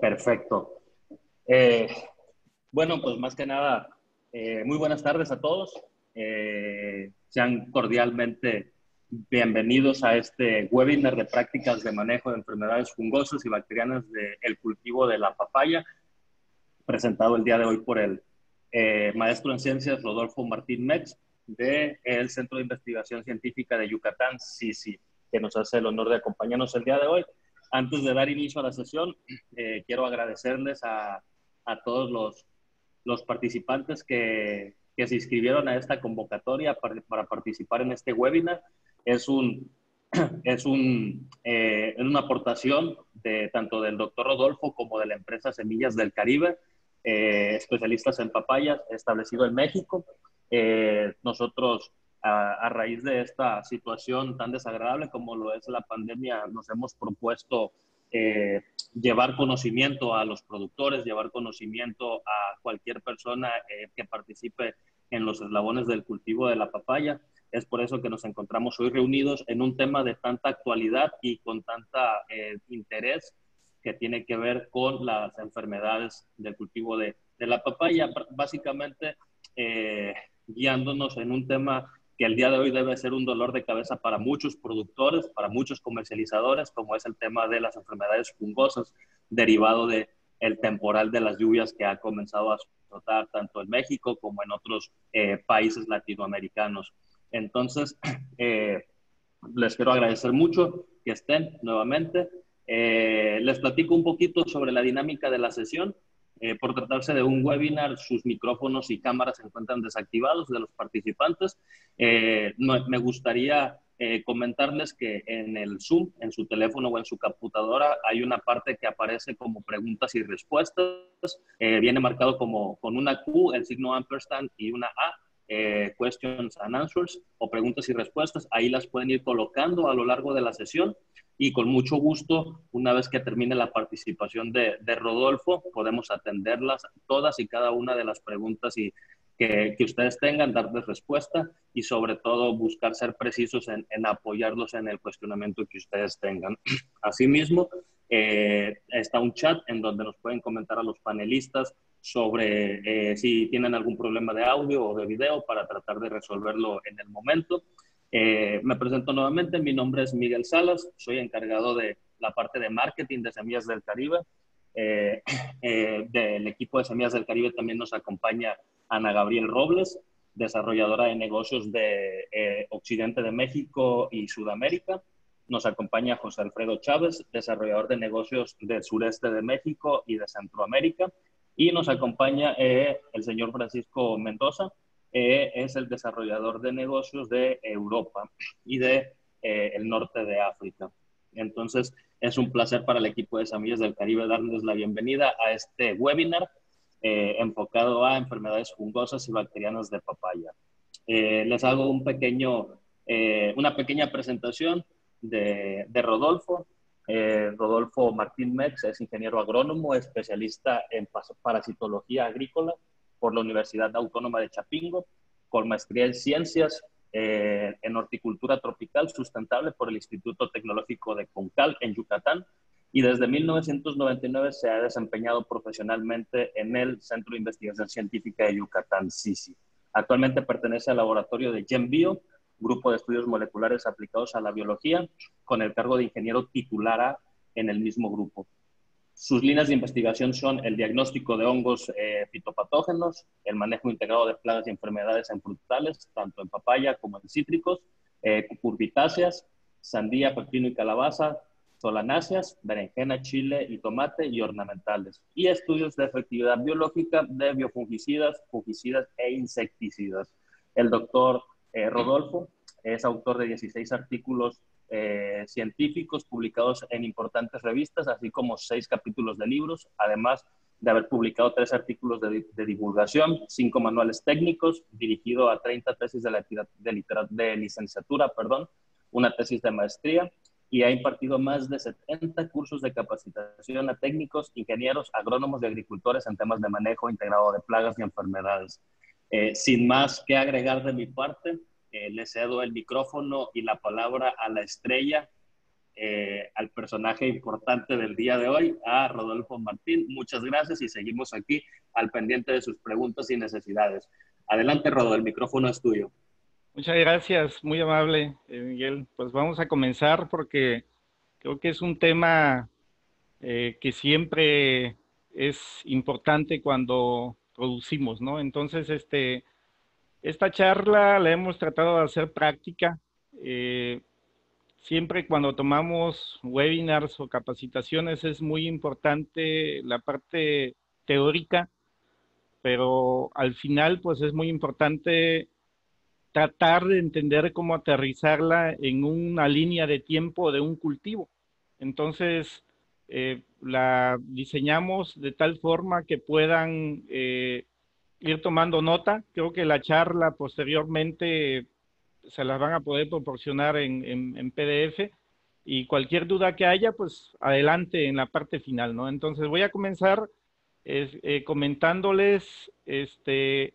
Perfecto. Eh, bueno, pues más que nada, eh, muy buenas tardes a todos. Eh, sean cordialmente bienvenidos a este webinar de prácticas de manejo de enfermedades fungosas y bacterianas del cultivo de la papaya, presentado el día de hoy por el maestro en ciencias Rodolfo Martín Metz del el Centro de Investigación Científica de Yucatán, Sisi, que nos hace el honor de acompañarnos el día de hoy. Antes de dar inicio a la sesión, eh, quiero agradecerles a, todos los, participantes que, se inscribieron a esta convocatoria para, participar en este webinar. Es un es un, eh, una aportación de, tanto del doctor Rodolfo como de la empresa Semillas del Caribe, eh, especialistas en papayas, establecido en México. nosotros a, raíz de esta situación tan desagradable como lo es la pandemia, nos hemos propuesto eh, llevar conocimiento a los productores, llevar conocimiento a cualquier persona eh, que participe en los eslabones del cultivo de la papaya. Es por eso que nos encontramos hoy reunidos en un tema de tanta actualidad y con tanta eh, interés que tiene que ver con las enfermedades del cultivo de, la papaya, básicamente guiándonos en un tema que al día de hoy debe ser un dolor de cabeza para muchos productores, para muchos comercializadores, como es el tema de las enfermedades fungosas derivado de temporal de las lluvias que ha comenzado a azotar tanto en México como en otros eh, países latinoamericanos. Entonces, eh, les quiero agradecer mucho que estén nuevamente. Eh, les platico un poquito sobre la dinámica de la sesión. Eh, por tratarse de un webinar, sus micrófonos y cámaras se encuentran desactivados de los participantes. Eh, me gustaría eh, comentarles que en el Zoom, en su teléfono o en su computadora, hay una parte que aparece como preguntas y respuestas. viene marcado como con una Q, el signo ampersand y una A. questions and answers o preguntas y respuestas, ahí las pueden ir colocando a lo largo de la sesión y con mucho gusto, una vez que termine la participación de, Rodolfo, podemos atenderlas todas y cada una de las preguntas y, que, ustedes tengan, darles respuesta y sobre todo buscar ser precisos en, apoyarlos en el cuestionamiento que ustedes tengan. Asimismo, eh, está un chat en donde nos pueden comentar a los panelistas sobre eh, si tienen algún problema de audio o de video para tratar de resolverlo en el momento. Eh, me presento nuevamente, mi nombre es Miguel Salas, soy encargado de la parte de marketing de Semillas del Caribe. Eh, eh, del equipo de Semillas del Caribe también nos acompaña Ana Gabriel Robles, desarrolladora de negocios de Occidente de México y Sudamérica. Nos acompaña José Alfredo Chávez, desarrollador de negocios del sureste de México y de Centroamérica. Y nos acompaña el señor Francisco Mendoza, es el desarrollador de negocios de Europa y de eh, el norte de África. Entonces, es un placer para el equipo de Samillas del Caribe darles la bienvenida a este webinar eh, enfocado a enfermedades fungosas y bacterianas de papaya. Eh, les hago un pequeño, una pequeña presentación de, de Rodolfo. Rodolfo Martín Mex es ingeniero agrónomo, especialista en parasitología agrícola por la Universidad Autónoma de Chapingo, con maestría en ciencias eh, en horticultura tropical sustentable por el Instituto Tecnológico de Concal en Yucatán y desde 1999 se ha desempeñado profesionalmente en el Centro de Investigación Científica de Yucatán, SISI. Actualmente pertenece al laboratorio de GenBio, grupo de estudios moleculares aplicados a la biología, con el cargo de ingeniero titular en el mismo grupo. Sus líneas de investigación son el diagnóstico de hongos eh, fitopatógenos, el manejo integrado de plagas y enfermedades en frutales, tanto en papaya como en cítricos, eh, sandía, pepino y calabaza, solanáceas, berenjena, chile y tomate y ornamentales, y estudios de efectividad biológica de biofungicidas, fungicidas e insecticidas. El doctor eh, Rodolfo es autor de 16 artículos eh, científicos publicados en importantes revistas, así como seis capítulos de libros, además de haber publicado tres artículos de, divulgación, cinco manuales técnicos, dirigido a 30 tesis de, licenciatura, perdón, una tesis de maestría, y ha impartido más de 70 cursos de capacitación a técnicos, ingenieros, agrónomos y agricultores en temas de manejo integrado de plagas y enfermedades. Eh, sin más que agregar de mi parte, eh, le cedo el micrófono y la palabra a la estrella, eh, al personaje importante del día de hoy, a Rodolfo Martín. Muchas gracias y seguimos aquí al pendiente de sus preguntas y necesidades. Adelante, Rodolfo, el micrófono es tuyo. Muchas gracias, muy amable, eh, Miguel. Pues vamos a comenzar porque creo que es un tema que siempre es importante cuando producimos, ¿no? Entonces, este, esta charla la hemos tratado de hacer práctica. Eh, siempre cuando tomamos webinars o capacitaciones es muy importante la parte teórica, pero al final pues es muy importante tratar de entender cómo aterrizarla en una línea de tiempo de un cultivo. Entonces, eh, la diseñamos de tal forma que puedan eh, ir tomando nota. Creo que la charla posteriormente se las van a poder proporcionar en, PDF y cualquier duda que haya, pues adelante en la parte final, ¿no? Entonces voy a comenzar eh, comentándoles, este,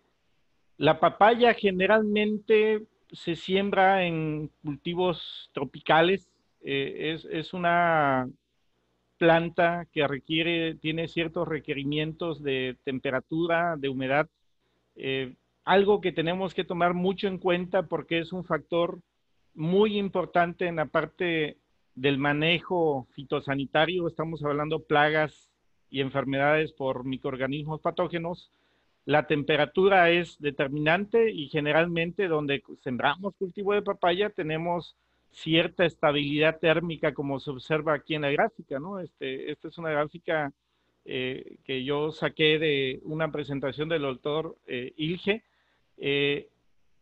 la papaya generalmente se siembra en cultivos tropicales, eh, es, es una planta que requiere, tiene ciertos requerimientos de temperatura, de humedad, eh, algo que tenemos que tomar mucho en cuenta porque es un factor muy importante en la parte del manejo fitosanitario. Estamos hablando plagas y enfermedades por microorganismos patógenos. La temperatura es determinante y generalmente donde sembramos cultivo de papaya tenemos cierta estabilidad térmica como se observa aquí en la gráfica, ¿no? Este, esta es una gráfica eh, que yo saqué de una presentación del doctor eh, Ilge, eh,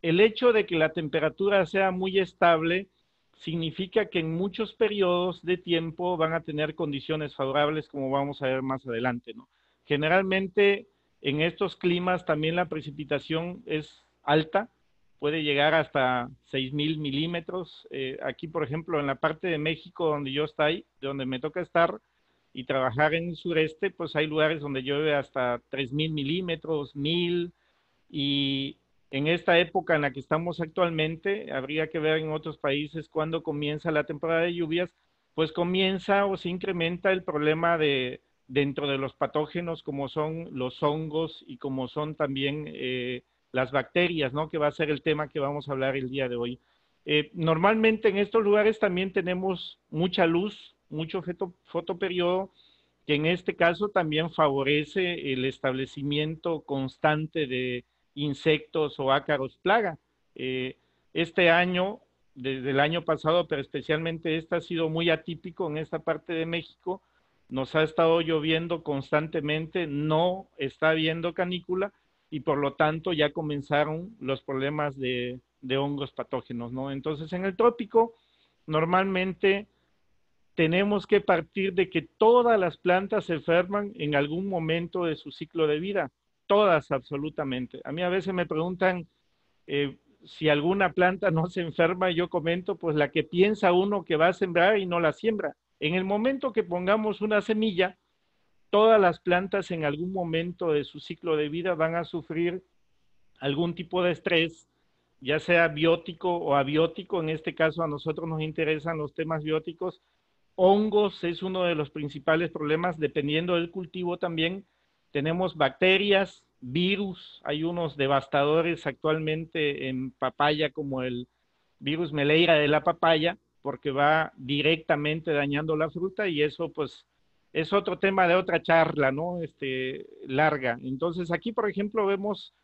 el hecho de que la temperatura sea muy estable significa que en muchos periodos de tiempo van a tener condiciones favorables, como vamos a ver más adelante. ¿no? Generalmente en estos climas también la precipitación es alta, puede llegar hasta 6.000 milímetros. aquí, por ejemplo, en la parte de México donde yo estoy, donde me toca estar, y trabajar en el sureste, pues hay lugares donde llueve hasta 3.000 milímetros, 1.000, y en esta época en la que estamos actualmente, habría que ver en otros países cuándo comienza la temporada de lluvias, pues comienza o se incrementa el problema de dentro de los patógenos como son los hongos y como son también eh, las bacterias, ¿no? Que va a ser el tema que vamos a hablar el día de hoy. Eh, normalmente en estos lugares también tenemos mucha luz, mucho fotoperiodo, que en este caso también favorece el establecimiento constante de insectos o ácaros plaga. Eh, este año, desde el año pasado, pero especialmente este ha sido muy atípico en esta parte de México, nos ha estado lloviendo constantemente, no está habiendo canícula y por lo tanto ya comenzaron los problemas de, de hongos patógenos, ¿no? Entonces en el trópico normalmente tenemos que partir de que todas las plantas se enferman en algún momento de su ciclo de vida, todas absolutamente. A mí a veces me preguntan eh, si alguna planta no se enferma, yo comento, pues la que piensa uno que va a sembrar y no la siembra. En el momento que pongamos una semilla, todas las plantas en algún momento de su ciclo de vida van a sufrir algún tipo de estrés, ya sea biótico o abiótico. En este caso a nosotros nos interesan los temas bióticos Hongos es uno de los principales problemas, dependiendo del cultivo también. Tenemos bacterias, virus, hay unos devastadores actualmente en papaya como el virus meleira de la papaya, porque va directamente dañando la fruta y eso pues es otro tema de otra charla, ¿no? Este, larga. Entonces aquí, por ejemplo, vemos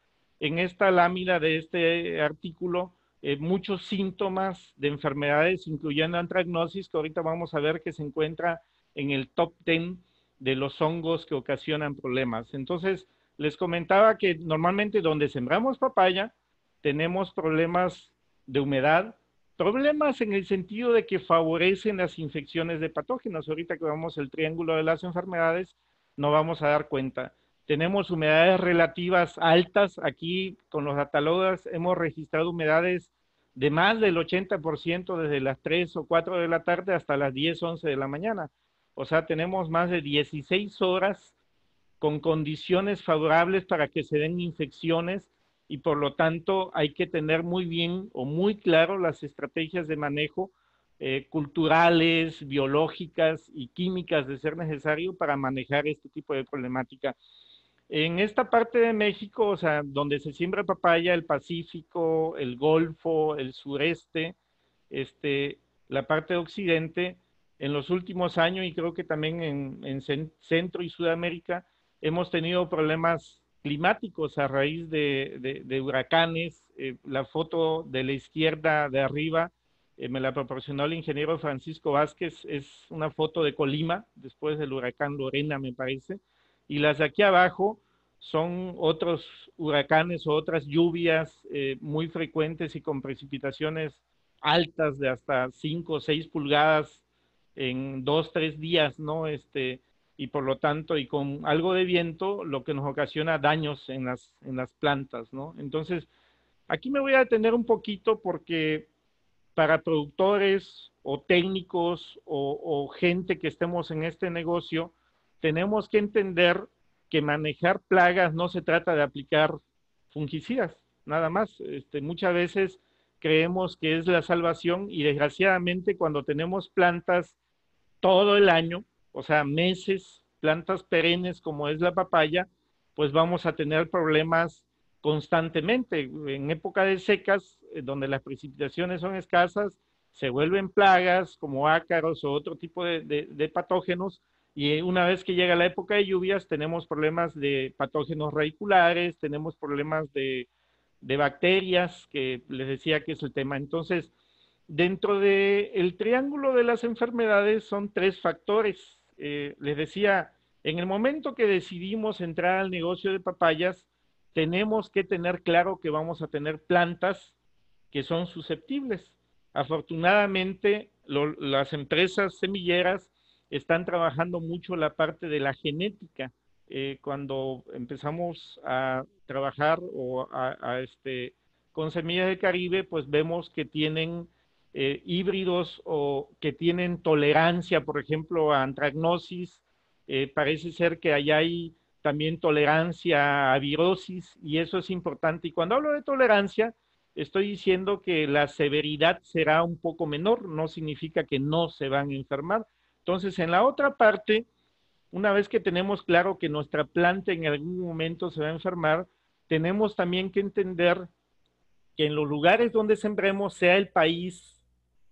en esta lámina de este artículo eh, muchos síntomas de enfermedades, incluyendo antragnosis, que ahorita vamos a ver que se encuentra en el top 10 de los hongos que ocasionan problemas. Entonces, les comentaba que normalmente donde sembramos papaya, tenemos problemas de humedad, problemas en el sentido de que favorecen las infecciones de patógenos. Ahorita que vamos el triángulo de las enfermedades, no vamos a dar cuenta. Tenemos humedades relativas altas. Aquí con los datalogas hemos registrado humedades de más del 80% desde las 3 o 4 de la tarde hasta las 10, 11 de la mañana. O sea, tenemos más de 16 horas con condiciones favorables para que se den infecciones y por lo tanto hay que tener muy bien o muy claro las estrategias de manejo eh, culturales, biológicas y químicas de ser necesario para manejar este tipo de problemática. En esta parte de México, o sea, donde se siembra papaya, el Pacífico, el Golfo, el sureste, este, la parte de Occidente, en los últimos años y creo que también en, Centro y Sudamérica, hemos tenido problemas climáticos a raíz de, huracanes. Eh, la foto de la izquierda de arriba eh, me la proporcionó el ingeniero Francisco Vázquez. Es una foto de Colima, después del huracán Lorena, me parece y las de aquí abajo son otros huracanes o otras lluvias eh, muy frecuentes y con precipitaciones altas de hasta 5 o 6 pulgadas en 2, 3 días, ¿no? Este, y por lo tanto, y con algo de viento, lo que nos ocasiona daños en las, en las plantas, ¿no? Entonces, aquí me voy a detener un poquito porque para productores o técnicos o gente que estemos en este negocio, tenemos que entender que manejar plagas no se trata de aplicar fungicidas, nada más. Este, muchas veces creemos que es la salvación y desgraciadamente cuando tenemos plantas todo el año, o sea, meses, plantas perennes como es la papaya, pues vamos a tener problemas constantemente. En época de secas, eh, donde las precipitaciones son escasas, se vuelven plagas como ácaros o otro tipo de patógenos y una vez que llega la época de lluvias, tenemos problemas de patógenos radiculares, tenemos problemas de, bacterias, que les decía que es el tema. Entonces, dentro del el triángulo de las enfermedades son tres factores. Eh, les decía, en el momento que decidimos entrar al negocio de papayas, tenemos que tener claro que vamos a tener plantas que son susceptibles. Afortunadamente, las empresas semilleras están trabajando mucho la parte de la genética. Eh, cuando empezamos a trabajar o este, con semillas de Caribe, pues vemos que tienen eh, híbridos o que tienen tolerancia, por ejemplo, a antragnosis. Eh, parece ser que allá hay también tolerancia a virosis y eso es importante. Y cuando hablo de tolerancia, estoy diciendo que la severidad será un poco menor, no significa que no se van a enfermar, entonces, en la otra parte, una vez que tenemos claro que nuestra planta en algún momento se va a enfermar, tenemos también que entender que en los lugares donde sembremos, sea el país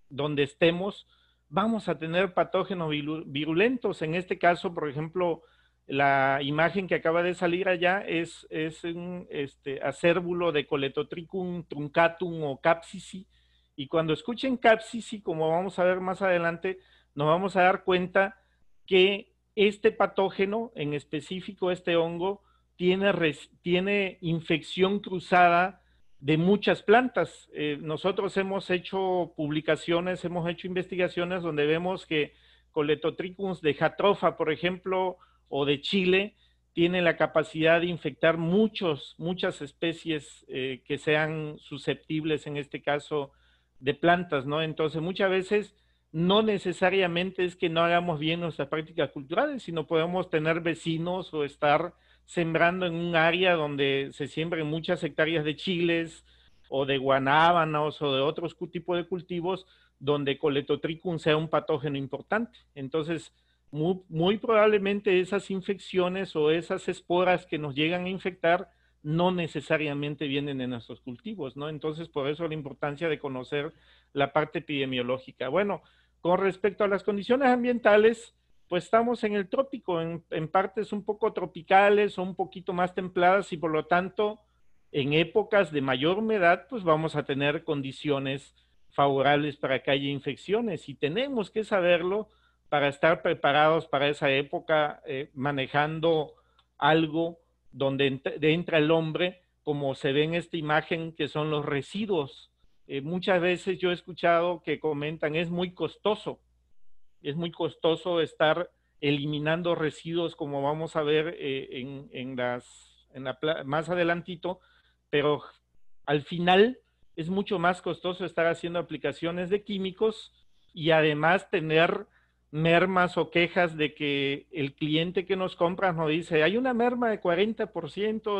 donde estemos, vamos a tener patógenos virulentos. En este caso, por ejemplo, la imagen que acaba de salir allá es, es un este, acérbulo de Coletotricum truncatum o Capsici. Y cuando escuchen Capsici, como vamos a ver más adelante, nos vamos a dar cuenta que este patógeno, en específico este hongo, tiene, infección cruzada de muchas plantas. Eh, nosotros hemos hecho publicaciones, hemos hecho investigaciones donde vemos que Coletotricus de Jatrofa, por ejemplo, o de Chile, tiene la capacidad de infectar muchos, muchas especies eh, que sean susceptibles, en este caso, de plantas, ¿no? Entonces, muchas veces no necesariamente es que no hagamos bien nuestras prácticas culturales, sino podemos tener vecinos o estar sembrando en un área donde se siembren muchas hectáreas de chiles o de guanábanos o de otros tipos de cultivos donde coletotricum sea un patógeno importante. Entonces, muy, muy probablemente esas infecciones o esas esporas que nos llegan a infectar no necesariamente vienen de nuestros cultivos, ¿no? Entonces, por eso la importancia de conocer la parte epidemiológica. Bueno, con respecto a las condiciones ambientales, pues estamos en el trópico, en, partes un poco tropicales un poquito más templadas y por lo tanto en épocas de mayor humedad, pues vamos a tener condiciones favorables para que haya infecciones y tenemos que saberlo para estar preparados para esa época eh, manejando algo donde entra el hombre, como se ve en esta imagen, que son los residuos eh, muchas veces yo he escuchado que comentan, es muy costoso, es muy costoso estar eliminando residuos como vamos a ver eh, en, las, más adelantito, pero al final es mucho más costoso estar haciendo aplicaciones de químicos y además tener mermas o quejas de que el cliente que nos compra nos dice, hay una merma de 40%,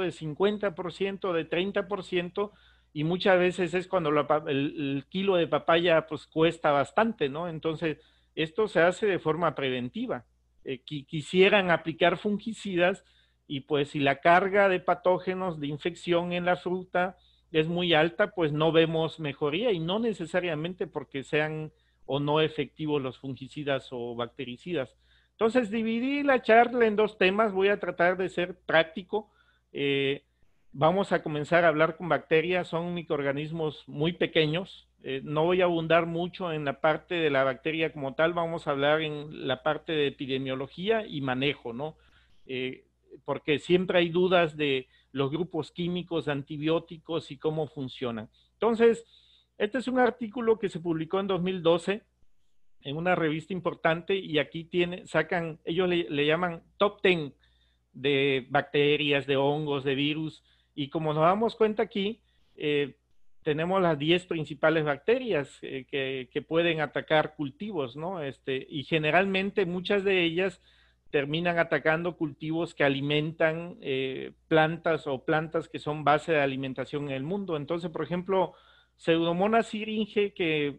de 50%, de 30%, y muchas veces es cuando el, kilo de papaya pues cuesta bastante, ¿no? Entonces, esto se hace de forma preventiva. Eh, quisieran aplicar fungicidas y pues si la carga de patógenos, de infección en la fruta es muy alta, pues no vemos mejoría y no necesariamente porque sean o no efectivos los fungicidas o bactericidas. Entonces, dividí la charla en dos temas, voy a tratar de ser práctico. Eh, vamos a comenzar a hablar con bacterias, son microorganismos muy pequeños. Eh, no voy a abundar mucho en la parte de la bacteria como tal, vamos a hablar en la parte de epidemiología y manejo, ¿no? Eh, porque siempre hay dudas de los grupos químicos, antibióticos y cómo funcionan. Entonces, este es un artículo que se publicó en 2012 en una revista importante y aquí tiene, sacan, ellos le, llaman top ten de bacterias, de hongos, de virus, y como nos damos cuenta aquí, eh, tenemos las 10 principales bacterias eh, que, pueden atacar cultivos, ¿no? Este, y generalmente muchas de ellas terminan atacando cultivos que alimentan eh, plantas o plantas que son base de alimentación en el mundo. Entonces, por ejemplo, Pseudomonas siringe, que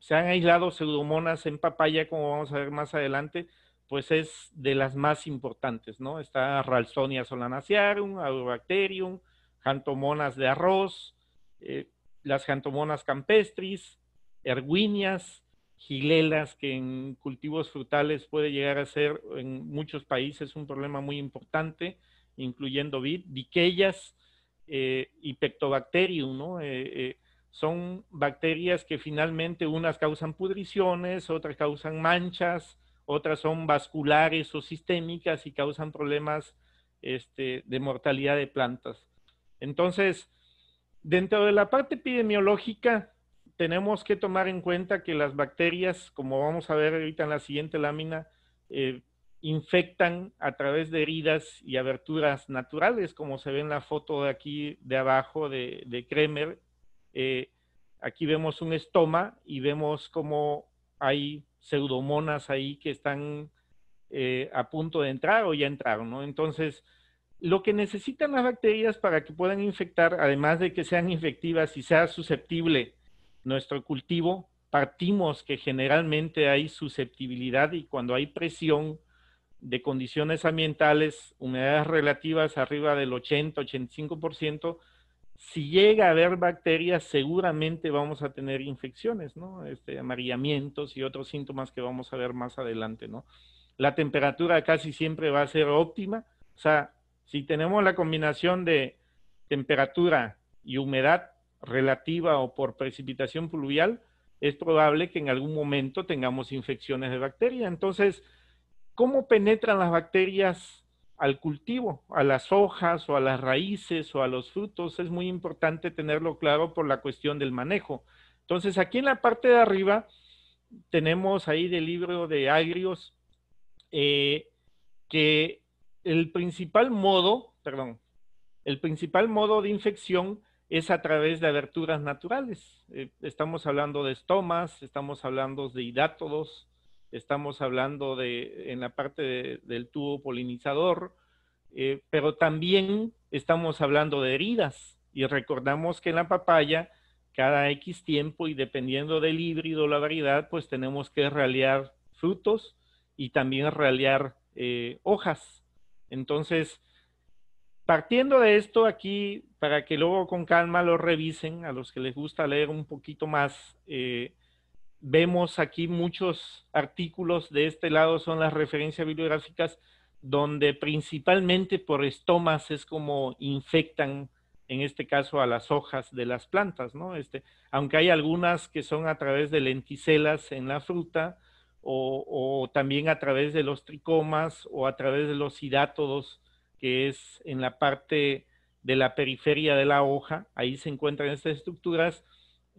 se han aislado Pseudomonas en papaya, como vamos a ver más adelante, pues es de las más importantes, ¿no? Está Ralsonia solanacearum, Agrobacterium, jantomonas de arroz, eh, las jantomonas campestris, erguinias, gilelas, que en cultivos frutales puede llegar a ser en muchos países un problema muy importante, incluyendo vid, eh, y pectobacterium, eh, son bacterias que finalmente unas causan pudriciones, otras causan manchas, otras son vasculares o sistémicas y causan problemas este, de mortalidad de plantas. Entonces, dentro de la parte epidemiológica, tenemos que tomar en cuenta que las bacterias, como vamos a ver ahorita en la siguiente lámina, eh, infectan a través de heridas y aberturas naturales, como se ve en la foto de aquí de abajo de, Kremer. Eh, aquí vemos un estoma y vemos cómo hay pseudomonas ahí que están eh, a punto de entrar o ya entraron, ¿no? Entonces, lo que necesitan las bacterias para que puedan infectar, además de que sean infectivas y sea susceptible nuestro cultivo, partimos que generalmente hay susceptibilidad y cuando hay presión de condiciones ambientales, humedades relativas arriba del 80-85%, si llega a haber bacterias, seguramente vamos a tener infecciones, ¿no? Este, amarillamientos y otros síntomas que vamos a ver más adelante, ¿no? La temperatura casi siempre va a ser óptima, o sea, si tenemos la combinación de temperatura y humedad relativa o por precipitación pluvial, es probable que en algún momento tengamos infecciones de bacterias. Entonces, ¿cómo penetran las bacterias al cultivo, a las hojas o a las raíces o a los frutos? Es muy importante tenerlo claro por la cuestión del manejo. Entonces, aquí en la parte de arriba tenemos ahí del libro de Agrios eh, que el principal modo, perdón, el principal modo de infección es a través de aberturas naturales. Eh, estamos hablando de estomas, estamos hablando de hidátodos, estamos hablando de en la parte del tubo polinizador, eh, pero también estamos hablando de heridas. Y recordamos que en la papaya, cada X tiempo y dependiendo del híbrido, la variedad, pues tenemos que ralear frutos y también ralear eh, hojas. Entonces, partiendo de esto aquí, para que luego con calma lo revisen, a los que les gusta leer un poquito más, eh, vemos aquí muchos artículos, de este lado son las referencias bibliográficas, donde principalmente por estomas es como infectan, en este caso, a las hojas de las plantas, ¿no? Este, aunque hay algunas que son a través de lenticelas en la fruta, o, también a través de los tricomas o a través de los hidátodos, que es en la parte de la periferia de la hoja, ahí se encuentran estas estructuras.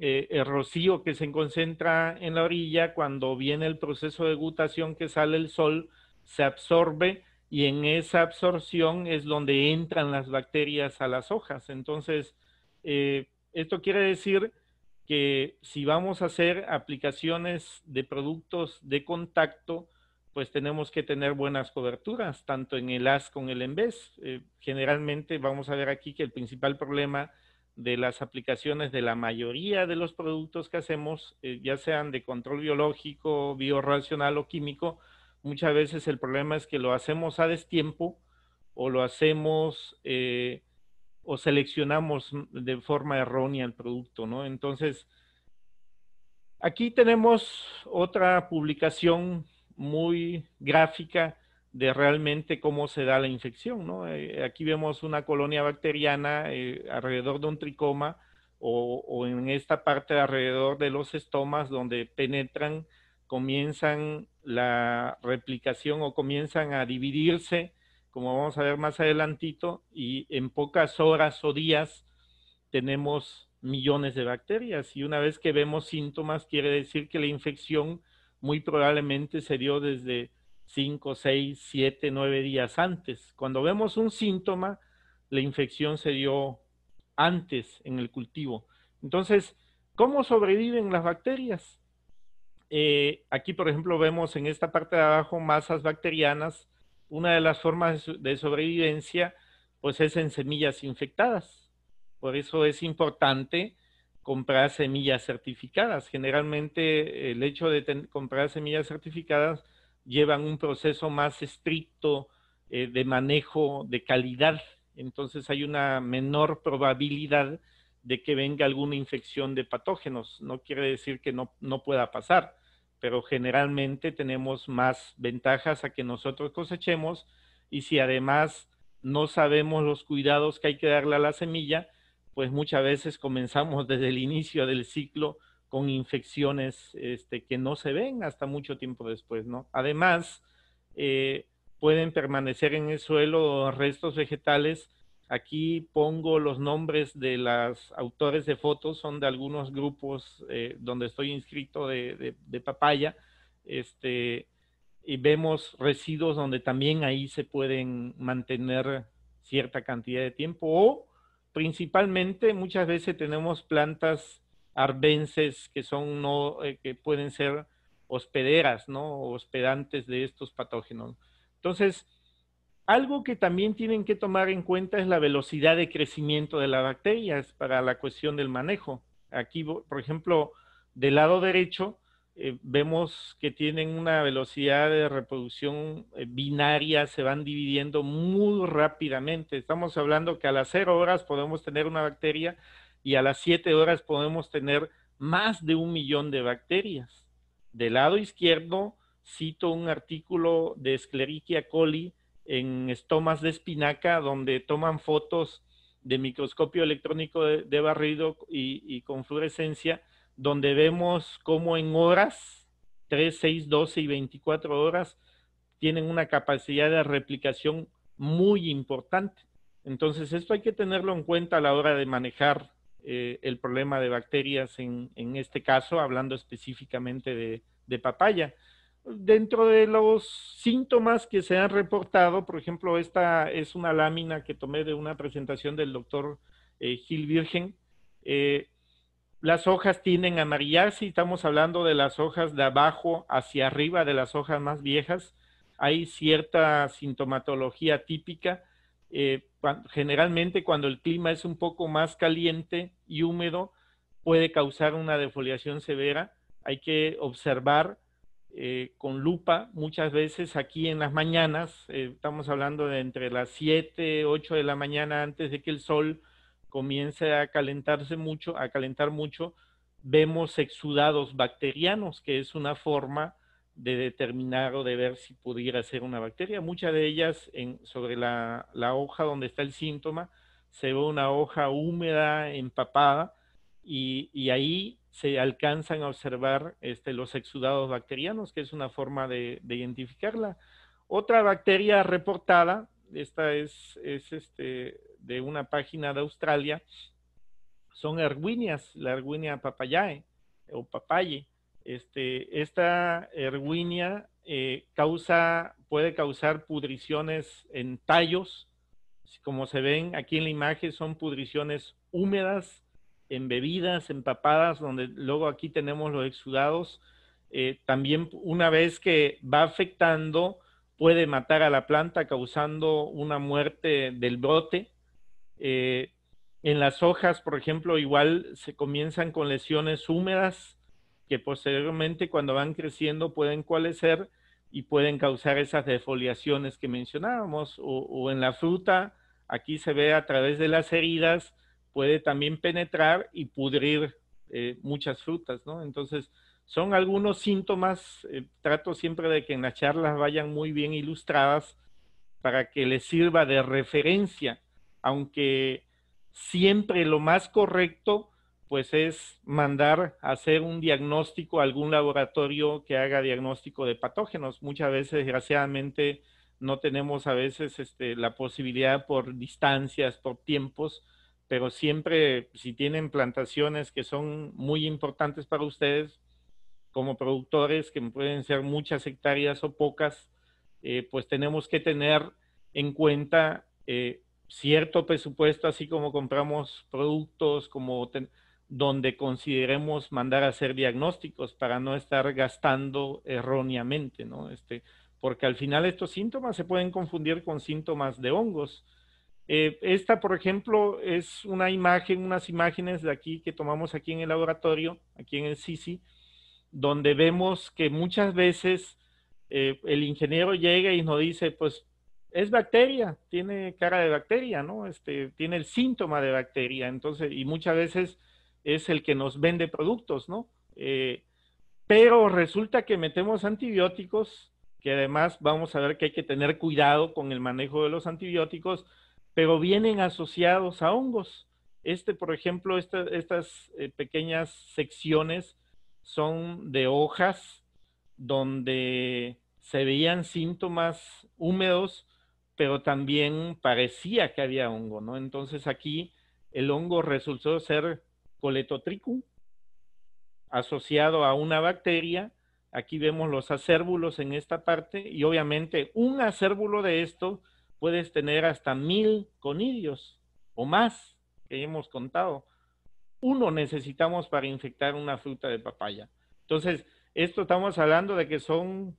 Eh, el rocío que se concentra en la orilla, cuando viene el proceso de gutación que sale el sol, se absorbe y en esa absorción es donde entran las bacterias a las hojas. Entonces, eh, esto quiere decir que si vamos a hacer aplicaciones de productos de contacto, pues tenemos que tener buenas coberturas, tanto en el AS con en el ENVES. Eh, generalmente vamos a ver aquí que el principal problema de las aplicaciones de la mayoría de los productos que hacemos, eh, ya sean de control biológico, biorracional o químico, muchas veces el problema es que lo hacemos a destiempo o lo hacemos... Eh, o seleccionamos de forma errónea el producto, ¿no? Entonces, aquí tenemos otra publicación muy gráfica de realmente cómo se da la infección, ¿no? Eh, aquí vemos una colonia bacteriana eh, alrededor de un tricoma o, en esta parte alrededor de los estomas donde penetran, comienzan la replicación o comienzan a dividirse como vamos a ver más adelantito, y en pocas horas o días tenemos millones de bacterias. Y una vez que vemos síntomas, quiere decir que la infección muy probablemente se dio desde 5, 6, 7, 9 días antes. Cuando vemos un síntoma, la infección se dio antes en el cultivo. Entonces, ¿cómo sobreviven las bacterias? Eh, aquí, por ejemplo, vemos en esta parte de abajo masas bacterianas una de las formas de sobrevivencia pues es en semillas infectadas. Por eso es importante comprar semillas certificadas. Generalmente el hecho de comprar semillas certificadas llevan un proceso más estricto eh, de manejo de calidad. Entonces hay una menor probabilidad de que venga alguna infección de patógenos. No quiere decir que no pueda pasar, pero generalmente tenemos más ventajas a que nosotros cosechemos y si además no sabemos los cuidados que hay que darle a la semilla, pues muchas veces comenzamos desde el inicio del ciclo con infecciones este, que no se ven hasta mucho tiempo después, ¿no? Además, eh, pueden permanecer en el suelo restos vegetales Aquí pongo los nombres de los autores de fotos, son de algunos grupos eh, donde estoy inscrito de, papaya. Este, y vemos residuos donde también ahí se pueden mantener cierta cantidad de tiempo. O principalmente muchas veces tenemos plantas arbenses que, son no, eh, que pueden ser hospederas, ¿no? Hospedantes de estos patógenos. Entonces, algo que también tienen que tomar en cuenta es la velocidad de crecimiento de las bacterias para la cuestión del manejo. Aquí, por ejemplo, del lado derecho eh, vemos que tienen una velocidad de reproducción eh, binaria, se van dividiendo muy rápidamente. Estamos hablando que a las cero horas podemos tener una bacteria y a las 7 horas podemos tener más de un millón de bacterias. Del lado izquierdo cito un artículo de Escherichia coli en estomas de espinaca donde toman fotos de microscopio electrónico de, barrido y, con fluorescencia, donde vemos cómo en horas, 3, 6, 12 y 24 horas, tienen una capacidad de replicación muy importante. Entonces, esto hay que tenerlo en cuenta a la hora de manejar eh, el problema de bacterias, en, este caso, hablando específicamente de papaya dentro de los síntomas que se han reportado, por ejemplo, esta es una lámina que tomé de una presentación del doctor eh, Gil Virgen. Eh, las hojas tienen a amarillarse y estamos hablando de las hojas de abajo hacia arriba, de las hojas más viejas. Hay cierta sintomatología típica. Eh, generalmente cuando el clima es un poco más caliente y húmedo, puede causar una defoliación severa. Hay que observar eh, con lupa muchas veces aquí en las mañanas, eh, estamos hablando de entre las 7, 8 de la mañana antes de que el sol comience a calentarse mucho, a calentar mucho, vemos exudados bacterianos, que es una forma de determinar o de ver si pudiera ser una bacteria. Muchas de ellas sobre la, hoja donde está el síntoma, se ve una hoja húmeda, empapada, y ahí se alcanzan a observar este, los exudados bacterianos, que es una forma de, identificarla. Otra bacteria reportada, esta es, este, de una página de Australia, son erguinias, la erguinia papayae o papaye. Este, esta erguinia eh, causa, puede causar pudriciones en tallos, como se ven aquí en la imagen, son pudriciones húmedas en bebidas, empapadas, donde luego aquí tenemos los exudados. Eh, también una vez que va afectando, puede matar a la planta causando una muerte del brote. Eh, en las hojas, por ejemplo, igual se comienzan con lesiones húmedas que posteriormente cuando van creciendo pueden cualecer y pueden causar esas defoliaciones que mencionábamos. o en la fruta, aquí se ve a través de las heridas puede también penetrar y pudrir eh, muchas frutas, ¿no? Entonces, son algunos síntomas. Eh, trato siempre de que en las charlas vayan muy bien ilustradas para que les sirva de referencia, aunque siempre lo más correcto pues es mandar a hacer un diagnóstico a algún laboratorio que haga diagnóstico de patógenos. Muchas veces, desgraciadamente, no tenemos a veces este, la posibilidad por distancias, por tiempos, pero siempre si tienen plantaciones que son muy importantes para ustedes como productores, que pueden ser muchas hectáreas o pocas, eh, pues tenemos que tener en cuenta eh, cierto presupuesto, así como compramos productos, como donde consideremos mandar a hacer diagnósticos para no estar gastando erróneamente, ¿no? Este, porque al final estos síntomas se pueden confundir con síntomas de hongos eh, esta, por ejemplo, es una imagen, unas imágenes de aquí que tomamos aquí en el laboratorio, aquí en el Sisi, donde vemos que muchas veces eh, el ingeniero llega y nos dice, pues es bacteria, tiene cara de bacteria, ¿no? Este, tiene el síntoma de bacteria, entonces, y muchas veces es el que nos vende productos, ¿no? Eh, pero resulta que metemos antibióticos, que además vamos a ver que hay que tener cuidado con el manejo de los antibióticos, pero vienen asociados a hongos. Este, por ejemplo, estas eh, pequeñas secciones son de hojas donde se veían síntomas húmedos, pero también parecía que había hongo, ¿no? Entonces aquí el hongo resultó ser coletotricum, asociado a una bacteria. Aquí vemos los acérbulos en esta parte y obviamente un acérbulo de esto puedes tener hasta mil conidios o más que hemos contado. Uno necesitamos para infectar una fruta de papaya. Entonces, esto estamos hablando de que son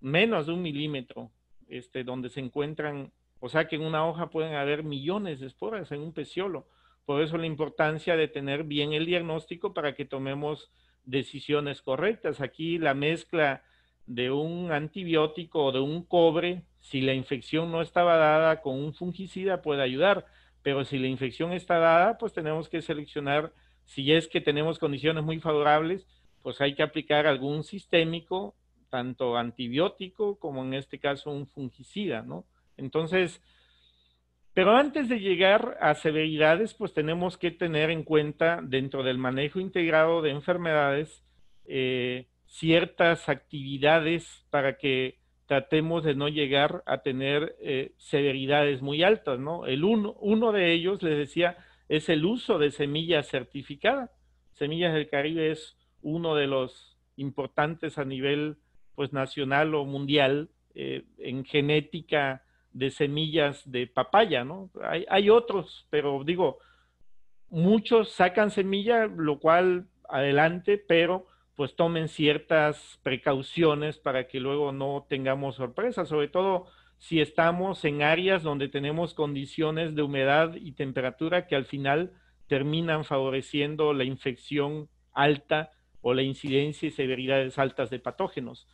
menos de un milímetro, este, donde se encuentran, o sea que en una hoja pueden haber millones de esporas en un peciolo. Por eso la importancia de tener bien el diagnóstico para que tomemos decisiones correctas. Aquí la mezcla de un antibiótico o de un cobre, si la infección no estaba dada con un fungicida, puede ayudar. Pero si la infección está dada, pues tenemos que seleccionar, si es que tenemos condiciones muy favorables, pues hay que aplicar algún sistémico, tanto antibiótico como en este caso un fungicida, ¿no? Entonces, pero antes de llegar a severidades, pues tenemos que tener en cuenta dentro del manejo integrado de enfermedades, eh, ciertas actividades para que tratemos de no llegar a tener eh, severidades muy altas, El uno, uno de ellos, les decía, es el uso de semillas certificadas. Semillas del Caribe es uno de los importantes a nivel pues nacional o mundial eh, en genética de semillas de papaya, ¿no? Hay, hay otros, pero digo, muchos sacan semilla, lo cual adelante, pero pues tomen ciertas precauciones para que luego no tengamos sorpresas, sobre todo si estamos en áreas donde tenemos condiciones de humedad y temperatura que al final terminan favoreciendo la infección alta o la incidencia y severidades altas de patógenos.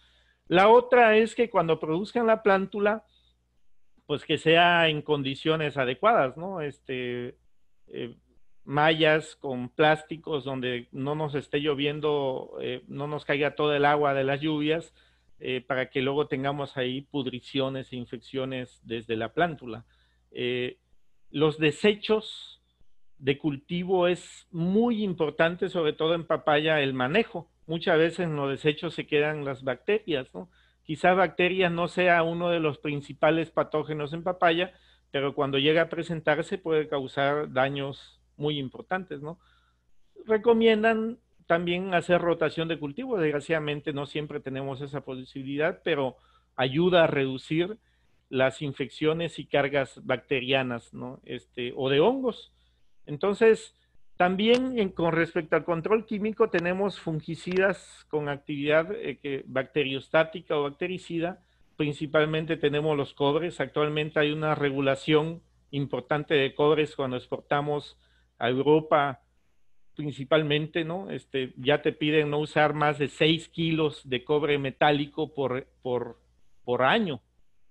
La otra es que cuando produzcan la plántula, pues que sea en condiciones adecuadas, ¿no? Este, eh, mallas con plásticos donde no nos esté lloviendo, eh, no nos caiga todo el agua de las lluvias, eh, para que luego tengamos ahí pudriciones e infecciones desde la plántula. Eh, los desechos de cultivo es muy importante, sobre todo en papaya, el manejo. Muchas veces en los desechos se quedan las bacterias, ¿no? Quizá bacterias no sea uno de los principales patógenos en papaya, pero cuando llega a presentarse puede causar daños muy importantes, ¿no? Recomiendan también hacer rotación de cultivos. Desgraciadamente no siempre tenemos esa posibilidad, pero ayuda a reducir las infecciones y cargas bacterianas, ¿no? Este, o de hongos. Entonces, también con respecto al control químico, tenemos fungicidas con actividad eh, bacteriostática o bactericida. Principalmente tenemos los cobres. Actualmente hay una regulación importante de cobres cuando exportamos Europa principalmente, ¿no? Este, ya te piden no usar más de 6 kilos de cobre metálico por, por, por año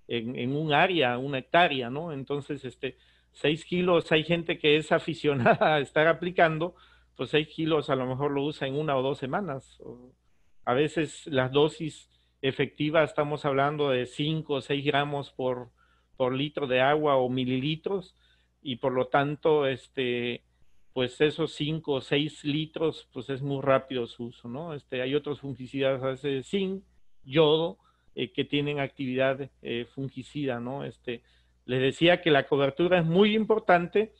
en, un área, una hectárea, ¿no? Entonces, este, 6 kilos, hay gente que es aficionada a estar aplicando, pues 6 kilos a lo mejor lo usa en una o dos semanas. a veces las dosis efectivas, estamos hablando de 5 o 6 gramos por, por litro de agua o mililitros, y por lo tanto, este, pues esos 5 o 6 litros, pues es muy rápido su uso, ¿no? Este, hay otros fungicidas, a veces zinc, yodo, eh, que tienen actividad eh, fungicida, ¿no? Este, les decía que la cobertura es muy importante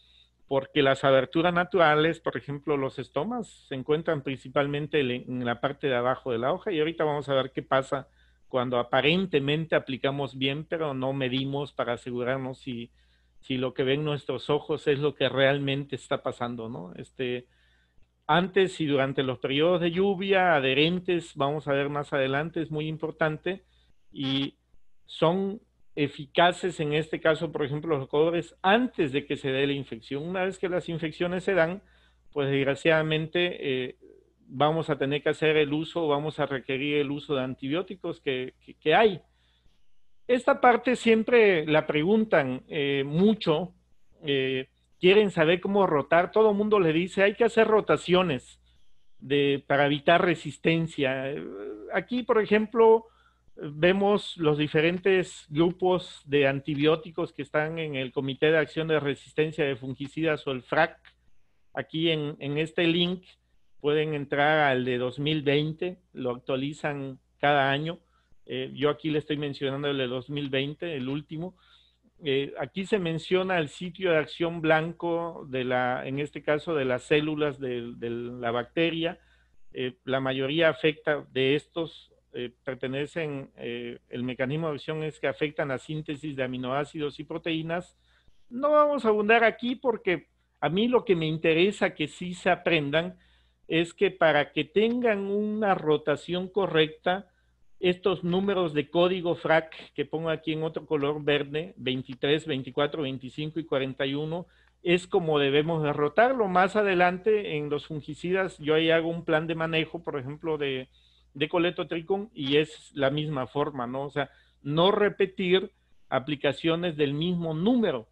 porque las aberturas naturales, por ejemplo, los estomas, se encuentran principalmente en la parte de abajo de la hoja y ahorita vamos a ver qué pasa cuando aparentemente aplicamos bien, pero no medimos para asegurarnos si si lo que ven nuestros ojos es lo que realmente está pasando, ¿no? Este, antes y durante los periodos de lluvia, adherentes, vamos a ver más adelante, es muy importante, y son eficaces en este caso, por ejemplo, los cobres antes de que se dé la infección. Una vez que las infecciones se dan, pues desgraciadamente eh, vamos a tener que hacer el uso, vamos a requerir el uso de antibióticos que hay. Esta parte siempre la preguntan eh, mucho, eh, quieren saber cómo rotar, todo el mundo le dice, hay que hacer rotaciones para evitar resistencia. Aquí, por ejemplo, vemos los diferentes grupos de antibióticos que están en el Comité de Acción de Resistencia de Fungicidas o el FRAC. Aquí en, en este link pueden entrar al de 2020, lo actualizan cada año eh, yo aquí le estoy mencionando el de 2020, el último. Eh, aquí se menciona el sitio de acción blanco de la, en este caso, de las células de, la bacteria. Eh, la mayoría afecta de estos, pertenecen, el mecanismo de acción es que afectan la síntesis de aminoácidos y proteínas. No vamos a abundar aquí porque a mí lo que me interesa que sí se aprendan es que para que tengan una rotación correcta, estos números de código FRAC que pongo aquí en otro color verde, 23, 24, 25 y 41, es como debemos derrotarlo. Más adelante en los fungicidas yo ahí hago un plan de manejo, por ejemplo, de, de coletotricum y es la misma forma, ¿no? O sea, no repetir aplicaciones del mismo número.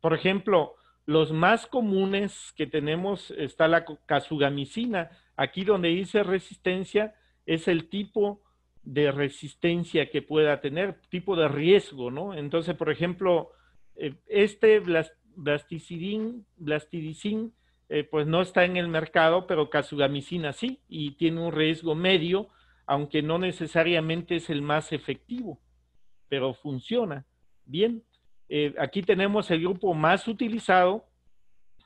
Por ejemplo, los más comunes que tenemos está la casugamicina. Aquí donde dice resistencia, es el tipo de resistencia que pueda tener, tipo de riesgo, ¿no? Entonces, por ejemplo, eh, este blasticidin, blastidicin, eh, pues no está en el mercado, pero casugamicina sí, y tiene un riesgo medio, aunque no necesariamente es el más efectivo, pero funciona bien. Eh, aquí tenemos el grupo más utilizado,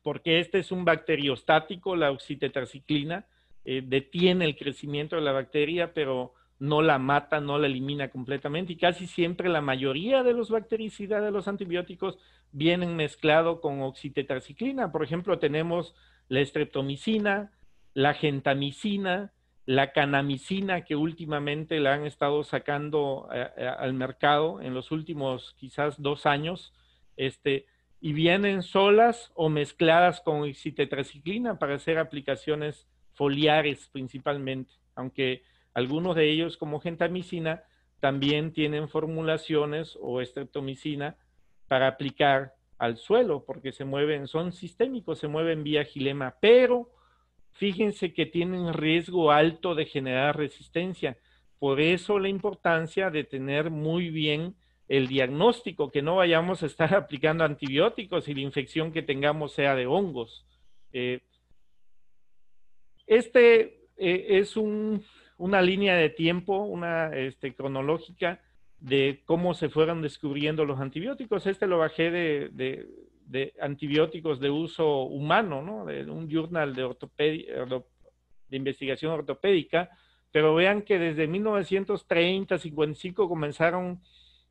porque este es un bacteriostático, la oxitetraciclina, eh, detiene el crecimiento de la bacteria, pero no la mata, no la elimina completamente. Y casi siempre la mayoría de los bactericidas, de los antibióticos, vienen mezclado con oxitetraciclina. Por ejemplo, tenemos la estreptomicina, la gentamicina, la canamicina, que últimamente la han estado sacando eh, eh, al mercado en los últimos quizás dos años. Este, y vienen solas o mezcladas con oxitetraciclina para hacer aplicaciones foliares principalmente, aunque algunos de ellos como gentamicina también tienen formulaciones o estreptomicina para aplicar al suelo porque se mueven, son sistémicos, se mueven vía gilema, pero fíjense que tienen riesgo alto de generar resistencia. Por eso la importancia de tener muy bien el diagnóstico, que no vayamos a estar aplicando antibióticos y la infección que tengamos sea de hongos. Eh, este eh, es una línea de tiempo, una este, cronológica de cómo se fueron descubriendo los antibióticos. Este lo bajé de, antibióticos de uso humano, ¿no? De un journal de, de investigación ortopédica, pero vean que desde 1930, 55 comenzaron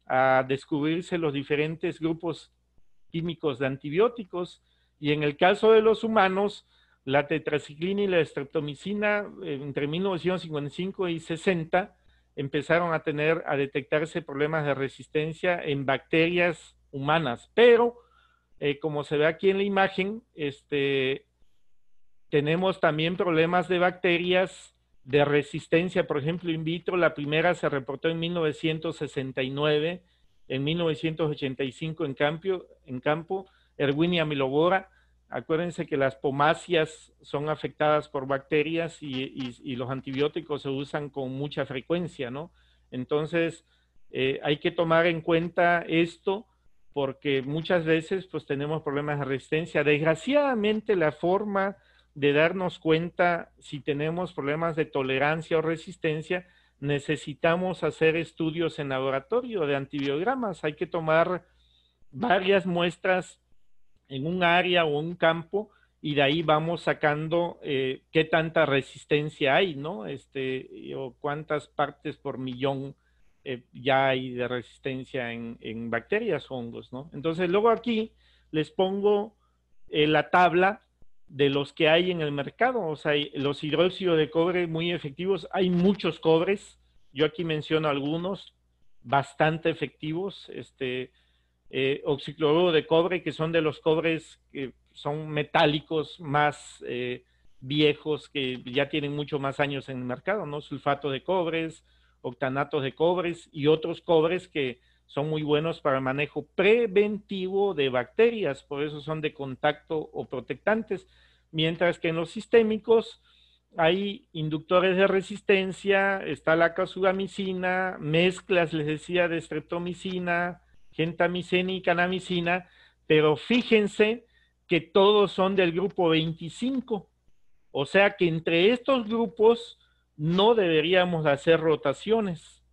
a descubrirse los diferentes grupos químicos de antibióticos y en el caso de los humanos, la tetraciclina y la estreptomicina eh, entre 1955 y 60 empezaron a tener, a detectarse problemas de resistencia en bacterias humanas, pero eh, como se ve aquí en la imagen, este, tenemos también problemas de bacterias de resistencia, por ejemplo, in vitro, la primera se reportó en 1969, en 1985 en, campo, en campo, Erwinia milobora, Acuérdense que las pomacias son afectadas por bacterias y, los antibióticos se usan con mucha frecuencia, ¿no? Entonces, eh, hay que tomar en cuenta esto porque muchas veces pues tenemos problemas de resistencia. Desgraciadamente la forma de darnos cuenta si tenemos problemas de tolerancia o resistencia, necesitamos hacer estudios en laboratorio de antibiogramas. Hay que tomar varias muestras en un área o un campo y de ahí vamos sacando eh, qué tanta resistencia hay, ¿no? Este, o cuántas partes por millón eh, ya hay de resistencia en, en, bacterias, hongos, ¿no? Entonces luego aquí les pongo eh, la tabla de los que hay en el mercado, o sea, los hidróxidos de cobre muy efectivos, hay muchos cobres, yo aquí menciono algunos bastante efectivos, este, eh, oxicloruro de cobre, que son de los cobres que son metálicos más eh, viejos, que ya tienen mucho más años en el mercado, ¿no? Sulfato de cobres, octanato de cobres y otros cobres que son muy buenos para el manejo preventivo de bacterias, por eso son de contacto o protectantes, mientras que en los sistémicos hay inductores de resistencia, está la casugamicina, mezclas, les decía, de streptomicina, gentamicina y canamicina, pero fíjense que todos son del grupo 25. O sea que entre estos grupos no deberíamos hacer rotaciones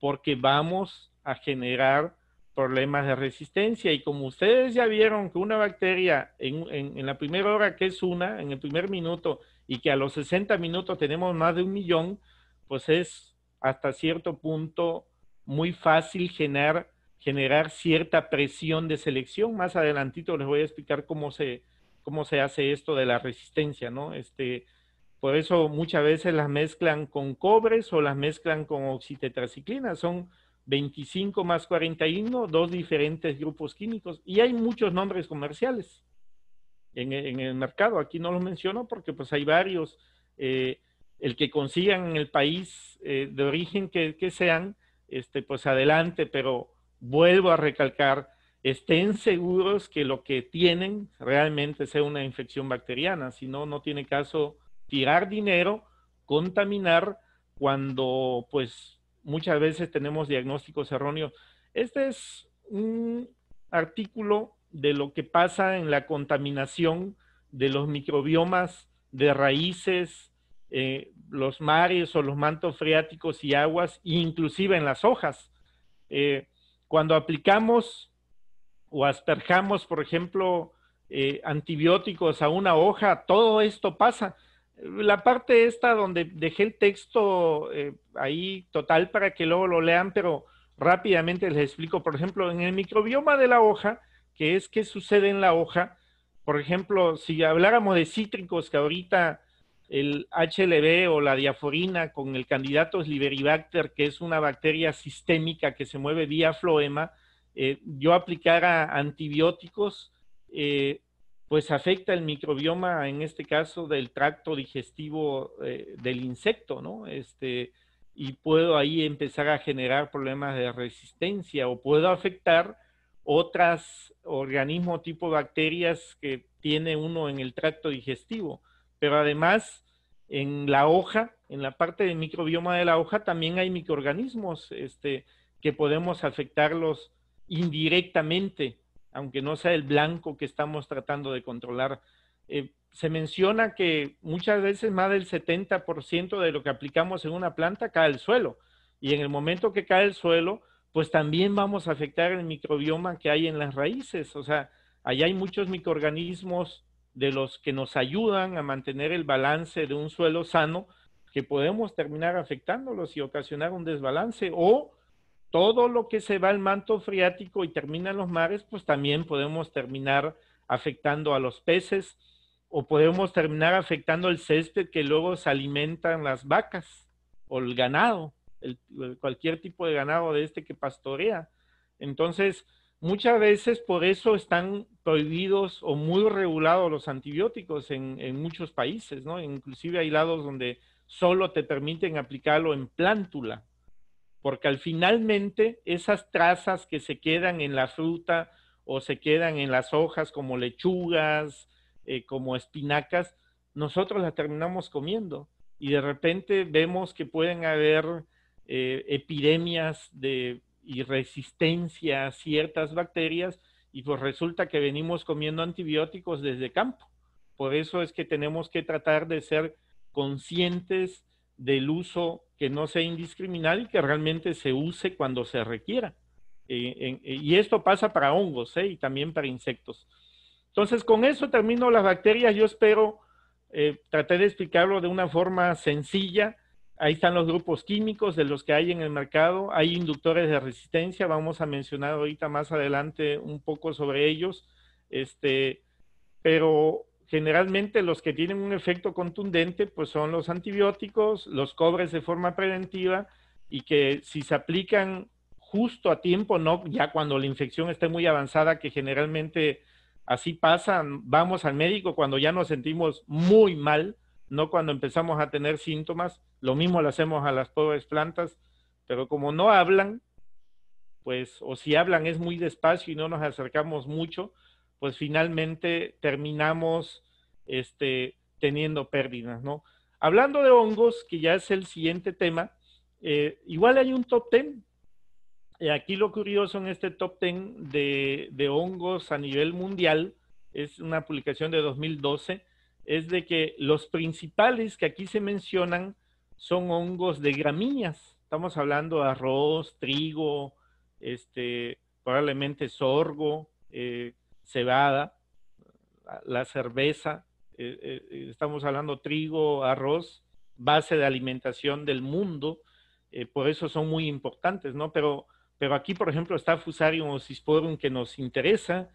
porque vamos a generar problemas de resistencia. Y como ustedes ya vieron que una bacteria en, en, la primera hora que es una, en el primer minuto, y que a los 60 minutos tenemos más de un millón, pues es hasta cierto punto muy fácil generar generar cierta presión de selección. Más adelantito les voy a explicar cómo se, cómo se hace esto de la resistencia, ¿no? Este, por eso muchas veces las mezclan con cobres o las mezclan con oxitetraciclina. Son 25 más 41, dos diferentes grupos químicos. Y hay muchos nombres comerciales en, el mercado. Aquí no los menciono porque pues hay varios. Eh, el que consigan en el país eh, de origen que, sean, este, pues adelante, pero vuelvo a recalcar, estén seguros que lo que tienen realmente sea una infección bacteriana, si no, no tiene caso tirar dinero, contaminar, cuando pues muchas veces tenemos diagnósticos erróneos. Este es un artículo de lo que pasa en la contaminación de los microbiomas de raíces, eh, los mares o los mantos freáticos y aguas, inclusive en las hojas. Eh, cuando aplicamos o asperjamos, por ejemplo, eh, antibióticos a una hoja, todo esto pasa. La parte esta donde dejé el texto eh, ahí total para que luego lo lean, pero rápidamente les explico. Por ejemplo, en el microbioma de la hoja, que es qué sucede en la hoja, por ejemplo, si habláramos de cítricos que ahorita el HLB o la diaforina con el candidato Liberibacter, que es una bacteria sistémica que se mueve vía floema, eh, yo aplicara antibióticos, eh, pues afecta el microbioma, en este caso, del tracto digestivo eh, del insecto, ¿no? Este, y puedo ahí empezar a generar problemas de resistencia o puedo afectar otros organismos tipo bacterias que tiene uno en el tracto digestivo pero además en la hoja, en la parte del microbioma de la hoja, también hay microorganismos este, que podemos afectarlos indirectamente, aunque no sea el blanco que estamos tratando de controlar. Eh, se menciona que muchas veces más del 70% de lo que aplicamos en una planta cae al suelo. Y en el momento que cae al suelo, pues también vamos a afectar el microbioma que hay en las raíces. O sea, allá hay muchos microorganismos de los que nos ayudan a mantener el balance de un suelo sano, que podemos terminar afectándolos y ocasionar un desbalance, o todo lo que se va al manto freático y termina en los mares, pues también podemos terminar afectando a los peces, o podemos terminar afectando el césped que luego se alimentan las vacas o el ganado, el, cualquier tipo de ganado de este que pastorea. Entonces, Muchas veces por eso están prohibidos o muy regulados los antibióticos en, muchos países, ¿no? Inclusive hay lados donde solo te permiten aplicarlo en plántula, porque al finalmente esas trazas que se quedan en la fruta o se quedan en las hojas como lechugas, eh, como espinacas, nosotros las terminamos comiendo y de repente vemos que pueden haber eh, epidemias de y resistencia a ciertas bacterias y pues resulta que venimos comiendo antibióticos desde campo. Por eso es que tenemos que tratar de ser conscientes del uso que no sea indiscriminado y que realmente se use cuando se requiera. Eh, eh, y esto pasa para hongos ¿eh? y también para insectos. Entonces, con eso termino las bacterias. Yo espero, traté de explicarlo de una forma sencilla, Ahí están los grupos químicos de los que hay en el mercado. Hay inductores de resistencia. Vamos a mencionar ahorita más adelante un poco sobre ellos. Este, pero generalmente los que tienen un efecto contundente pues son los antibióticos, los cobres de forma preventiva y que si se aplican justo a tiempo, no ya cuando la infección esté muy avanzada, que generalmente así pasa, vamos al médico cuando ya nos sentimos muy mal, no cuando empezamos a tener síntomas. Lo mismo lo hacemos a las pobres plantas, pero como no hablan, pues, o si hablan es muy despacio y no nos acercamos mucho, pues finalmente terminamos este, teniendo pérdidas, ¿no? Hablando de hongos, que ya es el siguiente tema, eh, igual hay un top ten, y eh, aquí lo curioso en este top ten de, de hongos a nivel mundial es una publicación de 2012 es de que los principales que aquí se mencionan son hongos de gramíneas. Estamos hablando de arroz, trigo, este, probablemente sorgo, eh, cebada, la cerveza. Eh, eh, estamos hablando trigo, arroz, base de alimentación del mundo. por eso son muy importantes, ¿no? Pero, pero aquí, por ejemplo, está Fusarium o Cisporum que nos interesa.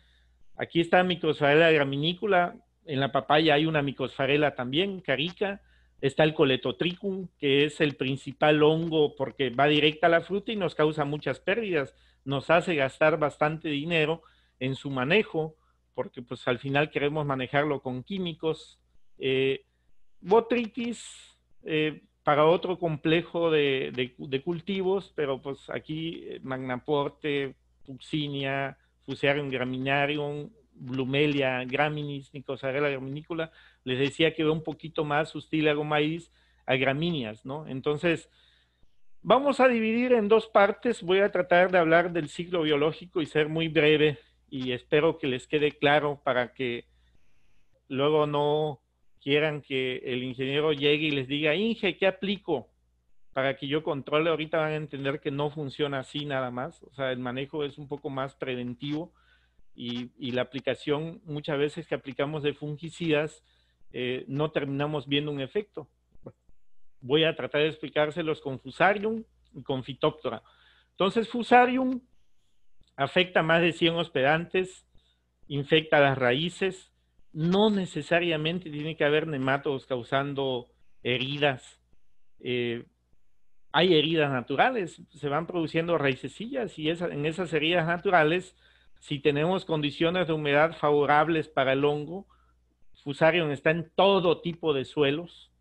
Aquí está Microsphaera graminícola, en la papaya hay una micosfarela también, carica. Está el coletotricum, que es el principal hongo porque va directa a la fruta y nos causa muchas pérdidas. Nos hace gastar bastante dinero en su manejo porque pues al final queremos manejarlo con químicos. Eh, botritis eh, para otro complejo de, cultivos, pero pues aquí eh, magnaporte, puxinia, fusarium graminarium, Blumelia, Graminis, nicosarela graminícola, les decía que ve un poquito más sustílago maíz a gramíneas, ¿no? Entonces, vamos a dividir en dos partes. Voy a tratar de hablar del ciclo biológico y ser muy breve y espero que les quede claro para que luego no quieran que el ingeniero llegue y les diga, Inge, ¿qué aplico? Para que yo controle, ahorita van a entender que no funciona así nada más. O sea, el manejo es un poco más preventivo y, la aplicación, muchas veces que aplicamos de fungicidas, eh, no terminamos viendo un efecto. Voy a tratar de explicárselos con Fusarium y con Fitoptera. Entonces, Fusarium afecta a más de 100 hospedantes, infecta las raíces, no necesariamente tiene que haber nematodos causando heridas. Eh, hay heridas naturales, se van produciendo raícecillas y en esas heridas naturales si tenemos condiciones de humedad favorables para el hongo, Fusarium está en todo tipo de suelos,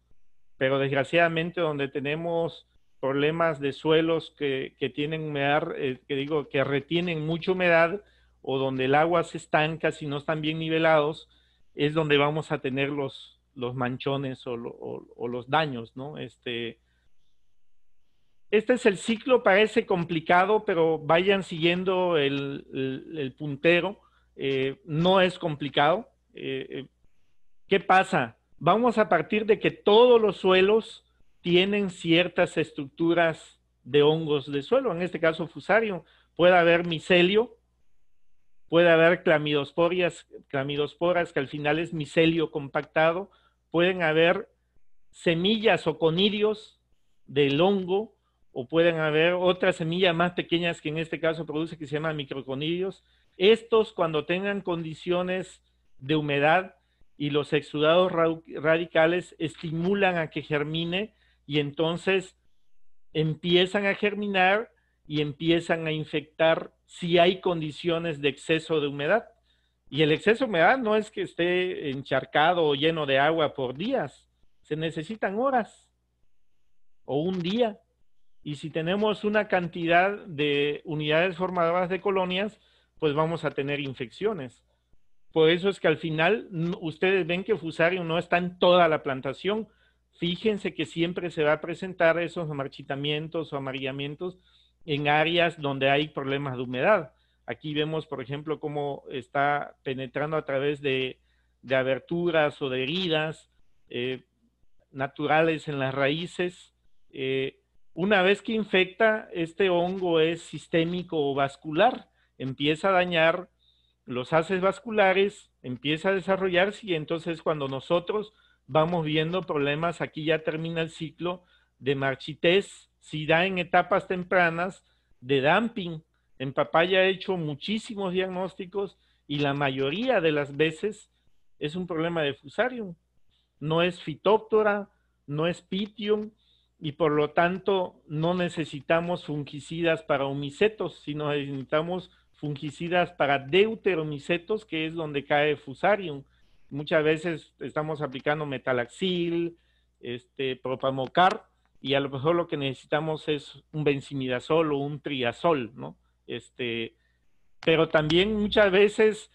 pero desgraciadamente donde tenemos problemas de suelos que, que tienen humedad, eh, que digo, que retienen mucha humedad o donde el agua se estanca si no están bien nivelados, es donde vamos a tener los, los manchones o, o los daños, ¿no? Este, este es el ciclo, parece complicado, pero vayan siguiendo el, puntero. Eh, no es complicado. Eh, eh, ¿Qué pasa? Vamos a partir de que todos los suelos tienen ciertas estructuras de hongos de suelo, en este caso fusario. Puede haber micelio, puede haber clamidosporias, clamidosporas, que al final es micelio compactado. Pueden haber semillas o conidios del hongo o pueden haber otras semillas más pequeñas que en este caso produce que se llaman microconidios. Estos cuando tengan condiciones de humedad y los exudados radicales estimulan a que germine y entonces empiezan a germinar y empiezan a infectar si hay condiciones de exceso de humedad. Y el exceso de humedad no es que esté encharcado o lleno de agua por días, se necesitan horas o un día y si tenemos una cantidad de unidades formadoras de colonias, pues vamos a tener infecciones. Por eso es que al final ustedes ven que Fusarium no está en toda la plantación. Fíjense que siempre se va a presentar esos marchitamientos o amarillamientos en áreas donde hay problemas de humedad. Aquí vemos, por ejemplo, cómo está penetrando a través de, aberturas o de heridas eh, naturales en las raíces. Eh, una vez que infecta, este hongo es sistémico o vascular, empieza a dañar los haces vasculares, empieza a desarrollarse y entonces cuando nosotros vamos viendo problemas, aquí ya termina el ciclo de marchitez, si da en etapas tempranas, de dumping. En papaya he hecho muchísimos diagnósticos y la mayoría de las veces es un problema de fusarium. No es fitóptora, no es pitium, y por lo tanto no necesitamos fungicidas para homicetos, sino necesitamos fungicidas para deuteromicetos, que es donde cae fusarium. Muchas veces estamos aplicando metalaxil, este, propamocar, y a lo mejor lo que necesitamos es un benzimidazol o un triazol, ¿no? Este, pero también muchas veces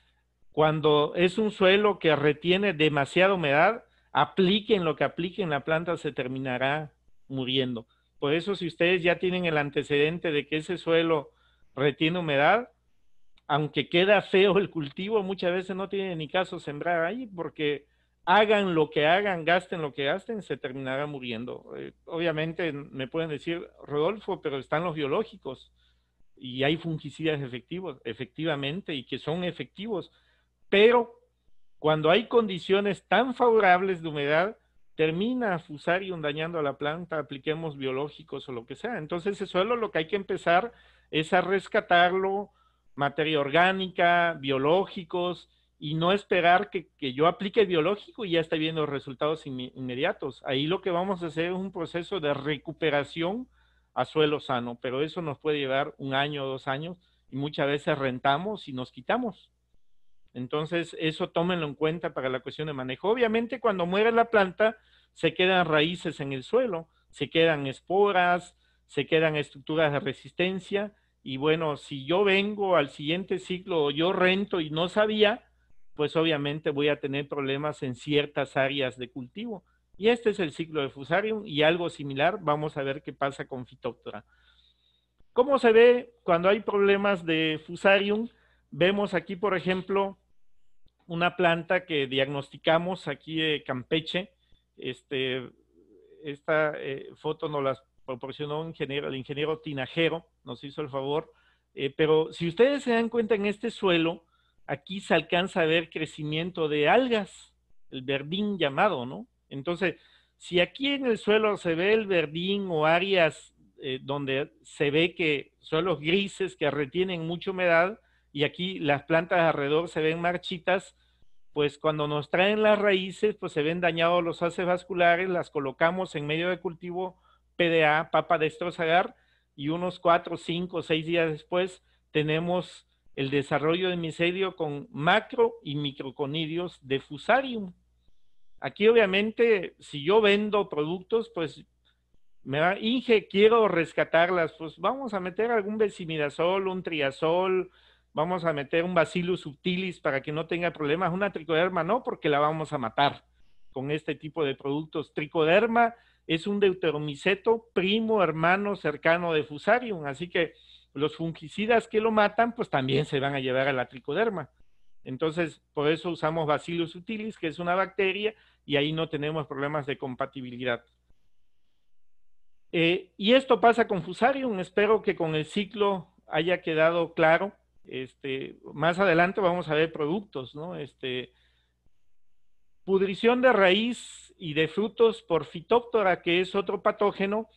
cuando es un suelo que retiene demasiada humedad, apliquen lo que apliquen, la planta se terminará muriendo. Por eso, si ustedes ya tienen el antecedente de que ese suelo retiene humedad, aunque queda feo el cultivo, muchas veces no tiene ni caso sembrar ahí, porque hagan lo que hagan, gasten lo que gasten, se terminará muriendo. Eh, obviamente me pueden decir, Rodolfo, pero están los biológicos y hay fungicidas efectivos, efectivamente, y que son efectivos, pero cuando hay condiciones tan favorables de humedad, termina fusarium dañando a la planta, apliquemos biológicos o lo que sea. Entonces, ese suelo lo que hay que empezar es a rescatarlo, materia orgánica, biológicos, y no esperar que, que, yo aplique biológico y ya esté viendo resultados inmediatos. Ahí lo que vamos a hacer es un proceso de recuperación a suelo sano, pero eso nos puede llevar un año o dos años y muchas veces rentamos y nos quitamos. Entonces, eso tómenlo en cuenta para la cuestión de manejo. Obviamente, cuando muere la planta, se quedan raíces en el suelo, se quedan esporas, se quedan estructuras de resistencia. Y bueno, si yo vengo al siguiente ciclo, yo rento y no sabía, pues obviamente voy a tener problemas en ciertas áreas de cultivo. Y este es el ciclo de fusarium y algo similar, vamos a ver qué pasa con fitóctora. ¿Cómo se ve cuando hay problemas de fusarium? Vemos aquí, por ejemplo, una planta que diagnosticamos aquí en Campeche. Este, esta eh, foto nos la proporcionó un ingeniero, el ingeniero Tinajero, nos hizo el favor. Eh, pero si ustedes se dan cuenta en este suelo, aquí se alcanza a ver crecimiento de algas, el verdín llamado, ¿no? Entonces, si aquí en el suelo se ve el verdín o áreas eh, donde se ve que suelos grises que retienen mucha humedad, y aquí las plantas alrededor se ven marchitas, pues cuando nos traen las raíces, pues se ven dañados los haces vasculares, las colocamos en medio de cultivo PDA, papa de estrozagar, y unos cuatro, cinco, seis días después tenemos el desarrollo de micelio con macro y microconidios de fusarium. Aquí obviamente, si yo vendo productos, pues me va, Inge, quiero rescatarlas, pues vamos a meter algún besimidazol, un triazol, vamos a meter un bacillus subtilis para que no tenga problemas. Una tricoderma no, porque la vamos a matar con este tipo de productos. Tricoderma es un deuteromiceto primo, hermano, cercano de fusarium, así que los fungicidas que lo matan, pues también se van a llevar a la tricoderma. Entonces, por eso usamos Bacillus subtilis, que es una bacteria, y ahí no tenemos problemas de compatibilidad. Eh, y esto pasa con Fusarium. Espero que con el ciclo haya quedado claro este, más adelante vamos a ver productos, ¿no? Este, pudrición de raíz y de frutos por fitóptora, que es otro patógeno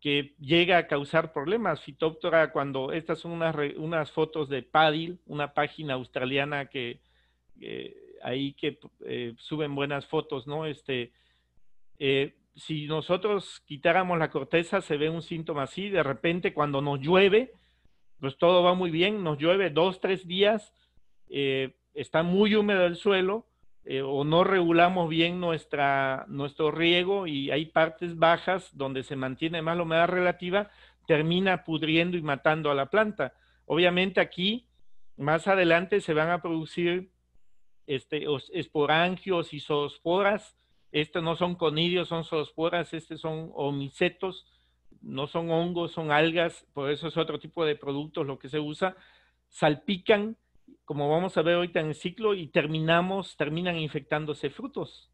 que llega a causar problemas. Fitóptora, cuando estas son unas, unas fotos de Padil, una página australiana que eh, ahí que eh, suben buenas fotos, ¿no? Este, eh, si nosotros quitáramos la corteza, se ve un síntoma así. De repente, cuando nos llueve, pues todo va muy bien, nos llueve dos, tres días, eh, está muy húmedo el suelo eh, o no regulamos bien nuestra, nuestro riego y hay partes bajas donde se mantiene más la humedad relativa, termina pudriendo y matando a la planta. Obviamente aquí, más adelante, se van a producir este, esporangios y zoosporas. Estos no son conidios, son zoosporas, estos son homicetos no son hongos, son algas, por eso es otro tipo de productos lo que se usa, salpican, como vamos a ver ahorita en el ciclo, y terminamos, terminan infectándose frutos.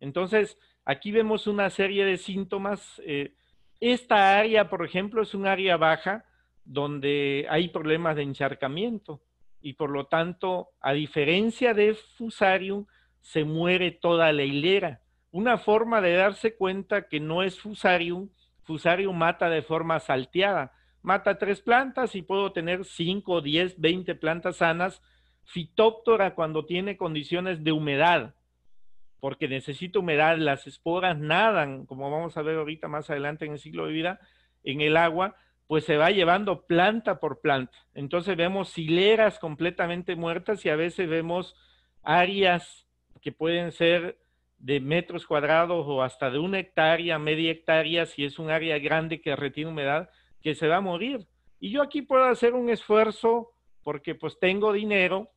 Entonces, aquí vemos una serie de síntomas. Eh, esta área, por ejemplo, es un área baja donde hay problemas de encharcamiento y por lo tanto, a diferencia de fusarium, se muere toda la hilera. Una forma de darse cuenta que no es fusarium Fusarium mata de forma salteada. Mata tres plantas y puedo tener 5, 10, 20 plantas sanas. Fitóptora cuando tiene condiciones de humedad, porque necesita humedad. Las esporas nadan, como vamos a ver ahorita más adelante en el ciclo de vida, en el agua, pues se va llevando planta por planta. Entonces vemos hileras completamente muertas y a veces vemos áreas que pueden ser de metros cuadrados o hasta de una hectárea, media hectárea, si es un área grande que retiene humedad, que se va a morir. Y yo aquí puedo hacer un esfuerzo porque pues tengo dinero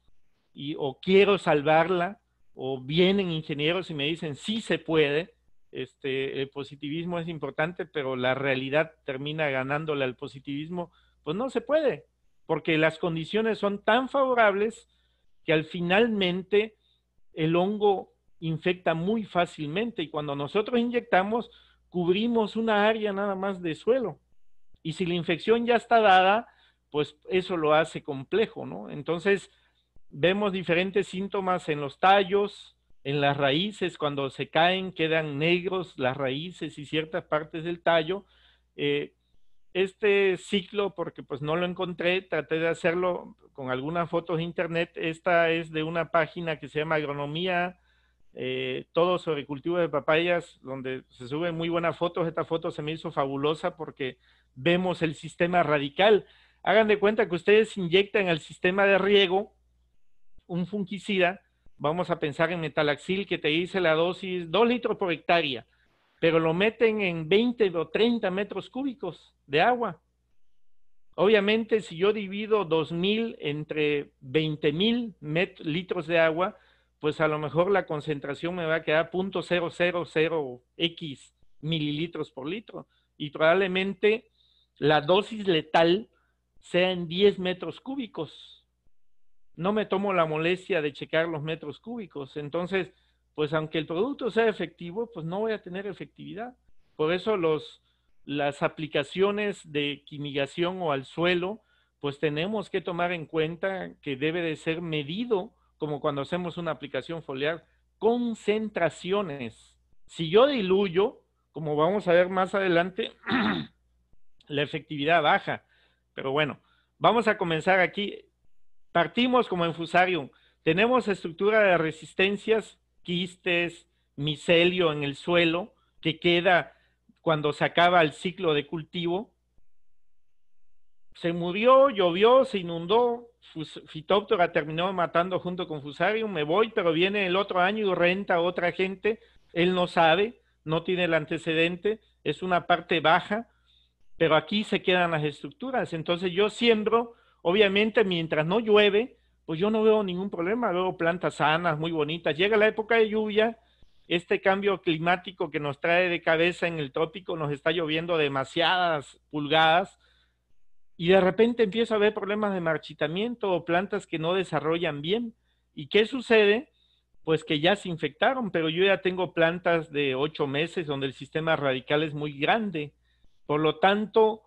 y o quiero salvarla o vienen ingenieros y me dicen sí se puede. Este, el positivismo es importante, pero la realidad termina ganándole al positivismo. Pues no se puede, porque las condiciones son tan favorables que al finalmente el hongo infecta muy fácilmente y cuando nosotros inyectamos, cubrimos una área nada más de suelo. Y si la infección ya está dada, pues eso lo hace complejo, ¿no? Entonces, vemos diferentes síntomas en los tallos, en las raíces, cuando se caen quedan negros las raíces y ciertas partes del tallo. Eh, este ciclo, porque pues no lo encontré, traté de hacerlo con algunas fotos de internet. Esta es de una página que se llama Agronomía eh, todo sobre cultivo de papayas, donde se suben muy buenas fotos. Esta foto se me hizo fabulosa porque vemos el sistema radical. Hagan de cuenta que ustedes inyectan al sistema de riego un fungicida, vamos a pensar en metalaxil que te dice la dosis 2 litros por hectárea, pero lo meten en 20 o 30 metros cúbicos de agua. Obviamente, si yo divido 2.000 entre 20.000 litros de agua, pues a lo mejor la concentración me va a quedar 000 x mililitros por litro y probablemente la dosis letal sea en 10 metros cúbicos. No me tomo la molestia de checar los metros cúbicos. Entonces, pues aunque el producto sea efectivo, pues no voy a tener efectividad. Por eso los, las aplicaciones de quimigación o al suelo, pues tenemos que tomar en cuenta que debe de ser medido como cuando hacemos una aplicación foliar, concentraciones. Si yo diluyo, como vamos a ver más adelante, la efectividad baja. Pero bueno, vamos a comenzar aquí. Partimos como en Fusarium. Tenemos estructura de resistencias, quistes, micelio en el suelo, que queda cuando se acaba el ciclo de cultivo. Se murió, llovió, se inundó, Fitóptera terminó matando junto con Fusarium, me voy, pero viene el otro año y renta a otra gente, él no sabe, no tiene el antecedente, es una parte baja, pero aquí se quedan las estructuras. Entonces yo siembro, obviamente mientras no llueve, pues yo no veo ningún problema, veo plantas sanas, muy bonitas. Llega la época de lluvia, este cambio climático que nos trae de cabeza en el trópico nos está lloviendo demasiadas pulgadas, y de repente empiezo a ver problemas de marchitamiento o plantas que no desarrollan bien. ¿Y qué sucede? Pues que ya se infectaron, pero yo ya tengo plantas de ocho meses donde el sistema radical es muy grande. Por lo tanto,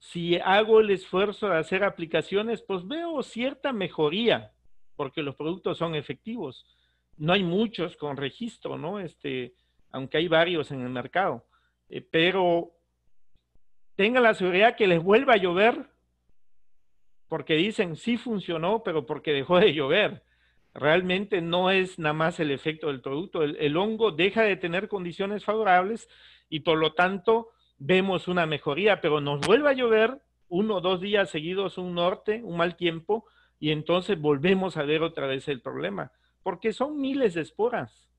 si hago el esfuerzo de hacer aplicaciones, pues veo cierta mejoría, porque los productos son efectivos. No hay muchos con registro, ¿no? Este, aunque hay varios en el mercado, eh, pero tengan la seguridad que les vuelva a llover, porque dicen sí funcionó, pero porque dejó de llover. Realmente no es nada más el efecto del producto. El, hongo deja de tener condiciones favorables y por lo tanto vemos una mejoría, pero nos vuelve a llover uno o dos días seguidos un norte, un mal tiempo, y entonces volvemos a ver otra vez el problema, porque son miles de esporas.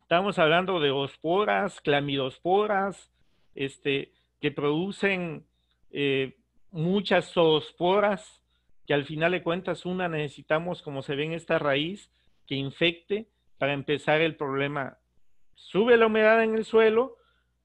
Estamos hablando de osporas, clamidosporas, este, que producen eh, muchas zoosporas que al final de cuentas una necesitamos, como se ve en esta raíz, que infecte para empezar el problema. Sube la humedad en el suelo,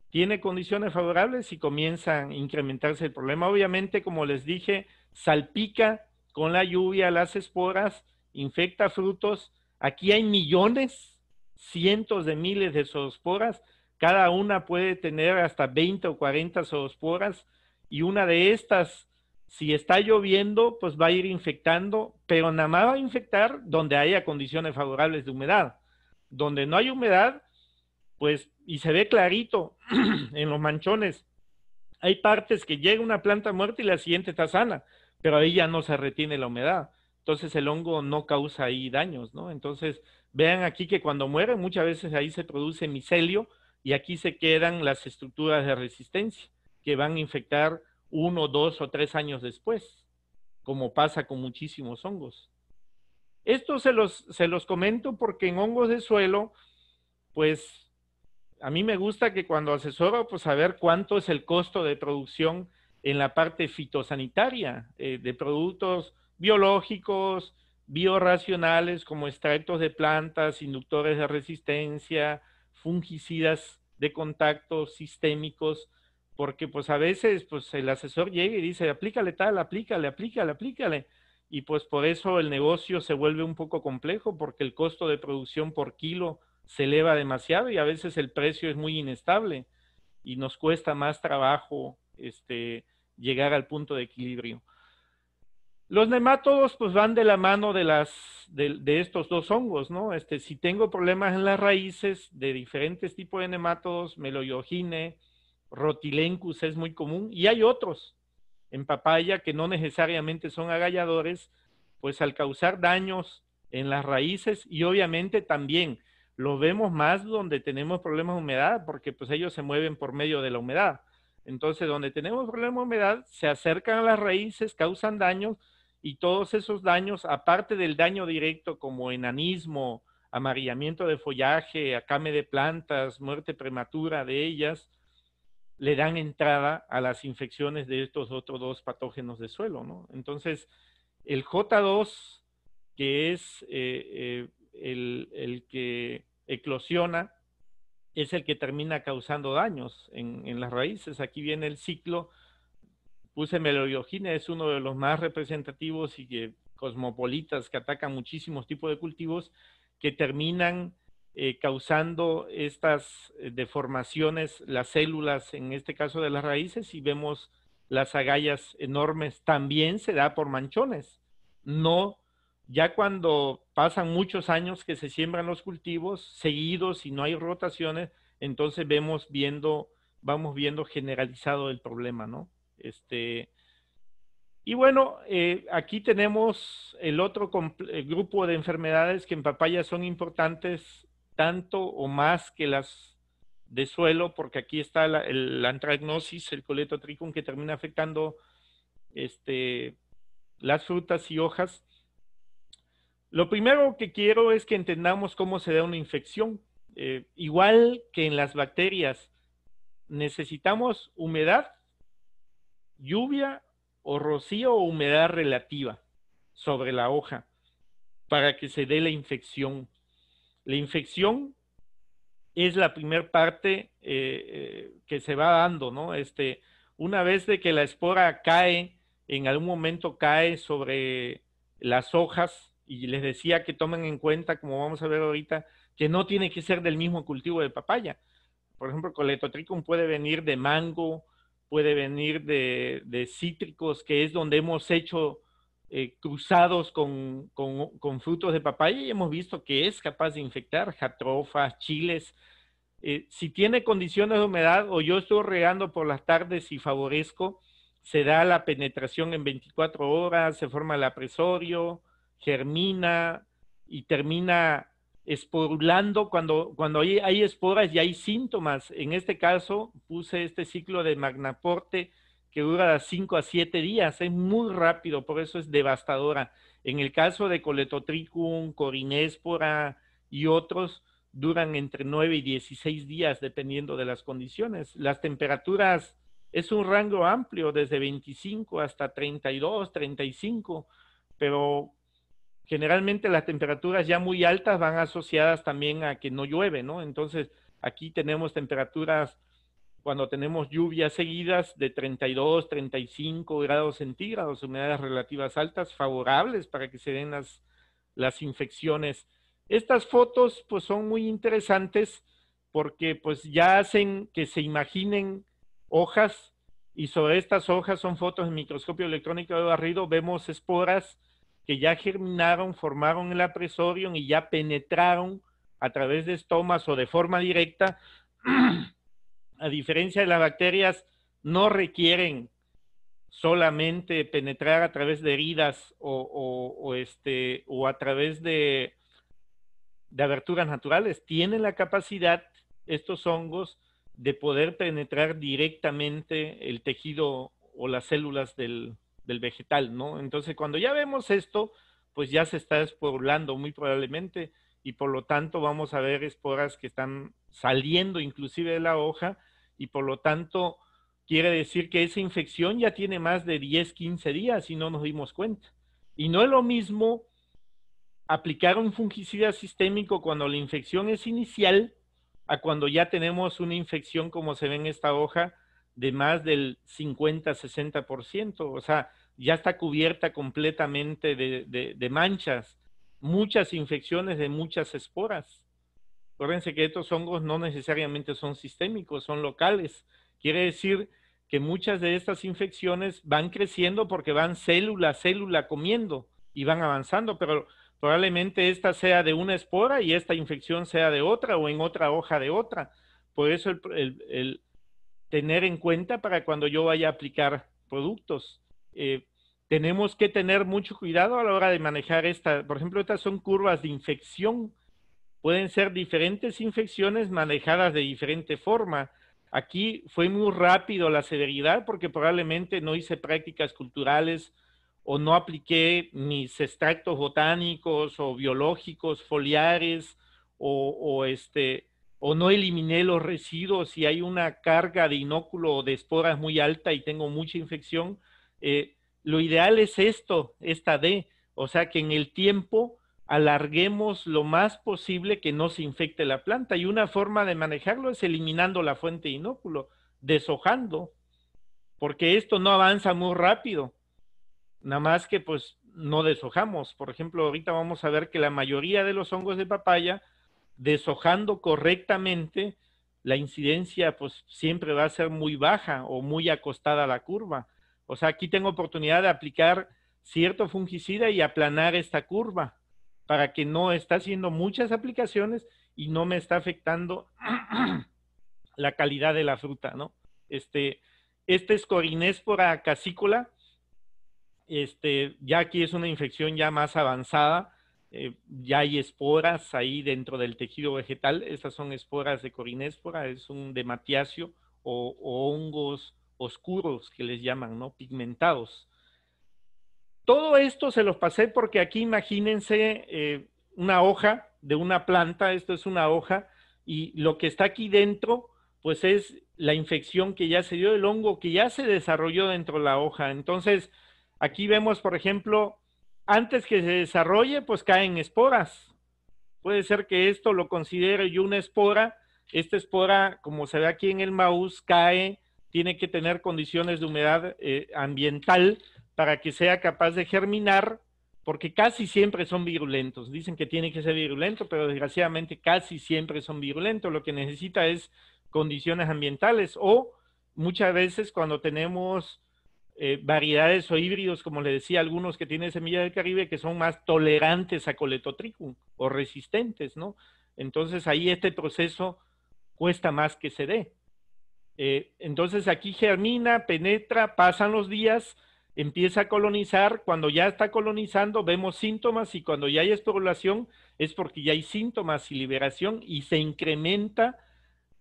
tiene condiciones favorables y comienza a incrementarse el problema. Obviamente, como les dije, salpica con la lluvia las esporas, infecta frutos. Aquí hay millones, cientos de miles de zoosporas cada una puede tener hasta 20 o 40 zoosporas y una de estas, si está lloviendo, pues va a ir infectando, pero nada más va a infectar donde haya condiciones favorables de humedad. Donde no hay humedad, pues, y se ve clarito en los manchones, hay partes que llega una planta muerta y la siguiente está sana, pero ahí ya no se retiene la humedad. Entonces el hongo no causa ahí daños, ¿no? Entonces vean aquí que cuando muere muchas veces ahí se produce micelio, y aquí se quedan las estructuras de resistencia que van a infectar uno, dos o tres años después, como pasa con muchísimos hongos. Esto se los, se comento porque en hongos de suelo, pues a mí me gusta que cuando asesoro, pues saber cuánto es el costo de producción en la parte fitosanitaria eh, de productos biológicos, bioracionales como extractos de plantas, inductores de resistencia, fungicidas de contacto sistémicos, porque pues a veces pues el asesor llega y dice, aplícale tal, aplícale, aplícale, aplícale. Y pues por eso el negocio se vuelve un poco complejo, porque el costo de producción por kilo se eleva demasiado y a veces el precio es muy inestable y nos cuesta más trabajo este, llegar al punto de equilibrio. Los nematodos pues van de la mano de, las, de, estos dos hongos, ¿no? Este, si tengo problemas en las raíces de diferentes tipos de nematodos, meloyogine, rotilencus es muy común, y hay otros en papaya que no necesariamente son agalladores, pues al causar daños en las raíces y obviamente también lo vemos más donde tenemos problemas de humedad, porque pues ellos se mueven por medio de la humedad. Entonces, donde tenemos problemas de humedad, se acercan a las raíces, causan daños, y todos esos daños, aparte del daño directo como enanismo, amarillamiento de follaje, acame de plantas, muerte prematura de ellas, le dan entrada a las infecciones de estos otros dos patógenos de suelo, ¿no? Entonces, el J2, que es eh, eh, el, que eclosiona, es el que termina causando daños en las raíces. Aquí viene el ciclo Puse Meloidogine es uno de los más representativos y cosmopolitas que atacan muchísimos tipos de cultivos que terminan eh, causando estas eh, deformaciones, las células, en este caso de las raíces, y vemos las agallas enormes. También se da por manchones. No, ya cuando pasan muchos años que se siembran los cultivos seguidos y no hay rotaciones, entonces vemos viendo, vamos viendo generalizado el problema, ¿no? Este, y bueno, eh, aquí tenemos el otro grupo de enfermedades que en papaya son importantes tanto o más que las de suelo, porque aquí está la, el, antragnosis, el coletotricum, que termina afectando este, las frutas y hojas. Lo primero que quiero es que entendamos cómo se da una infección. Eh, igual que en las bacterias, necesitamos humedad lluvia o rocío o humedad relativa sobre la hoja para que se dé la infección. La infección es la primera parte eh, eh, que se va dando, ¿no? Este, una vez de que la espora cae, en algún momento cae sobre las hojas, y les decía que tomen en cuenta, como vamos a ver ahorita, que no tiene que ser del mismo cultivo de papaya. Por ejemplo, coletotricum puede venir de mango, puede venir de, cítricos, que es donde hemos hecho eh, cruzados con, frutos de papaya y hemos visto que es capaz de infectar jatrofas, chiles. Eh, si tiene condiciones de humedad o yo estoy regando por las tardes y favorezco, se da la penetración en 24 horas, se forma el apresorio, germina y termina esporulando cuando, cuando hay, hay, esporas y hay síntomas. En este caso, puse este ciclo de magnaporte que dura 5 a 7 días, es muy rápido, por eso es devastadora. En el caso de coletotricum, corinéspora y otros, duran entre 9 y 16 días, dependiendo de las condiciones. Las temperaturas es un rango amplio, desde 25 hasta 32, 35, pero generalmente las temperaturas ya muy altas van asociadas también a que no llueve, ¿no? Entonces, aquí tenemos temperaturas cuando tenemos lluvias seguidas de 32, 35 grados centígrados, humedades relativas altas, favorables para que se den las, infecciones. Estas fotos pues son muy interesantes porque pues ya hacen que se imaginen hojas y sobre estas hojas son fotos en microscopio electrónico de barrido, vemos esporas, que ya germinaron, formaron el apresorium y ya penetraron a través de estomas o de forma directa, a diferencia de las bacterias, no requieren solamente penetrar a través de heridas o, este, o a través de, de aberturas naturales. Tienen la capacidad, estos hongos, de poder penetrar directamente el tejido o las células del, del vegetal, ¿no? Entonces, cuando ya vemos esto, pues ya se está esporulando muy probablemente y por lo tanto vamos a ver esporas que están saliendo inclusive de la hoja y por lo tanto quiere decir que esa infección ya tiene más de 10, 15 días y no nos dimos cuenta. Y no es lo mismo aplicar un fungicida sistémico cuando la infección es inicial a cuando ya tenemos una infección como se ve en esta hoja de más del 50-60%, o sea, ya está cubierta completamente de, manchas, muchas infecciones de muchas esporas. Acuérdense que estos hongos no necesariamente son sistémicos, son locales. Quiere decir que muchas de estas infecciones van creciendo porque van célula a célula comiendo y van avanzando, pero probablemente esta sea de una espora y esta infección sea de otra o en otra hoja de otra. Por eso el tener en cuenta para cuando yo vaya a aplicar productos. Eh, tenemos que tener mucho cuidado a la hora de manejar esta. Por ejemplo, estas son curvas de infección. Pueden ser diferentes infecciones manejadas de diferente forma. Aquí fue muy rápido la severidad porque probablemente no hice prácticas culturales o no apliqué mis extractos botánicos o biológicos, foliares o, o este, o no eliminé los residuos, si hay una carga de inóculo o de esporas muy alta y tengo mucha infección, eh, lo ideal es esto, esta D, o sea que en el tiempo alarguemos lo más posible que no se infecte la planta y una forma de manejarlo es eliminando la fuente de inóculo, deshojando, porque esto no avanza muy rápido, nada más que pues no deshojamos. Por ejemplo, ahorita vamos a ver que la mayoría de los hongos de papaya deshojando correctamente, la incidencia pues siempre va a ser muy baja o muy acostada a la curva. O sea, aquí tengo oportunidad de aplicar cierto fungicida y aplanar esta curva para que no está haciendo muchas aplicaciones y no me está afectando la calidad de la fruta, ¿no? Este, este es Corinéspora casícola, este, ya aquí es una infección ya más avanzada, eh, ya hay esporas ahí dentro del tejido vegetal. Estas son esporas de corinéspora, es un dematiáceo o, o hongos oscuros que les llaman, ¿no? Pigmentados. Todo esto se los pasé porque aquí imagínense eh, una hoja de una planta, esto es una hoja, y lo que está aquí dentro, pues es la infección que ya se dio del hongo, que ya se desarrolló dentro de la hoja. Entonces, aquí vemos, por ejemplo, antes que se desarrolle, pues caen esporas. Puede ser que esto lo considere yo una espora. Esta espora, como se ve aquí en el mouse, cae, tiene que tener condiciones de humedad eh, ambiental para que sea capaz de germinar, porque casi siempre son virulentos. Dicen que tiene que ser virulento, pero desgraciadamente casi siempre son virulentos. Lo que necesita es condiciones ambientales o muchas veces cuando tenemos eh, variedades o híbridos, como le decía, algunos que tienen semilla del Caribe, que son más tolerantes a coletotricum o resistentes, ¿no? Entonces ahí este proceso cuesta más que se dé. Eh, entonces aquí germina, penetra, pasan los días, empieza a colonizar, cuando ya está colonizando vemos síntomas y cuando ya hay esporulación es porque ya hay síntomas y liberación y se incrementa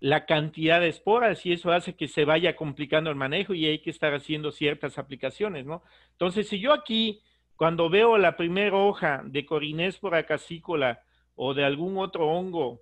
la cantidad de esporas y eso hace que se vaya complicando el manejo y hay que estar haciendo ciertas aplicaciones, ¿no? Entonces, si yo aquí, cuando veo la primera hoja de Corinéspora casícola o de algún otro hongo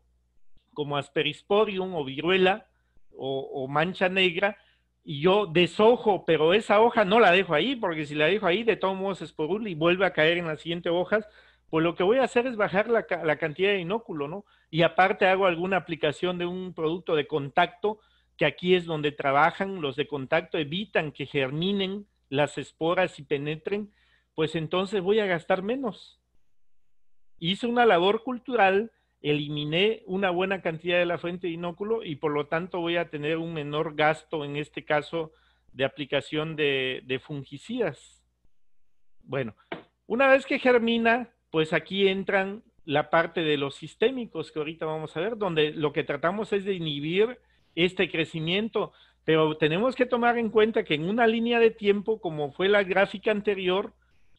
como asperisporium o viruela o, mancha negra, y yo desojo, pero esa hoja no la dejo ahí, porque si la dejo ahí, de todos modos es y vuelve a caer en las siguientes hojas, pues lo que voy a hacer es bajar la, cantidad de inóculo, ¿no? Y aparte hago alguna aplicación de un producto de contacto, que aquí es donde trabajan los de contacto, evitan que germinen las esporas y penetren, pues entonces voy a gastar menos. Hice una labor cultural, eliminé una buena cantidad de la fuente de inóculo y por lo tanto voy a tener un menor gasto, en este caso, de aplicación de fungicidas. Bueno, una vez que germina, pues aquí entran la parte de los sistémicos que ahorita vamos a ver, donde lo que tratamos es de inhibir este crecimiento, pero tenemos que tomar en cuenta que en una línea de tiempo, como fue la gráfica anterior,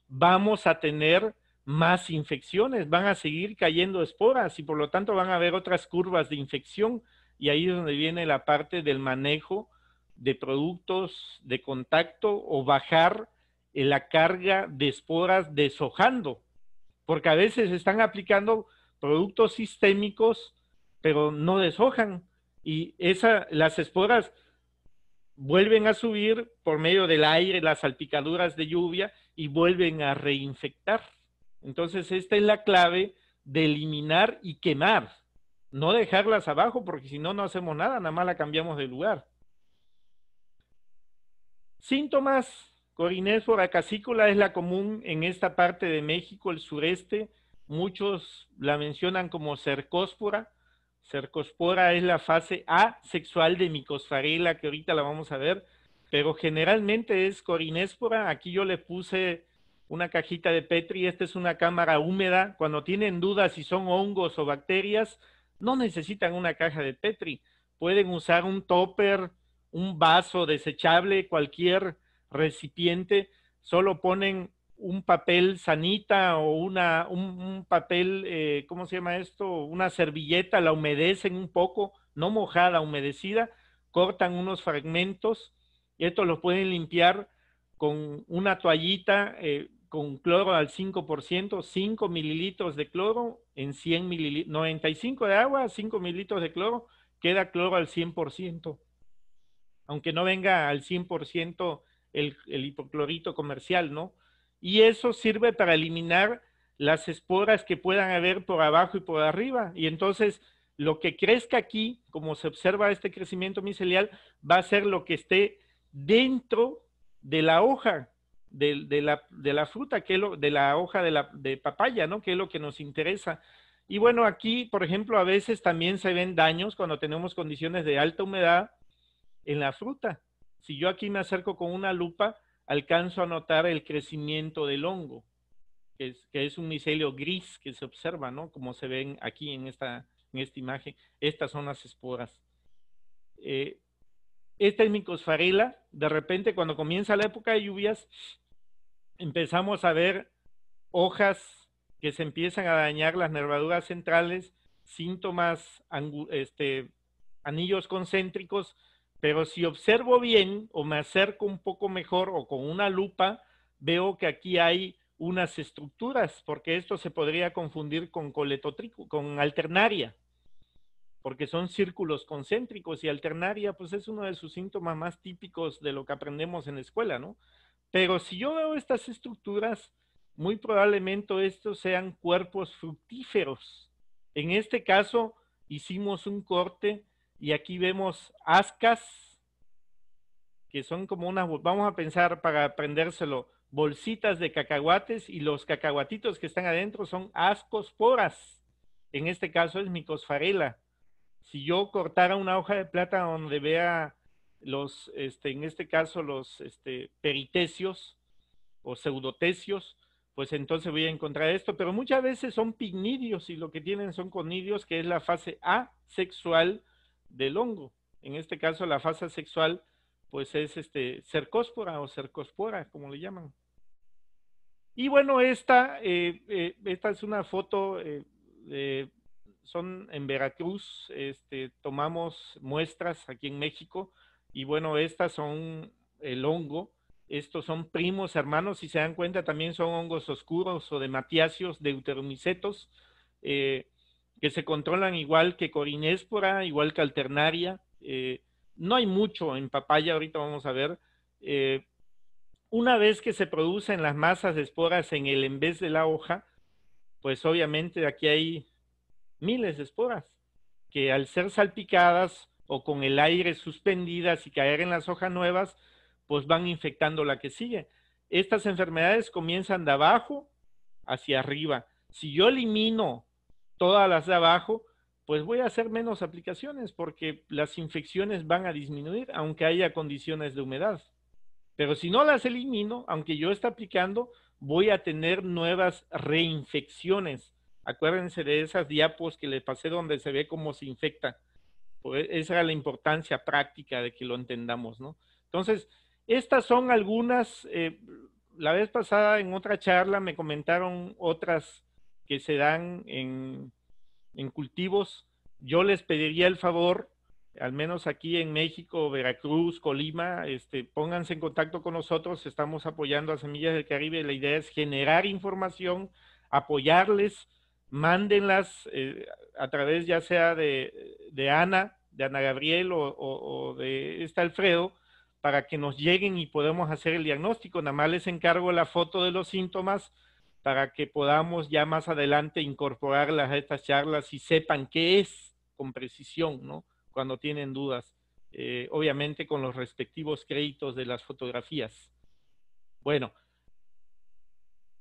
vamos a tener más infecciones, van a seguir cayendo esporas y por lo tanto van a haber otras curvas de infección y ahí es donde viene la parte del manejo de productos de contacto o bajar eh, la carga de esporas deshojando porque a veces están aplicando productos sistémicos, pero no deshojan. Y esa, las esporas vuelven a subir por medio del aire, las salpicaduras de lluvia y vuelven a reinfectar. Entonces, esta es la clave de eliminar y quemar, no dejarlas abajo, porque si no, no hacemos nada, nada más la cambiamos de lugar. Síntomas Corinéspora casícola es la común en esta parte de México, el sureste. Muchos la mencionan como cercóspora. Cercospora es la fase asexual de micosfarela, que ahorita la vamos a ver, pero generalmente es corinéspora. Aquí yo le puse una cajita de Petri, esta es una cámara húmeda. Cuando tienen dudas si son hongos o bacterias, no necesitan una caja de Petri. Pueden usar un topper, un vaso desechable, cualquier recipiente solo ponen un papel sanita o una, un, papel, eh, ¿cómo se llama esto? Una servilleta, la humedecen un poco, no mojada, humedecida, cortan unos fragmentos, y esto los pueden limpiar con una toallita eh, con cloro al 5%, 5 mililitros de cloro en 100 mililitros, 95 de agua, 5 mililitros de cloro, queda cloro al 100%. Aunque no venga al 100% el, hipoclorito comercial, ¿no? Y eso sirve para eliminar las esporas que puedan haber por abajo y por arriba. Y entonces lo que crezca aquí, como se observa este crecimiento micelial, va a ser lo que esté dentro de la hoja de, la, fruta, que lo, de la hoja de, la, de papaya, ¿no? Que es lo que nos interesa. Y bueno, aquí, por ejemplo, a veces también se ven daños cuando tenemos condiciones de alta humedad en la fruta. Si yo aquí me acerco con una lupa, alcanzo a notar el crecimiento del hongo, que es, un micelio gris que se observa, ¿no? Como se ven aquí en esta, imagen. Estas son las esporas. esta eh, es micosfarela. De repente, cuando comienza la época de lluvias, empezamos a ver hojas que se empiezan a dañar las nervaduras centrales, síntomas, este, anillos concéntricos pero si observo bien o me acerco un poco mejor o con una lupa, veo que aquí hay unas estructuras, porque esto se podría confundir con coletotrico, con alternaria, porque son círculos concéntricos y alternaria, pues es uno de sus síntomas más típicos de lo que aprendemos en la escuela, ¿no? Pero si yo veo estas estructuras, muy probablemente estos sean cuerpos fructíferos. En este caso, hicimos un corte y aquí vemos ascas, que son como unas, vamos a pensar para aprendérselo, bolsitas de cacahuates y los cacahuatitos que están adentro son ascosporas. En este caso es micosfarela. Si yo cortara una hoja de plata donde vea los, este, en este caso los este, peritecios o pseudotecios, pues entonces voy a encontrar esto. Pero muchas veces son pignidios y lo que tienen son conidios, que es la fase asexual del hongo. En este caso, la fase sexual, pues es este, cercóspora o cercospora, como le llaman. Y bueno, esta, eh, eh, esta es una foto, eh, son en Veracruz, este, tomamos muestras aquí en México, y bueno, estas son el hongo, estos son primos, hermanos, si se dan cuenta, también son hongos oscuros o de matiáceos, deuteromicetos que se controlan igual que Corinéspora, igual que Alternaria. Eh, no hay mucho en papaya, ahorita vamos a ver. Eh, una vez que se producen las masas de esporas en el en de la hoja, pues obviamente aquí hay miles de esporas que al ser salpicadas o con el aire suspendidas y caer en las hojas nuevas, pues van infectando la que sigue. Estas enfermedades comienzan de abajo hacia arriba. Si yo elimino todas las de abajo, pues voy a hacer menos aplicaciones porque las infecciones van a disminuir aunque haya condiciones de humedad. Pero si no las elimino, aunque yo esté aplicando, voy a tener nuevas reinfecciones. Acuérdense de esas diapos que les pasé donde se ve cómo se infecta. Pues, esa era la importancia práctica de que lo entendamos, ¿no? Entonces, estas son algunas, eh, la vez pasada en otra charla me comentaron otras que se dan en, cultivos, yo les pediría el favor, al menos aquí en México, Veracruz, Colima, este, pónganse en contacto con nosotros, estamos apoyando a Semillas del Caribe, la idea es generar información, apoyarles, mándenlas eh, a través ya sea de, Ana, de Ana Gabriel o, de este Alfredo, para que nos lleguen y podamos hacer el diagnóstico. Nada más les encargo la foto de los síntomas, para que podamos ya más adelante incorporarlas a estas charlas y sepan qué es con precisión, ¿no? Cuando tienen dudas, eh, obviamente con los respectivos créditos de las fotografías. Bueno,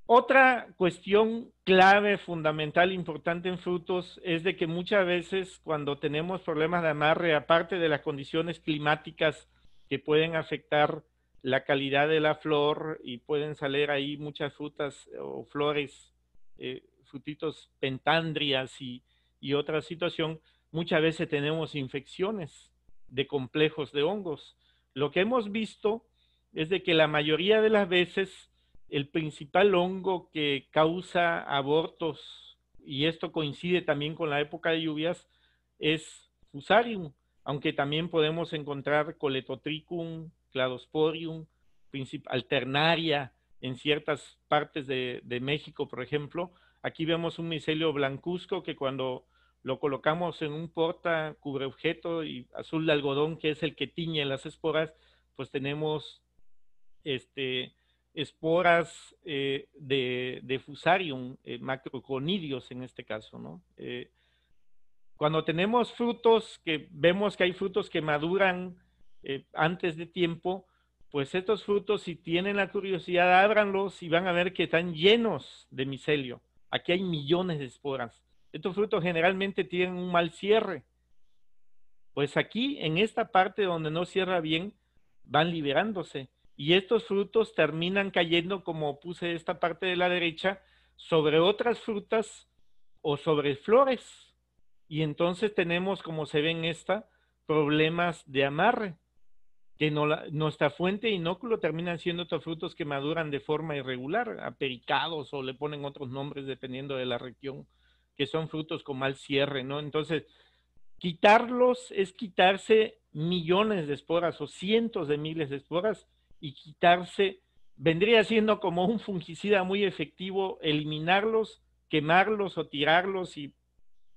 otra cuestión clave, fundamental, importante en frutos es de que muchas veces cuando tenemos problemas de amarre, aparte de las condiciones climáticas que pueden afectar la calidad de la flor y pueden salir ahí muchas frutas eh, o flores, eh, frutitos pentandrias y, y otra situación. Muchas veces tenemos infecciones de complejos de hongos. Lo que hemos visto es de que la mayoría de las veces el principal hongo que causa abortos, y esto coincide también con la época de lluvias, es fusarium, aunque también podemos encontrar coletotricum, Cladosporium, alternaria en ciertas partes de, México, por ejemplo. Aquí vemos un micelio blancuzco que cuando lo colocamos en un porta cubre objeto y azul de algodón, que es el que tiñe las esporas, pues tenemos este, esporas eh, de, de, fusarium, eh, macroconidios en este caso, ¿no? Eh, cuando tenemos frutos que vemos que hay frutos que maduran eh, antes de tiempo, pues estos frutos, si tienen la curiosidad, ábranlos y van a ver que están llenos de micelio. Aquí hay millones de esporas. Estos frutos generalmente tienen un mal cierre. Pues aquí, en esta parte donde no cierra bien, van liberándose. Y estos frutos terminan cayendo, como puse esta parte de la derecha, sobre otras frutas o sobre flores. Y entonces tenemos, como se ve en esta, problemas de amarre que nuestra fuente inóculo terminan siendo otros frutos que maduran de forma irregular, apericados o le ponen otros nombres dependiendo de la región, que son frutos con mal cierre, ¿no? Entonces, quitarlos es quitarse millones de esporas o cientos de miles de esporas y quitarse, vendría siendo como un fungicida muy efectivo eliminarlos, quemarlos o tirarlos y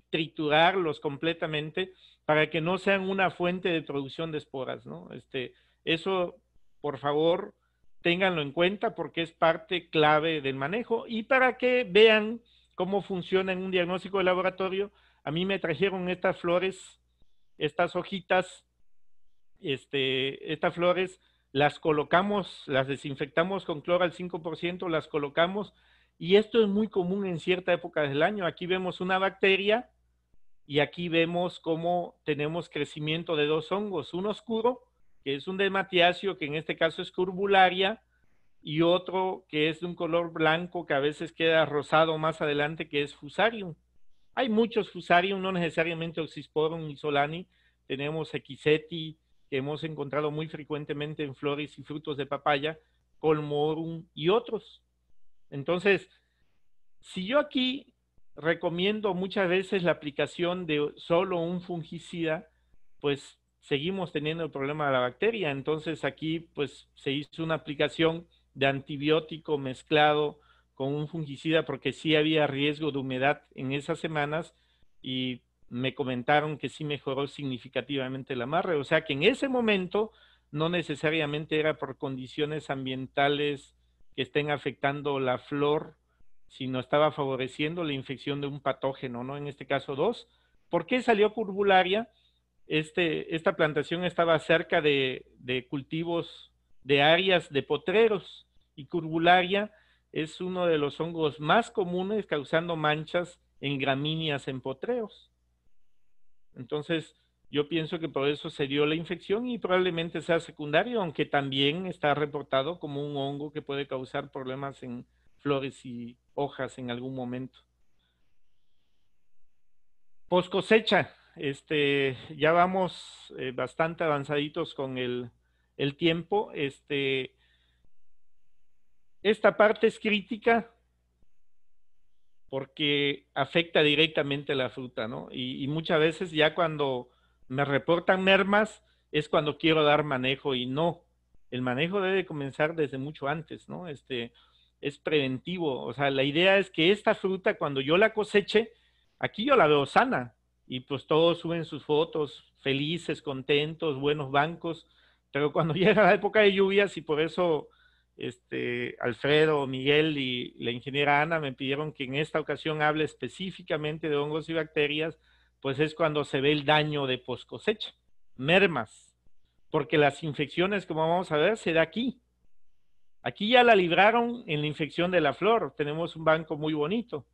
triturarlos completamente para que no sean una fuente de producción de esporas, ¿no? Este, eso, por favor, ténganlo en cuenta porque es parte clave del manejo y para que vean cómo funciona en un diagnóstico de laboratorio, a mí me trajeron estas flores, estas hojitas, este, estas flores, las colocamos, las desinfectamos con cloro al 5%, las colocamos, y esto es muy común en cierta época del año. Aquí vemos una bacteria y aquí vemos cómo tenemos crecimiento de dos hongos, uno oscuro, que es un dematiáceo, que en este caso es Curbularia y otro que es de un color blanco que a veces queda rosado más adelante, que es fusarium. Hay muchos fusarium, no necesariamente oxisporum y solani. Tenemos equiseti, que hemos encontrado muy frecuentemente en flores y frutos de papaya, colmorum y otros. Entonces, si yo aquí recomiendo muchas veces la aplicación de solo un fungicida, pues seguimos teniendo el problema de la bacteria. Entonces aquí pues se hizo una aplicación de antibiótico mezclado con un fungicida porque sí había riesgo de humedad en esas semanas y me comentaron que sí mejoró significativamente el amarre. O sea que en ese momento no necesariamente era por condiciones ambientales que estén afectando la flor no estaba favoreciendo la infección de un patógeno, ¿no? En este caso, dos. ¿Por qué salió curvularia? Este, esta plantación estaba cerca de, cultivos de áreas de potreros y curvularia es uno de los hongos más comunes causando manchas en gramíneas en potreros. Entonces, yo pienso que por eso se dio la infección y probablemente sea secundario, aunque también está reportado como un hongo que puede causar problemas en flores y hojas en algún momento. Post cosecha, este, ya vamos eh, bastante avanzaditos con el, tiempo. Este, esta parte es crítica porque afecta directamente la fruta, ¿no? Y, y, muchas veces ya cuando me reportan mermas es cuando quiero dar manejo y no. El manejo debe comenzar desde mucho antes, ¿no? Este, es preventivo. O sea, la idea es que esta fruta, cuando yo la coseche, aquí yo la veo sana. Y pues todos suben sus fotos, felices, contentos, buenos bancos. Pero cuando llega la época de lluvias y por eso este, Alfredo, Miguel y la ingeniera Ana me pidieron que en esta ocasión hable específicamente de hongos y bacterias, pues es cuando se ve el daño de poscosecha, mermas, porque las infecciones, como vamos a ver, se da aquí, Aquí ya la libraron en la infección de la flor. Tenemos un banco muy bonito.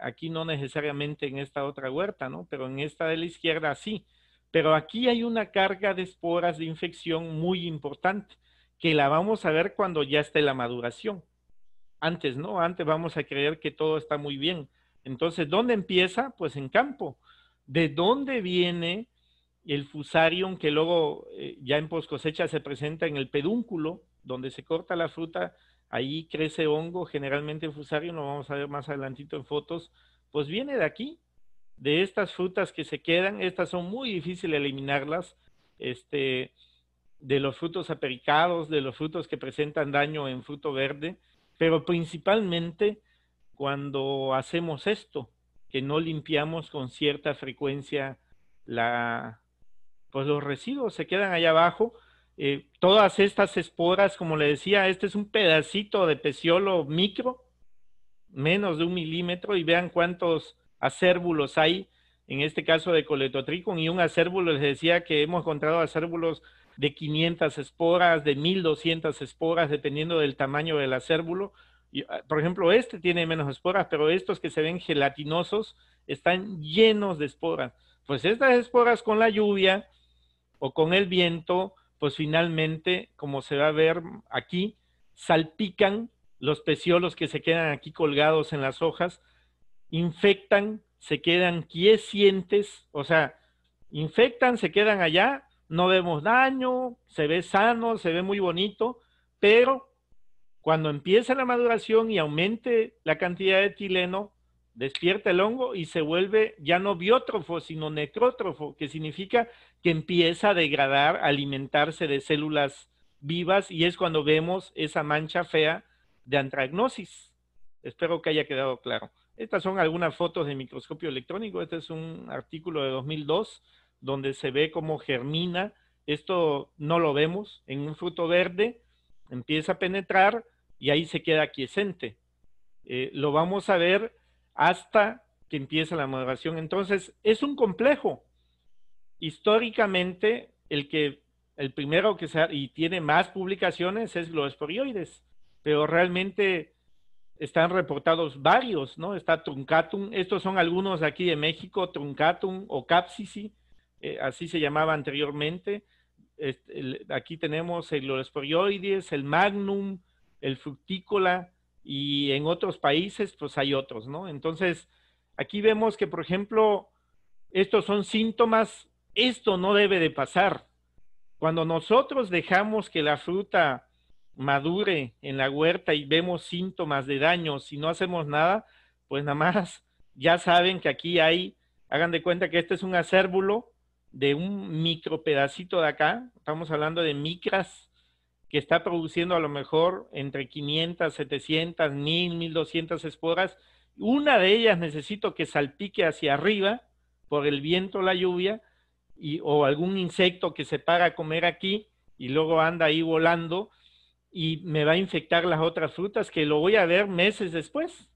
Aquí no necesariamente en esta otra huerta, ¿no? Pero en esta de la izquierda sí. Pero aquí hay una carga de esporas de infección muy importante que la vamos a ver cuando ya esté la maduración. Antes, ¿no? Antes vamos a creer que todo está muy bien. Entonces, ¿dónde empieza? Pues en campo. ¿De dónde viene el fusarium que luego eh, ya en poscosecha cosecha se presenta en el pedúnculo? donde se corta la fruta, ahí crece hongo, generalmente el fusario, lo vamos a ver más adelantito en fotos, pues viene de aquí, de estas frutas que se quedan, estas son muy difíciles eliminarlas, este, de los frutos apericados, de los frutos que presentan daño en fruto verde, pero principalmente cuando hacemos esto, que no limpiamos con cierta frecuencia la, pues los residuos se quedan allá abajo, eh, todas estas esporas, como le decía, este es un pedacito de peciolo micro, menos de un milímetro, y vean cuántos acérbulos hay, en este caso de coletotricum, y un acérbulo, les decía que hemos encontrado acérbulos de 500 esporas, de 1200 esporas, dependiendo del tamaño del acérbulo. Ah, por ejemplo, este tiene menos esporas, pero estos que se ven gelatinosos están llenos de esporas. Pues estas esporas con la lluvia o con el viento pues finalmente, como se va a ver aquí, salpican los peciolos que se quedan aquí colgados en las hojas, infectan, se quedan quiescientes, o sea, infectan, se quedan allá, no vemos daño, se ve sano, se ve muy bonito, pero cuando empieza la maduración y aumente la cantidad de tileno, despierta el hongo y se vuelve ya no biótrofo, sino necrótrofo, que significa que empieza a degradar, alimentarse de células vivas y es cuando vemos esa mancha fea de antragnosis. Espero que haya quedado claro. Estas son algunas fotos de microscopio electrónico. Este es un artículo de 2002 donde se ve cómo germina. Esto no lo vemos en un fruto verde, empieza a penetrar y ahí se queda quiescente. Eh, lo vamos a ver hasta que empieza la moderación. Entonces, es un complejo. Históricamente, el que el primero que se, y tiene más publicaciones es Globosporioides, pero realmente están reportados varios, ¿no? Está Truncatum, estos son algunos aquí de México, Truncatum o Capsisi, eh, así se llamaba anteriormente. Este, aquí tenemos el Globosporioides, el Magnum, el Fructícola, y en otros países pues hay otros, ¿no? Entonces, aquí vemos que, por ejemplo, estos son síntomas, esto no debe de pasar. Cuando nosotros dejamos que la fruta madure en la huerta y vemos síntomas de daño, si no hacemos nada, pues nada más ya saben que aquí hay, hagan de cuenta que este es un acérbulo de un micro pedacito de acá, estamos hablando de micras, que está produciendo a lo mejor entre 500, 700, 1000, 1200 esporas. Una de ellas necesito que salpique hacia arriba por el viento, la lluvia, o algún insecto que se para a comer aquí y luego anda ahí volando y me va a infectar las otras frutas que lo voy a ver meses después.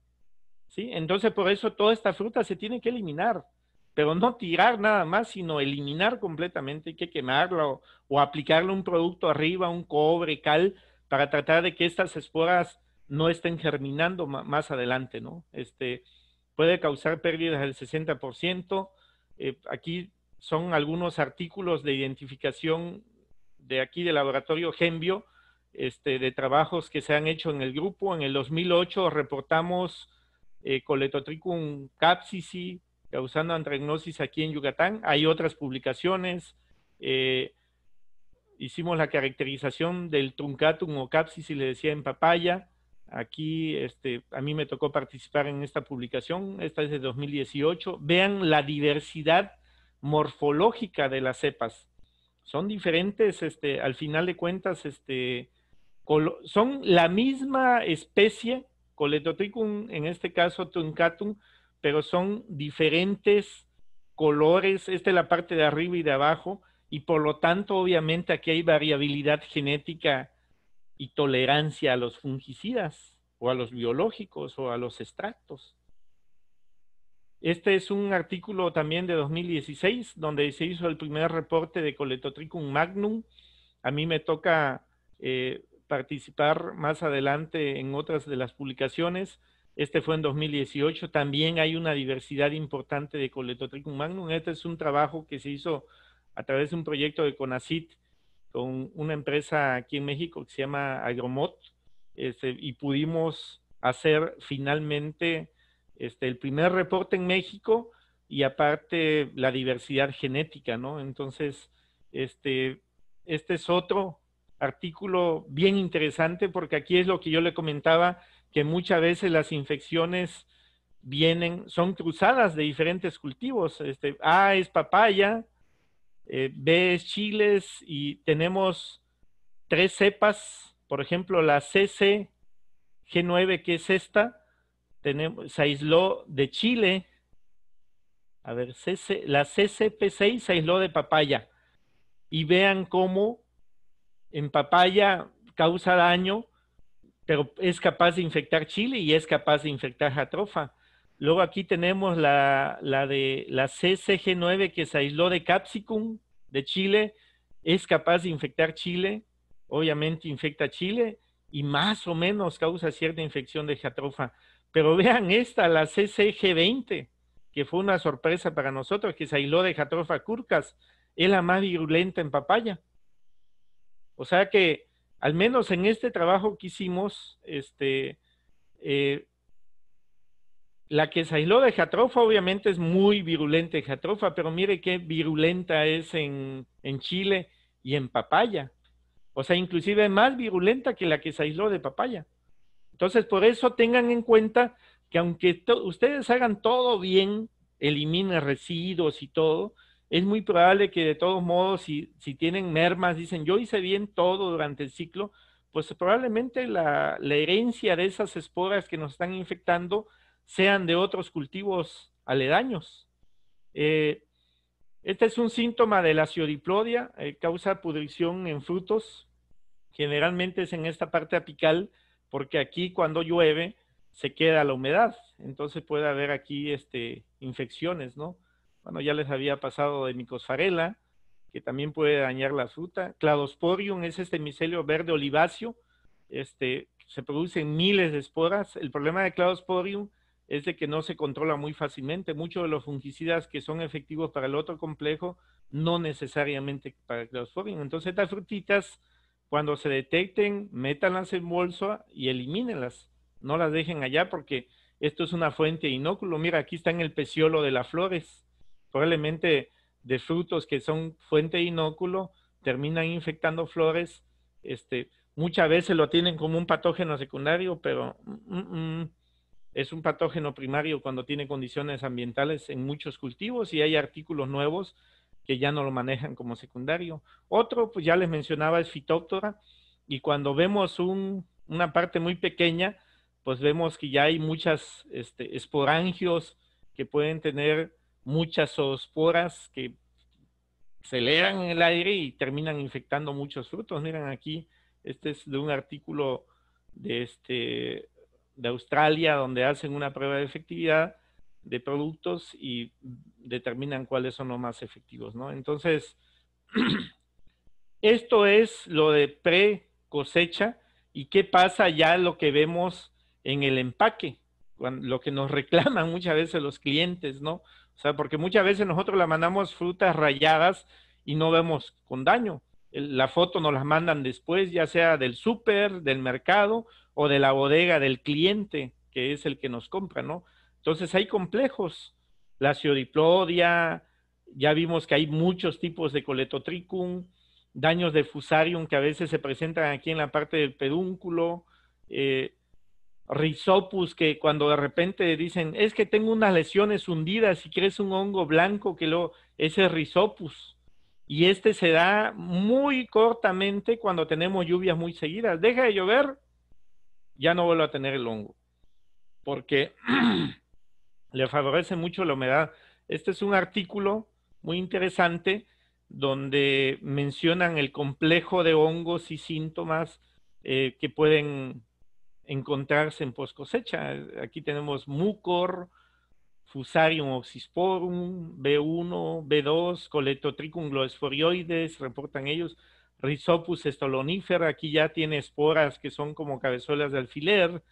¿sí? Entonces, por eso toda esta fruta se tiene que eliminar pero no tirar nada más, sino eliminar completamente, hay que quemarlo o aplicarle un producto arriba, un cobre, cal, para tratar de que estas esporas no estén germinando más adelante, ¿no? Este, puede causar pérdidas del 60%. Eh, aquí son algunos artículos de identificación de aquí del laboratorio Genbio, este, de trabajos que se han hecho en el grupo. En el 2008 reportamos eh, Coletotricum capsici, causando antragnosis aquí en Yucatán. Hay otras publicaciones. Eh, hicimos la caracterización del truncatum o capsis, y le decía en papaya. Aquí este, a mí me tocó participar en esta publicación, esta es de 2018. Vean la diversidad morfológica de las cepas. Son diferentes, este, al final de cuentas, este, son la misma especie, Coletotricum, en este caso Truncatum, pero son diferentes colores, esta es la parte de arriba y de abajo, y por lo tanto, obviamente, aquí hay variabilidad genética y tolerancia a los fungicidas, o a los biológicos, o a los extractos. Este es un artículo también de 2016, donde se hizo el primer reporte de Coletotricum magnum. A mí me toca eh, participar más adelante en otras de las publicaciones este fue en 2018. También hay una diversidad importante de Coletotricum magnum. Este es un trabajo que se hizo a través de un proyecto de CONACIT con una empresa aquí en México que se llama Agromot este, y pudimos hacer finalmente este, el primer reporte en México y aparte la diversidad genética, ¿no? Entonces, este, este es otro artículo bien interesante porque aquí es lo que yo le comentaba, que muchas veces las infecciones vienen, son cruzadas de diferentes cultivos. Este, A es papaya, eh, B es chiles y tenemos tres cepas, por ejemplo, la ccg G9, que es esta, tenemos, se aisló de Chile. A ver, la CCP6 se aisló de papaya. Y vean cómo en papaya causa daño pero es capaz de infectar chile y es capaz de infectar jatrofa. Luego aquí tenemos la, la de la CCG9 que se aisló de capsicum de Chile, es capaz de infectar Chile, obviamente infecta Chile y más o menos causa cierta infección de jatrofa. Pero vean esta, la CCG20, que fue una sorpresa para nosotros, que se aisló de jatrofa curcas, es la más virulenta en papaya. O sea que al menos en este trabajo que hicimos, este, eh, la que se aisló de jatrofa obviamente es muy virulenta jatrofa, pero mire qué virulenta es en, Chile y en papaya. O sea, inclusive más virulenta que la que se aisló de papaya. Entonces, por eso tengan en cuenta que aunque ustedes hagan todo bien, eliminen residuos y todo, es muy probable que de todos modos, si, tienen mermas, dicen, yo hice bien todo durante el ciclo, pues probablemente la, herencia de esas esporas que nos están infectando sean de otros cultivos aledaños. Eh, este es un síntoma de la ciodiplodia, eh, causa pudrición en frutos. Generalmente es en esta parte apical, porque aquí cuando llueve se queda la humedad. Entonces puede haber aquí este, infecciones, ¿no? Bueno, ya les había pasado de micosfarela, que también puede dañar la fruta. Cladosporium es este micelio verde oliváceo. Este, se producen miles de esporas. El problema de Cladosporium es de que no se controla muy fácilmente. Muchos de los fungicidas que son efectivos para el otro complejo, no necesariamente para Cladosporium. Entonces, estas frutitas, cuando se detecten, métanlas en bolsa y elimínenlas. No las dejen allá porque esto es una fuente de inóculo. Mira, aquí está en el peciolo de las flores probablemente de frutos que son fuente de inóculo, terminan infectando flores, este, muchas veces lo tienen como un patógeno secundario, pero mm, mm, mm, es un patógeno primario cuando tiene condiciones ambientales en muchos cultivos y hay artículos nuevos que ya no lo manejan como secundario. Otro, pues ya les mencionaba, es fitóptora y cuando vemos una parte muy pequeña, pues vemos que ya hay muchas este, esporangios que pueden tener muchas osporas que se dan en el aire y terminan infectando muchos frutos. Miren aquí, este es de un artículo de, este, de Australia donde hacen una prueba de efectividad de productos y determinan cuáles son los más efectivos, ¿no? Entonces, esto es lo de pre cosecha y qué pasa ya lo que vemos en el empaque, lo que nos reclaman muchas veces los clientes, ¿no? O sea, porque muchas veces nosotros la mandamos frutas rayadas y no vemos con daño. La foto nos la mandan después, ya sea del súper, del mercado o de la bodega del cliente, que es el que nos compra, ¿no? Entonces hay complejos. La ciodiplodia, ya vimos que hay muchos tipos de coletotricum, daños de fusarium que a veces se presentan aquí en la parte del pedúnculo. Eh, risopus que cuando de repente dicen, es que tengo unas lesiones hundidas y crees un hongo blanco, que lo, ese es Y este se da muy cortamente cuando tenemos lluvias muy seguidas. Deja de llover, ya no vuelvo a tener el hongo, porque le favorece mucho la humedad. Este es un artículo muy interesante donde mencionan el complejo de hongos y síntomas eh, que pueden encontrarse en post cosecha. Aquí tenemos Mucor, Fusarium oxysporum, B1, B2, Coletotricum gloesforioides, reportan ellos, Rhizopus estolonífera, aquí ya tiene esporas que son como cabezuelas de alfiler,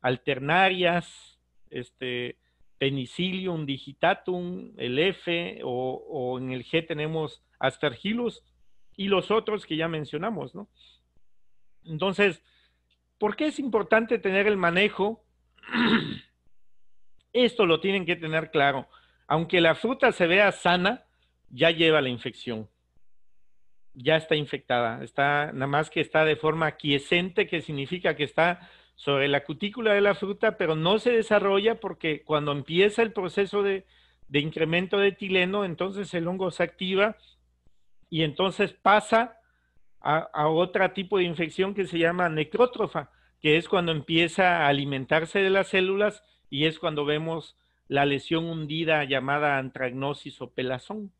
alternarias, este, Penicillium digitatum, el F, o, o en el G tenemos aspergillus, y los otros que ya mencionamos, ¿no? Entonces, ¿Por qué es importante tener el manejo? Esto lo tienen que tener claro. Aunque la fruta se vea sana, ya lleva la infección. Ya está infectada. Está, nada más que está de forma quiescente, que significa que está sobre la cutícula de la fruta, pero no se desarrolla porque cuando empieza el proceso de, de incremento de etileno, entonces el hongo se activa y entonces pasa a, otro tipo de infección que se llama necrótrofa, que es cuando empieza a alimentarse de las células y es cuando vemos la lesión hundida llamada antragnosis o pelazón.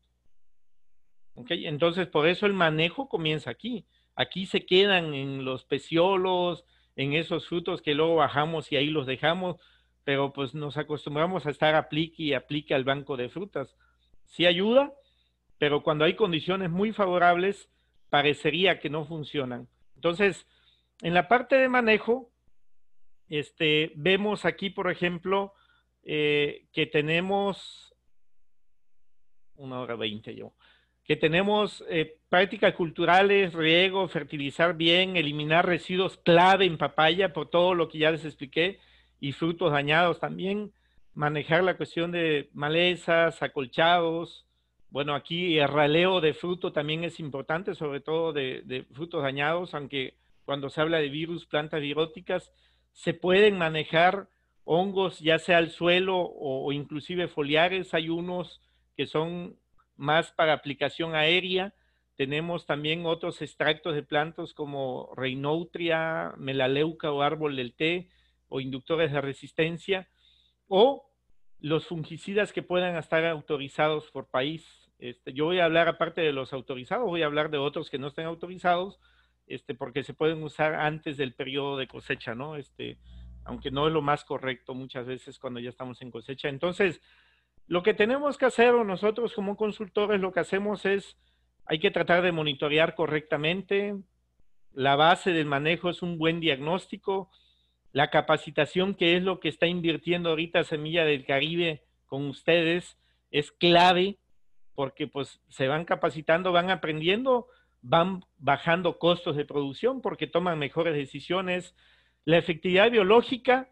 ¿Okay? Entonces, por eso el manejo comienza aquí. Aquí se quedan en los peciolos, en esos frutos que luego bajamos y ahí los dejamos, pero pues nos acostumbramos a estar aplique y aplique al banco de frutas. Sí ayuda, pero cuando hay condiciones muy favorables, parecería que no funcionan. Entonces, en la parte de manejo, este, vemos aquí, por ejemplo, eh, que tenemos una hora veinte yo, que tenemos eh, prácticas culturales, riego, fertilizar bien, eliminar residuos clave en papaya por todo lo que ya les expliqué y frutos dañados también, manejar la cuestión de malezas, acolchados, bueno, aquí el raleo de fruto también es importante, sobre todo de, frutos dañados, aunque cuando se habla de virus, plantas viróticas, se pueden manejar hongos, ya sea al suelo o, inclusive foliares. Hay unos que son más para aplicación aérea. Tenemos también otros extractos de plantas como reinoutria, melaleuca o árbol del té o inductores de resistencia o los fungicidas que puedan estar autorizados por país. Este, yo voy a hablar, aparte de los autorizados, voy a hablar de otros que no estén autorizados, este, porque se pueden usar antes del periodo de cosecha, ¿no? Este, aunque no es lo más correcto muchas veces cuando ya estamos en cosecha. Entonces, lo que tenemos que hacer nosotros como consultores, lo que hacemos es, hay que tratar de monitorear correctamente, la base del manejo es un buen diagnóstico, la capacitación que es lo que está invirtiendo ahorita Semilla del Caribe con ustedes es clave porque pues se van capacitando, van aprendiendo, van bajando costos de producción porque toman mejores decisiones. La efectividad biológica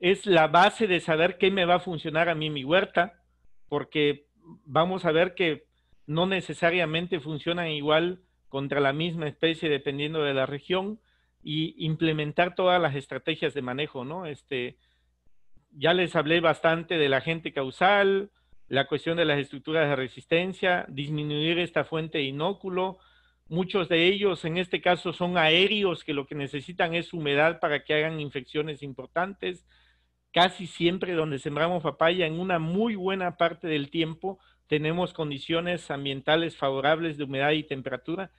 es la base de saber qué me va a funcionar a mí mi huerta, porque vamos a ver que no necesariamente funcionan igual contra la misma especie dependiendo de la región y implementar todas las estrategias de manejo, ¿no? Este, ya les hablé bastante de la gente causal, la cuestión de las estructuras de resistencia, disminuir esta fuente de inóculo. Muchos de ellos, en este caso, son aéreos que lo que necesitan es humedad para que hagan infecciones importantes. Casi siempre donde sembramos papaya, en una muy buena parte del tiempo, tenemos condiciones ambientales favorables de humedad y temperatura.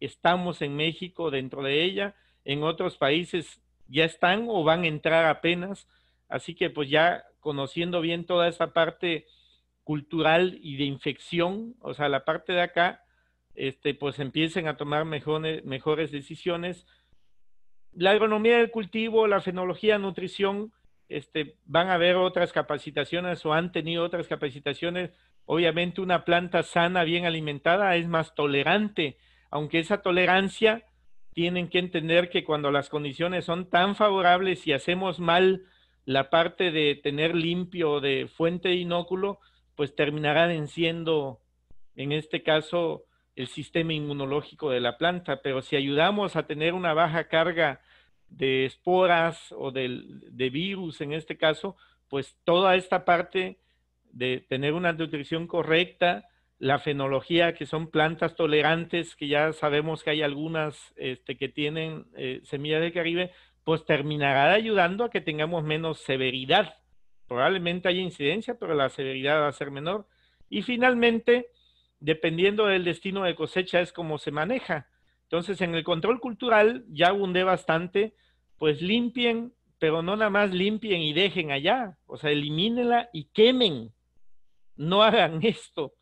Estamos en México dentro de ella. En otros países ya están o van a entrar apenas. Así que pues ya conociendo bien toda esa parte cultural y de infección, o sea, la parte de acá, este, pues empiecen a tomar mejores, mejores decisiones. La agronomía del cultivo, la fenología, nutrición, este, van a haber otras capacitaciones o han tenido otras capacitaciones. Obviamente una planta sana, bien alimentada, es más tolerante, aunque esa tolerancia tienen que entender que cuando las condiciones son tan favorables y hacemos mal la parte de tener limpio de fuente de inóculo, pues terminará venciendo, en este caso, el sistema inmunológico de la planta. Pero si ayudamos a tener una baja carga de esporas o de, virus, en este caso, pues toda esta parte de tener una nutrición correcta, la fenología, que son plantas tolerantes, que ya sabemos que hay algunas este, que tienen eh, semillas de Caribe, pues terminará ayudando a que tengamos menos severidad probablemente haya incidencia, pero la severidad va a ser menor. Y finalmente, dependiendo del destino de cosecha, es como se maneja. Entonces, en el control cultural ya abundé bastante, pues limpien, pero no nada más limpien y dejen allá, o sea, elimínenla y quemen. No hagan esto.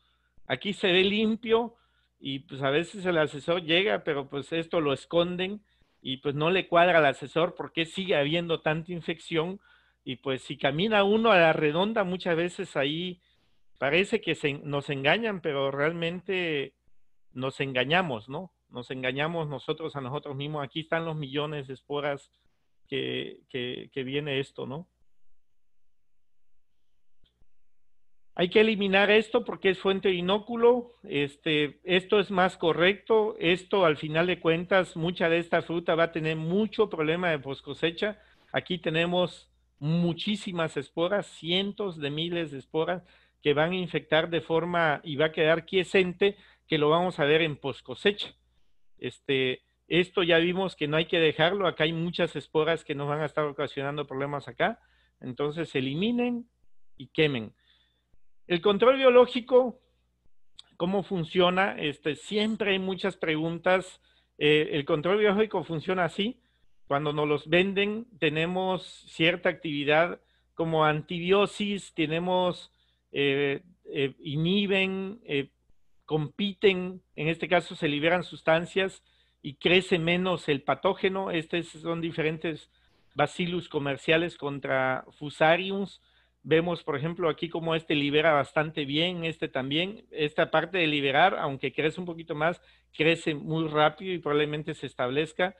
Aquí se ve limpio y pues a veces el asesor llega, pero pues esto lo esconden y pues no le cuadra al asesor porque sigue habiendo tanta infección y pues si camina uno a la redonda, muchas veces ahí parece que se, nos engañan, pero realmente nos engañamos, ¿no? Nos engañamos nosotros a nosotros mismos. Aquí están los millones de esporas que, viene esto, ¿no? Hay que eliminar esto porque es fuente de inóculo. Este, esto es más correcto. Esto, al final de cuentas, mucha de esta fruta va a tener mucho problema de poscosecha. Aquí tenemos muchísimas esporas, cientos de miles de esporas que van a infectar de forma y va a quedar quiescente, que lo vamos a ver en post cosecha. Este, esto ya vimos que no hay que dejarlo, acá hay muchas esporas que nos van a estar ocasionando problemas acá, entonces eliminen y quemen. El control biológico, ¿cómo funciona? Este, siempre hay muchas preguntas. Eh, el control biológico funciona así, cuando nos los venden, tenemos cierta actividad como antibiosis, tenemos, eh, eh, inhiben, eh, compiten, en este caso se liberan sustancias y crece menos el patógeno. Estos son diferentes bacillus comerciales contra fusariums. Vemos, por ejemplo, aquí como este libera bastante bien, este también. Esta parte de liberar, aunque crece un poquito más, crece muy rápido y probablemente se establezca.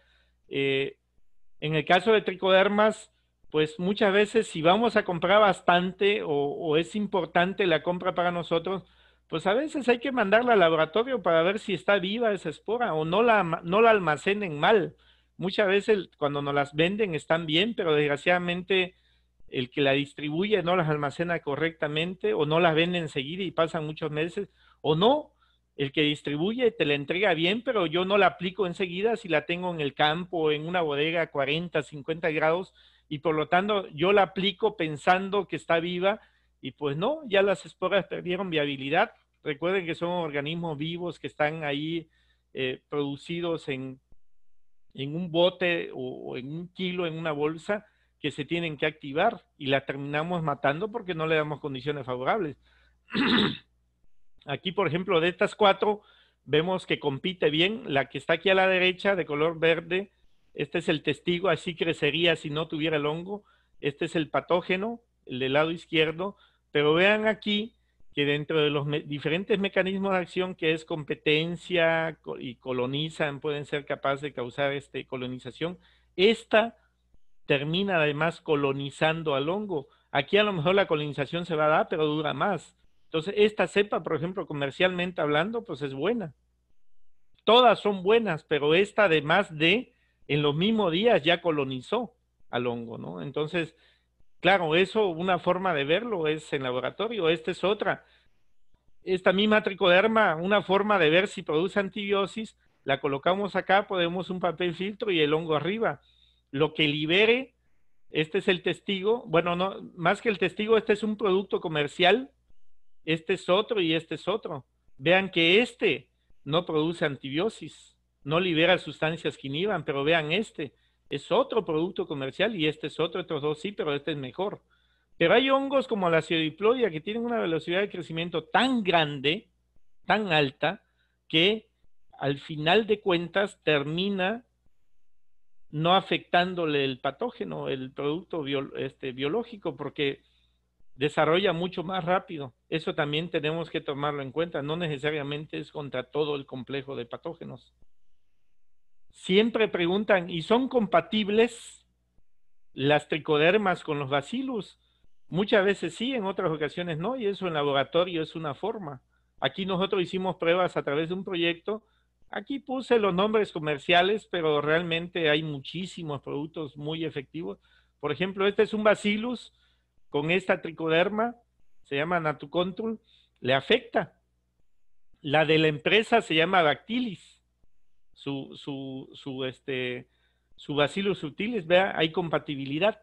En el caso de tricodermas, pues muchas veces si vamos a comprar bastante o, es importante la compra para nosotros, pues a veces hay que mandarla al laboratorio para ver si está viva esa espora o no la, no la almacenen mal. Muchas veces cuando nos las venden están bien, pero desgraciadamente el que la distribuye no las almacena correctamente o no las vende enseguida y pasan muchos meses o no, el que distribuye te la entrega bien, pero yo no la aplico enseguida si la tengo en el campo, en una bodega a 40, 50 grados, y por lo tanto yo la aplico pensando que está viva, y pues no, ya las esporas perdieron viabilidad. Recuerden que son organismos vivos que están ahí eh, producidos en, un bote o, o en un kilo, en una bolsa, que se tienen que activar y la terminamos matando porque no le damos condiciones favorables. Aquí, por ejemplo, de estas cuatro, vemos que compite bien. La que está aquí a la derecha, de color verde, este es el testigo, así crecería si no tuviera el hongo. Este es el patógeno, el del lado izquierdo. Pero vean aquí que dentro de los diferentes mecanismos de acción que es competencia y colonizan, pueden ser capaces de causar este, colonización, esta termina además colonizando al hongo. Aquí a lo mejor la colonización se va a dar, pero dura más. Entonces, esta cepa, por ejemplo, comercialmente hablando, pues es buena. Todas son buenas, pero esta además de, en los mismos días ya colonizó al hongo, ¿no? Entonces, claro, eso, una forma de verlo es en laboratorio, esta es otra. Esta misma tricoderma, una forma de ver si produce antibiosis, la colocamos acá, podemos un papel filtro y el hongo arriba. Lo que libere, este es el testigo, bueno, no, más que el testigo, este es un producto comercial este es otro y este es otro. Vean que este no produce antibiosis, no libera sustancias que inhiban, pero vean este, es otro producto comercial y este es otro, estos dos sí, pero este es mejor. Pero hay hongos como la ciodiplodia que tienen una velocidad de crecimiento tan grande, tan alta, que al final de cuentas termina no afectándole el patógeno, el producto este, biológico, porque desarrolla mucho más rápido. Eso también tenemos que tomarlo en cuenta. No necesariamente es contra todo el complejo de patógenos. Siempre preguntan, ¿y son compatibles las tricodermas con los bacilos? Muchas veces sí, en otras ocasiones no, y eso en laboratorio es una forma. Aquí nosotros hicimos pruebas a través de un proyecto. Aquí puse los nombres comerciales, pero realmente hay muchísimos productos muy efectivos. Por ejemplo, este es un bacillus con esta tricoderma, se llama Natucontrol, le afecta. La de la empresa se llama Bactilis. Su, su, su, este, su bacillus subtilis, vea, hay compatibilidad.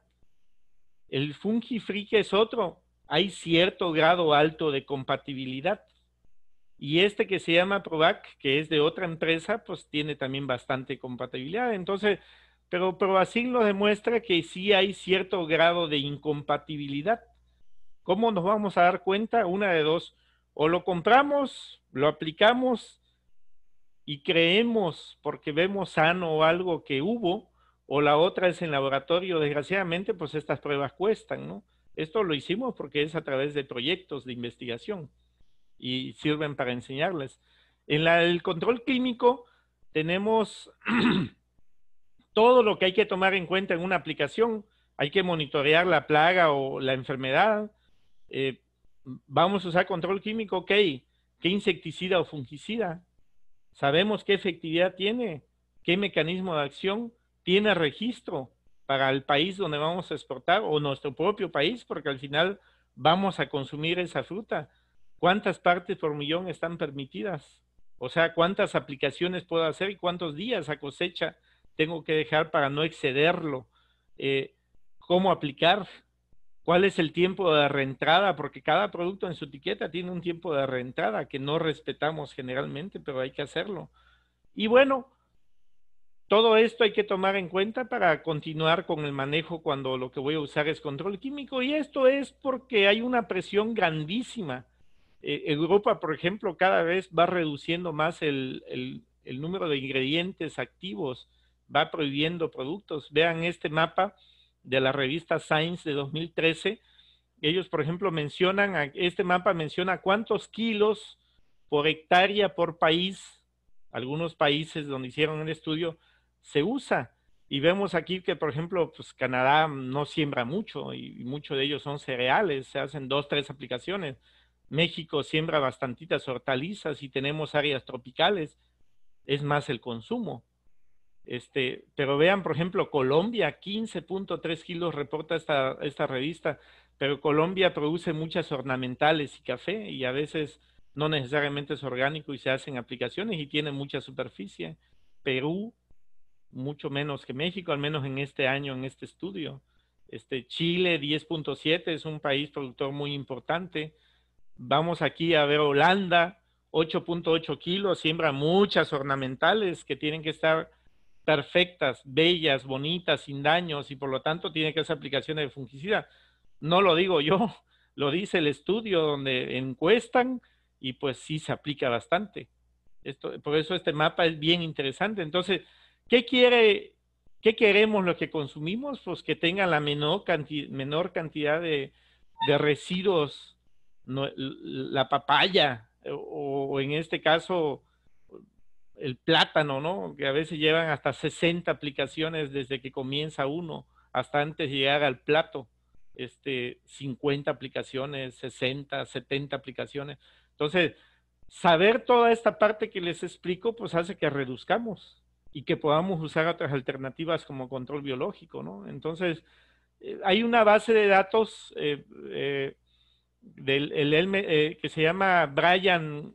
El fungifrique es otro, hay cierto grado alto de compatibilidad. Y este que se llama Provac, que es de otra empresa, pues tiene también bastante compatibilidad. Entonces, pero, así lo demuestra que sí hay cierto grado de incompatibilidad. ¿Cómo nos vamos a dar cuenta? Una de dos, o lo compramos, lo aplicamos y creemos porque vemos sano algo que hubo, o la otra es en laboratorio, desgraciadamente, pues estas pruebas cuestan, ¿no? Esto lo hicimos porque es a través de proyectos de investigación y sirven para enseñarles. En el control clínico tenemos todo lo que hay que tomar en cuenta en una aplicación. Hay que monitorear la plaga o la enfermedad. Eh, vamos a usar control químico, ok. ¿Qué insecticida o fungicida? Sabemos qué efectividad tiene, qué mecanismo de acción tiene registro para el país donde vamos a exportar o nuestro propio país, porque al final vamos a consumir esa fruta. ¿Cuántas partes por millón están permitidas? O sea, ¿cuántas aplicaciones puedo hacer y cuántos días a cosecha? tengo que dejar para no excederlo? Eh, ¿Cómo aplicar? ¿Cuál es el tiempo de reentrada? Porque cada producto en su etiqueta tiene un tiempo de reentrada que no respetamos generalmente, pero hay que hacerlo. Y bueno, todo esto hay que tomar en cuenta para continuar con el manejo cuando lo que voy a usar es control químico. Y esto es porque hay una presión grandísima. Eh, Europa, por ejemplo, cada vez va reduciendo más el número de ingredientes activos va prohibiendo productos. Vean este mapa de la revista Science de 2013. Ellos, por ejemplo, mencionan, este mapa menciona cuántos kilos por hectárea por país, algunos países donde hicieron el estudio, se usa. Y vemos aquí que, por ejemplo, pues, Canadá no siembra mucho y, muchos de ellos son cereales, se hacen dos, tres aplicaciones. México siembra bastantitas hortalizas y tenemos áreas tropicales. Es más el consumo. Este, pero vean, por ejemplo, Colombia, 15.3 kilos reporta esta, revista, pero Colombia produce muchas ornamentales y café y a veces no necesariamente es orgánico y se hacen aplicaciones y tiene mucha superficie. Perú, mucho menos que México, al menos en este año, en este estudio. Este, Chile, 10.7, es un país productor muy importante. Vamos aquí a ver Holanda, 8.8 kilos, siembra muchas ornamentales que tienen que estar perfectas, bellas, bonitas, sin daños y por lo tanto tiene que ser aplicaciones de fungicida. No lo digo yo, lo dice el estudio donde encuestan y pues sí se aplica bastante. Esto, por eso este mapa es bien interesante. Entonces, ¿qué quiere, qué queremos los que consumimos? Pues que tengan la menor, cantidad, menor cantidad de, residuos, la papaya o en este caso el plátano, ¿no? Que a veces llevan hasta 60 aplicaciones desde que comienza uno hasta antes de llegar al plato. Este, 50 aplicaciones, 60, 70 aplicaciones. Entonces, saber toda esta parte que les explico, pues hace que reduzcamos y que podamos usar otras alternativas como control biológico, ¿no? Entonces, eh, hay una base de datos eh, eh, que se llama Brian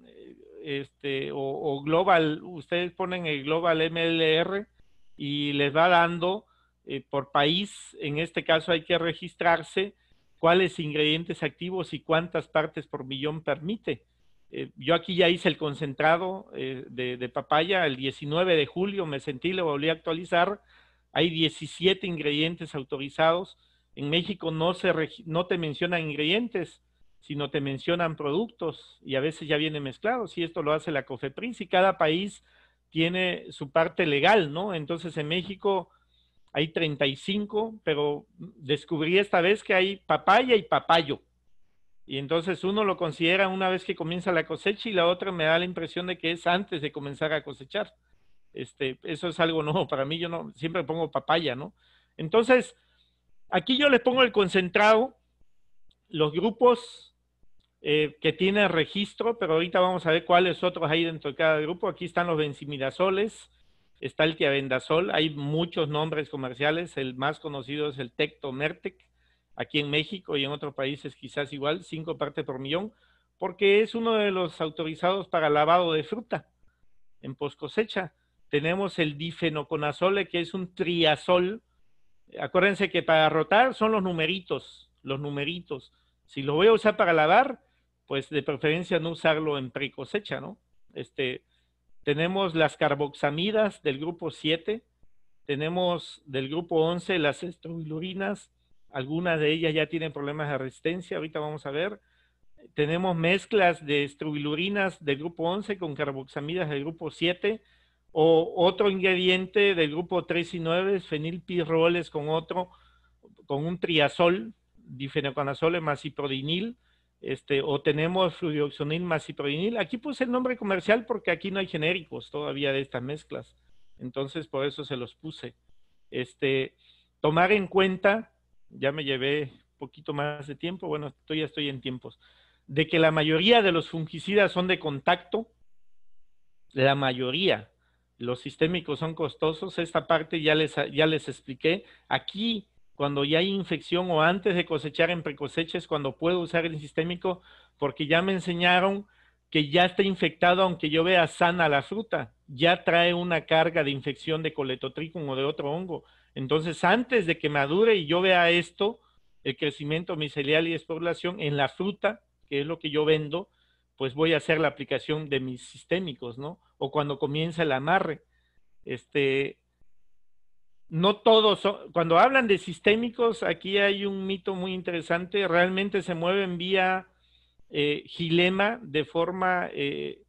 este, o, global, ustedes ponen el global MLR y les va dando eh, por país, en este caso hay que registrarse cuáles ingredientes activos y cuántas partes por millón permite. Eh, yo aquí ya hice el concentrado eh, de, papaya el 19 de julio, me sentí, lo volví a actualizar. Hay 17 ingredientes autorizados. En México no, se no te mencionan ingredientes si no te mencionan productos y a veces ya viene mezclado, si esto lo hace la COFEPRIS y cada país tiene su parte legal, ¿no? Entonces en México hay 35, pero descubrí esta vez que hay papaya y papayo. Y entonces uno lo considera una vez que comienza la cosecha y la otra me da la impresión de que es antes de comenzar a cosechar. Este, eso es algo nuevo para mí, yo no siempre pongo papaya, ¿no? Entonces, aquí yo le pongo el concentrado los grupos eh, que tienen registro, pero ahorita vamos a ver cuáles otros hay dentro de cada grupo. Aquí están los benzimidazoles, está el tiabendazol, hay muchos nombres comerciales, el más conocido es el Tectomertec, aquí en México y en otros países quizás igual, cinco partes por millón, porque es uno de los autorizados para lavado de fruta en post cosecha. Tenemos el difenoconazole, que es un triazol. Acuérdense que para rotar son los numeritos, los numeritos. Si lo voy a usar para lavar, pues de preferencia no usarlo en pre ¿no? Este, tenemos las carboxamidas del grupo 7, tenemos del grupo 11 las estrobilurinas, algunas de ellas ya tienen problemas de resistencia, ahorita vamos a ver. Tenemos mezclas de estrubilurinas del grupo 11 con carboxamidas del grupo 7 o otro ingrediente del grupo 3 y 9, fenilpirroles con otro, con un triazol, difenoconazole, más ciprodinil, este, o tenemos fluidoxonil, más ciprodinil. Aquí puse el nombre comercial porque aquí no hay genéricos todavía de estas mezclas. Entonces, por eso se los puse. Este, tomar en cuenta, ya me llevé poquito más de tiempo, bueno, ya estoy en tiempos, de que la mayoría de los fungicidas son de contacto, la mayoría, los sistémicos son costosos, esta parte ya les, ya les expliqué. Aquí cuando ya hay infección o antes de cosechar en precoseches, cuando puedo usar el sistémico porque ya me enseñaron que ya está infectado aunque yo vea sana la fruta, ya trae una carga de infección de coletotricum o de otro hongo. Entonces, antes de que madure y yo vea esto, el crecimiento micelial y despoblación en la fruta, que es lo que yo vendo, pues voy a hacer la aplicación de mis sistémicos, ¿no? O cuando comienza el amarre. Este, no todos, cuando hablan de sistémicos, aquí hay un mito muy interesante, realmente se mueven vía eh, gilema de forma eh,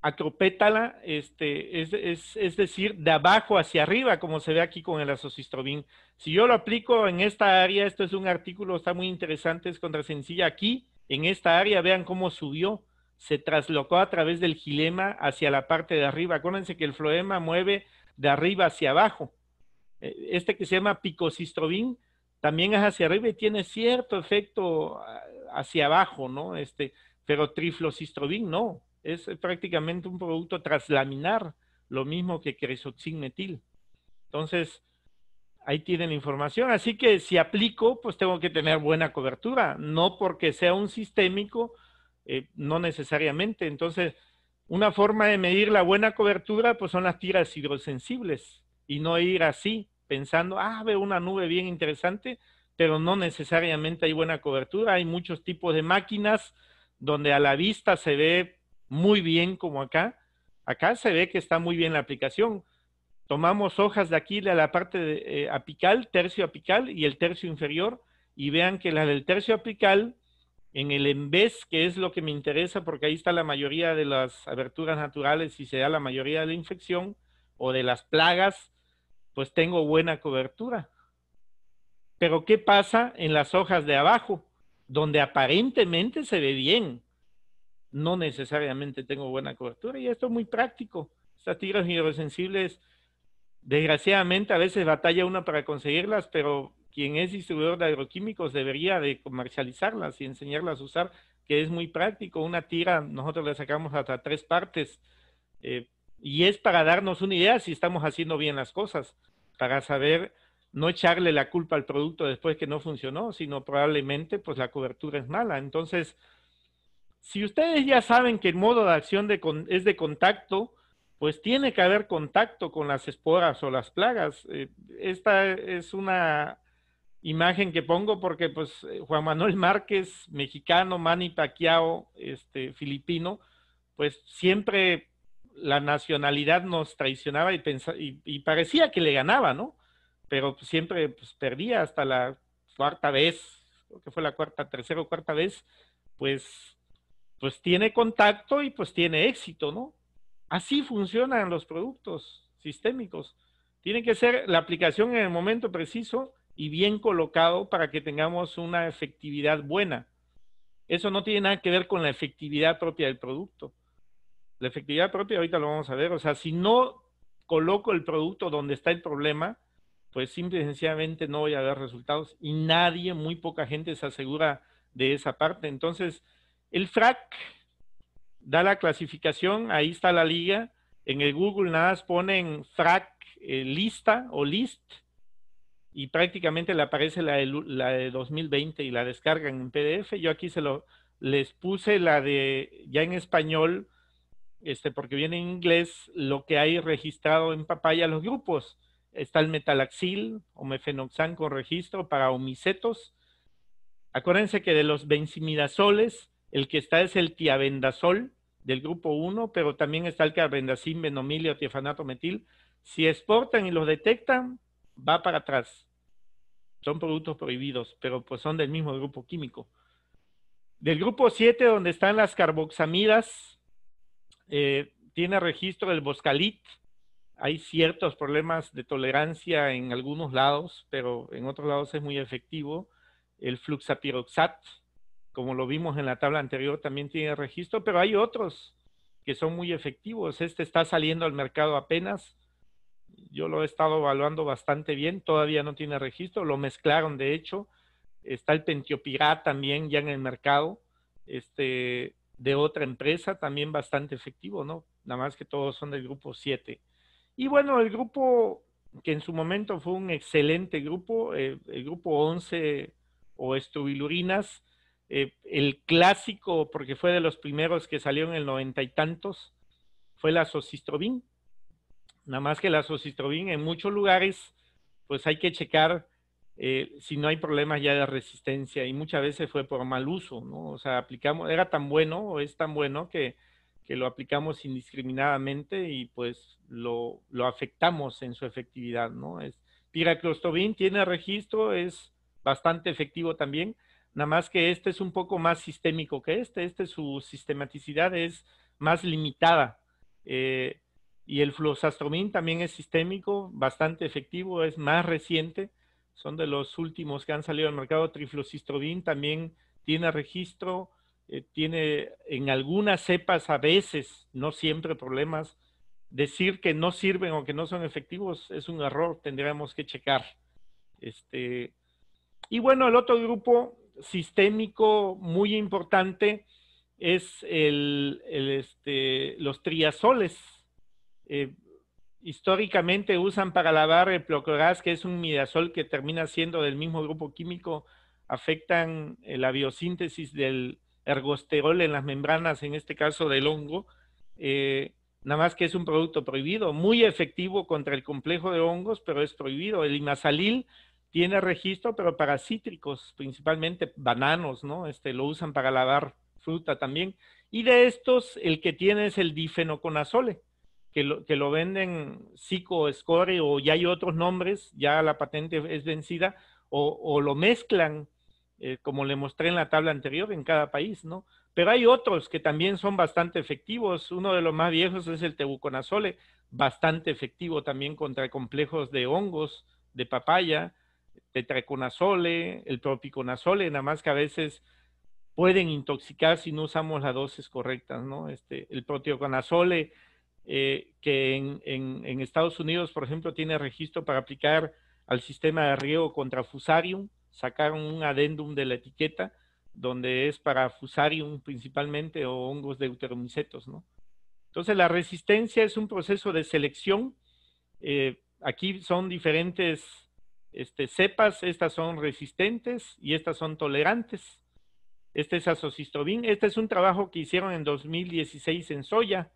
acropétala, este, es, decir, de abajo hacia arriba, como se ve aquí con el azocistrobin. Si yo lo aplico en esta área, esto es un artículo, está muy interesante, es contra sencilla aquí, en esta área, vean cómo subió, se traslocó a través del gilema hacia la parte de arriba. Acuérdense que el floema mueve de arriba hacia abajo. E, este que se llama picocistrobin también es hacia arriba y tiene cierto efecto ah, hacia abajo, ¿no? Este, pero triflocistrobin no, es prácticamente un producto traslaminar, lo mismo que crisoximetil. Entonces, ahí tienen la información. Así que si aplico, pues tengo que tener buena cobertura, no porque sea un sistémico, eh, no necesariamente. Entonces, una forma de medir la buena cobertura pues son las tiras hidrosensibles y no ir así pensando, ah, veo una nube bien interesante, pero no necesariamente hay buena cobertura. Hay muchos tipos de máquinas donde a la vista se ve muy bien como acá. Acá se ve que está muy bien la aplicación. Tomamos hojas de aquí de la parte eh, apical, tercio apical y el tercio inferior y vean que la del tercio apical en el embés, que es lo que me interesa porque ahí está la mayoría de las aberturas naturales y se da la mayoría de la infección o de las plagas, pues tengo buena cobertura. Pero ¿qué pasa en las hojas de abajo? Donde aparentemente se ve bien. No necesariamente tengo buena cobertura y esto es muy práctico. Estas tiras hidrosensibles, desgraciadamente a veces batalla una para conseguirlas, pero quien es distribuidor de agroquímicos debería de comercializarlas y enseñarlas a usar, que es muy práctico. Una tira, nosotros le sacamos hasta tres partes eh, y es para darnos una idea si estamos haciendo bien las cosas, para saber no echarle la culpa al producto después que no funcionó, sino probablemente pues la cobertura es mala. Entonces, si ustedes ya saben que el modo de acción es de contacto, pues tiene que haber contacto con las esporas o las plagas. Eh, esta es una imagen que pongo porque pues eh, Juan Manuel Márquez, mexicano, Manny Pacquiao, este, filipino, pues siempre la nacionalidad nos traicionaba y, parecía que le ganaba, ¿no? Pero pues, siempre pues, perdía hasta la cuarta vez, creo que fue la cuarta, tercera o cuarta vez, pues, pues tiene contacto y pues tiene éxito, ¿no? Así funcionan los productos sistémicos. Tiene que ser la aplicación en el momento preciso y bien colocado para que tengamos una efectividad buena. Eso no tiene nada que ver con la efectividad propia del producto. La efectividad propia ahorita lo vamos a ver. O sea, si no coloco el producto donde está el problema, pues simple y sencillamente no voy a ver resultados. Y nadie, muy poca gente se asegura de esa parte. Entonces, el FRAC da la clasificación, ahí está la liga. En el Google nada más ponen FRAC eh, lista o list y prácticamente le aparece la de, la de 2020 y la descargan en PDF. Yo aquí se lo, les puse la de ya en español, este, porque viene en inglés lo que hay registrado en papaya los grupos. Está el metalaxil o mefenoxan con registro para omicetos. Acuérdense que de los benzimidazoles, el que está es el tiabendazol del grupo 1, pero también está el carbendazim, benomilio, tiefanato metil. Si exportan y los detectan, va para atrás son productos prohibidos, pero pues son del mismo grupo químico. Del grupo 7, donde están las carboxamidas, eh, tiene registro el boscalit. Hay ciertos problemas de tolerancia en algunos lados, pero en otros lados es muy efectivo. El fluxapiroxat, como lo vimos en la tabla anterior, también tiene registro, pero hay otros que son muy efectivos. Este está saliendo al mercado apenas yo lo he estado evaluando bastante bien, todavía no tiene registro, lo mezclaron de hecho, está el Pentiopirá también ya en el mercado, este, de otra empresa también bastante efectivo, ¿no? Nada más que todos son del grupo 7. Y bueno, el grupo que en su momento fue un excelente grupo, eh, el grupo 11 o estubilurinas, eh, el clásico, porque fue de los primeros que salió en el noventa y tantos, fue la socistrovin Nada más que la azoxiclovina en muchos lugares, pues hay que checar eh, si no hay problemas ya de resistencia y muchas veces fue por mal uso, ¿no? O sea, aplicamos, era tan bueno o es tan bueno que, lo aplicamos indiscriminadamente y pues lo, afectamos en su efectividad, ¿no? Es, piraclostobin tiene registro, es bastante efectivo también, nada más que este es un poco más sistémico que este, este su sistematicidad es más limitada. Eh, y el fluoxastromin también es sistémico, bastante efectivo, es más reciente, son de los últimos que han salido al mercado. Trifluocistrobin también tiene registro, eh, tiene en algunas cepas a veces, no siempre problemas. Decir que no sirven o que no son efectivos es un error, tendríamos que checar. Este, y bueno, el otro grupo sistémico muy importante es el, este, los triazoles eh, históricamente usan para lavar el plocoraz, que es un midazol que termina siendo del mismo grupo químico, afectan eh, la biosíntesis del ergosterol en las membranas, en este caso del hongo, eh, nada más que es un producto prohibido, muy efectivo contra el complejo de hongos, pero es prohibido. El imasalil tiene registro, pero para cítricos, principalmente bananos, ¿no? Este, lo usan para lavar fruta también. Y de estos, el que tiene es el difenoconazole, que lo, que lo venden Zico, Score o ya hay otros nombres, ya la patente es vencida, o, lo mezclan, eh, como le mostré en la tabla anterior, en cada país, ¿no? Pero hay otros que también son bastante efectivos. Uno de los más viejos es el tebuconazole, bastante efectivo también contra complejos de hongos, de papaya, tetraconazole, el propiconazole, nada más que a veces pueden intoxicar si no usamos las dosis correctas, ¿no? Este, el proteoconazole eh, que en, Estados Unidos, por ejemplo, tiene registro para aplicar al sistema de riego contra Fusarium. Sacaron un adendum de la etiqueta donde es para Fusarium principalmente o hongos de ¿no? Entonces, la resistencia es un proceso de selección. Eh, aquí son diferentes este, cepas, estas son resistentes y estas son tolerantes. Este es azocistobin. Este es un trabajo que hicieron en 2016 en soya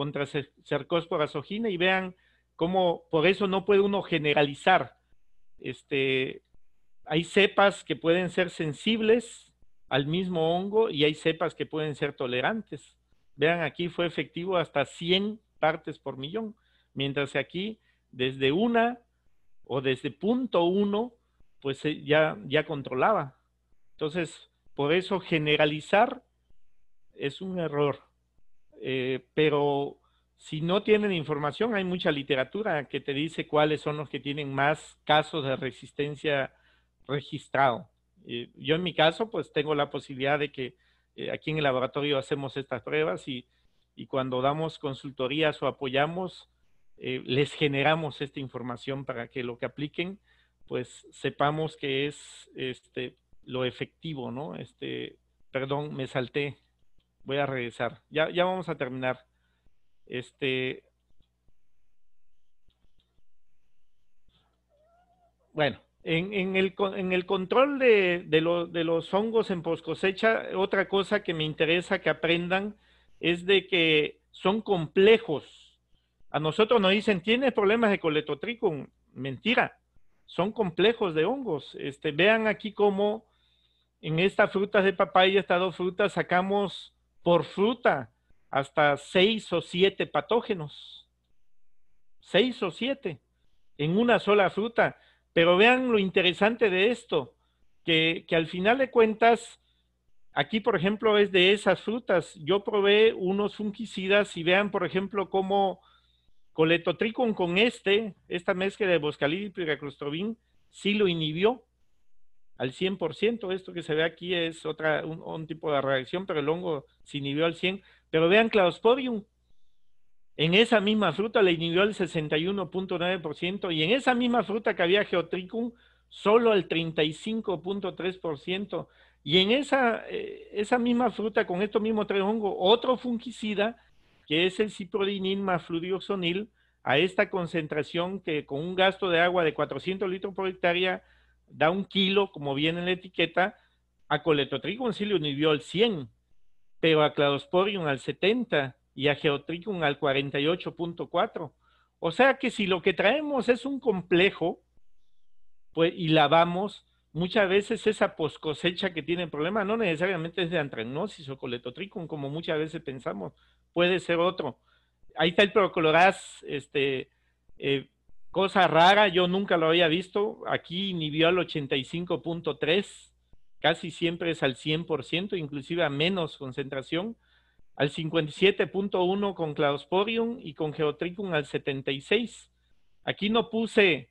contra Cercospora sojina y vean cómo, por eso no puede uno generalizar. Este, hay cepas que pueden ser sensibles al mismo hongo y hay cepas que pueden ser tolerantes. Vean, aquí fue efectivo hasta 100 partes por millón, mientras que aquí desde una o desde punto uno, pues eh, ya, ya controlaba. Entonces, por eso generalizar es un error. Eh, pero si no tienen información, hay mucha literatura que te dice cuáles son los que tienen más casos de resistencia registrado. Eh, yo en mi caso, pues tengo la posibilidad de que eh, aquí en el laboratorio hacemos estas pruebas y, y cuando damos consultorías o apoyamos, les generamos esta información para que lo que apliquen, pues sepamos que es este, lo efectivo, ¿no? Este, perdón, me salté voy a regresar. Ya, vamos a terminar. Este. Bueno, en, el, control de, los hongos en poscosecha, cosecha, otra cosa que me interesa que aprendan es de que son complejos. A nosotros nos dicen, tienes problemas de coletotricum. Mentira, son complejos de hongos. Este, vean aquí cómo en estas frutas de papaya, estas dos frutas, sacamos por fruta hasta seis o siete patógenos. Seis o siete en una sola fruta. Pero vean lo interesante de esto, que, al final de cuentas, aquí por ejemplo es de esas frutas. Yo probé unos fungicidas y vean por ejemplo cómo coletotricon con este, esta mezcla de boscalid y piraclostrobin, sí lo inhibió al 100%. Esto que se ve aquí es otra, un, tipo de reacción, pero el hongo se inhibió al 100%. Pero vean clausporium, en esa misma fruta le inhibió el 61.9% y en esa misma fruta que había Geotricum, solo al 35.3%. Y en esa, eh, esa misma fruta, con estos mismos tres hongos, otro fungicida, que es el ciprodinin más a esta concentración que con un gasto de agua de 400 litros por hectárea da un kilo, como viene en la etiqueta, a coletotricum sí le univió al 100, pero a cladosporium al 70 y a geotricum al 48.4. O sea que si lo que traemos es un complejo pues, y lavamos, muchas veces esa poscosecha que tiene el problema no necesariamente es de antrenosis o coletotricum, como muchas veces pensamos, puede ser otro. Ahí está el procoloraz, este, eh, Cosa rara, yo nunca lo había visto. Aquí inhibió al 85.3, casi siempre es al 100%, inclusive a menos concentración. Al 57.1 con clausporium y con geotricum al 76. Aquí no puse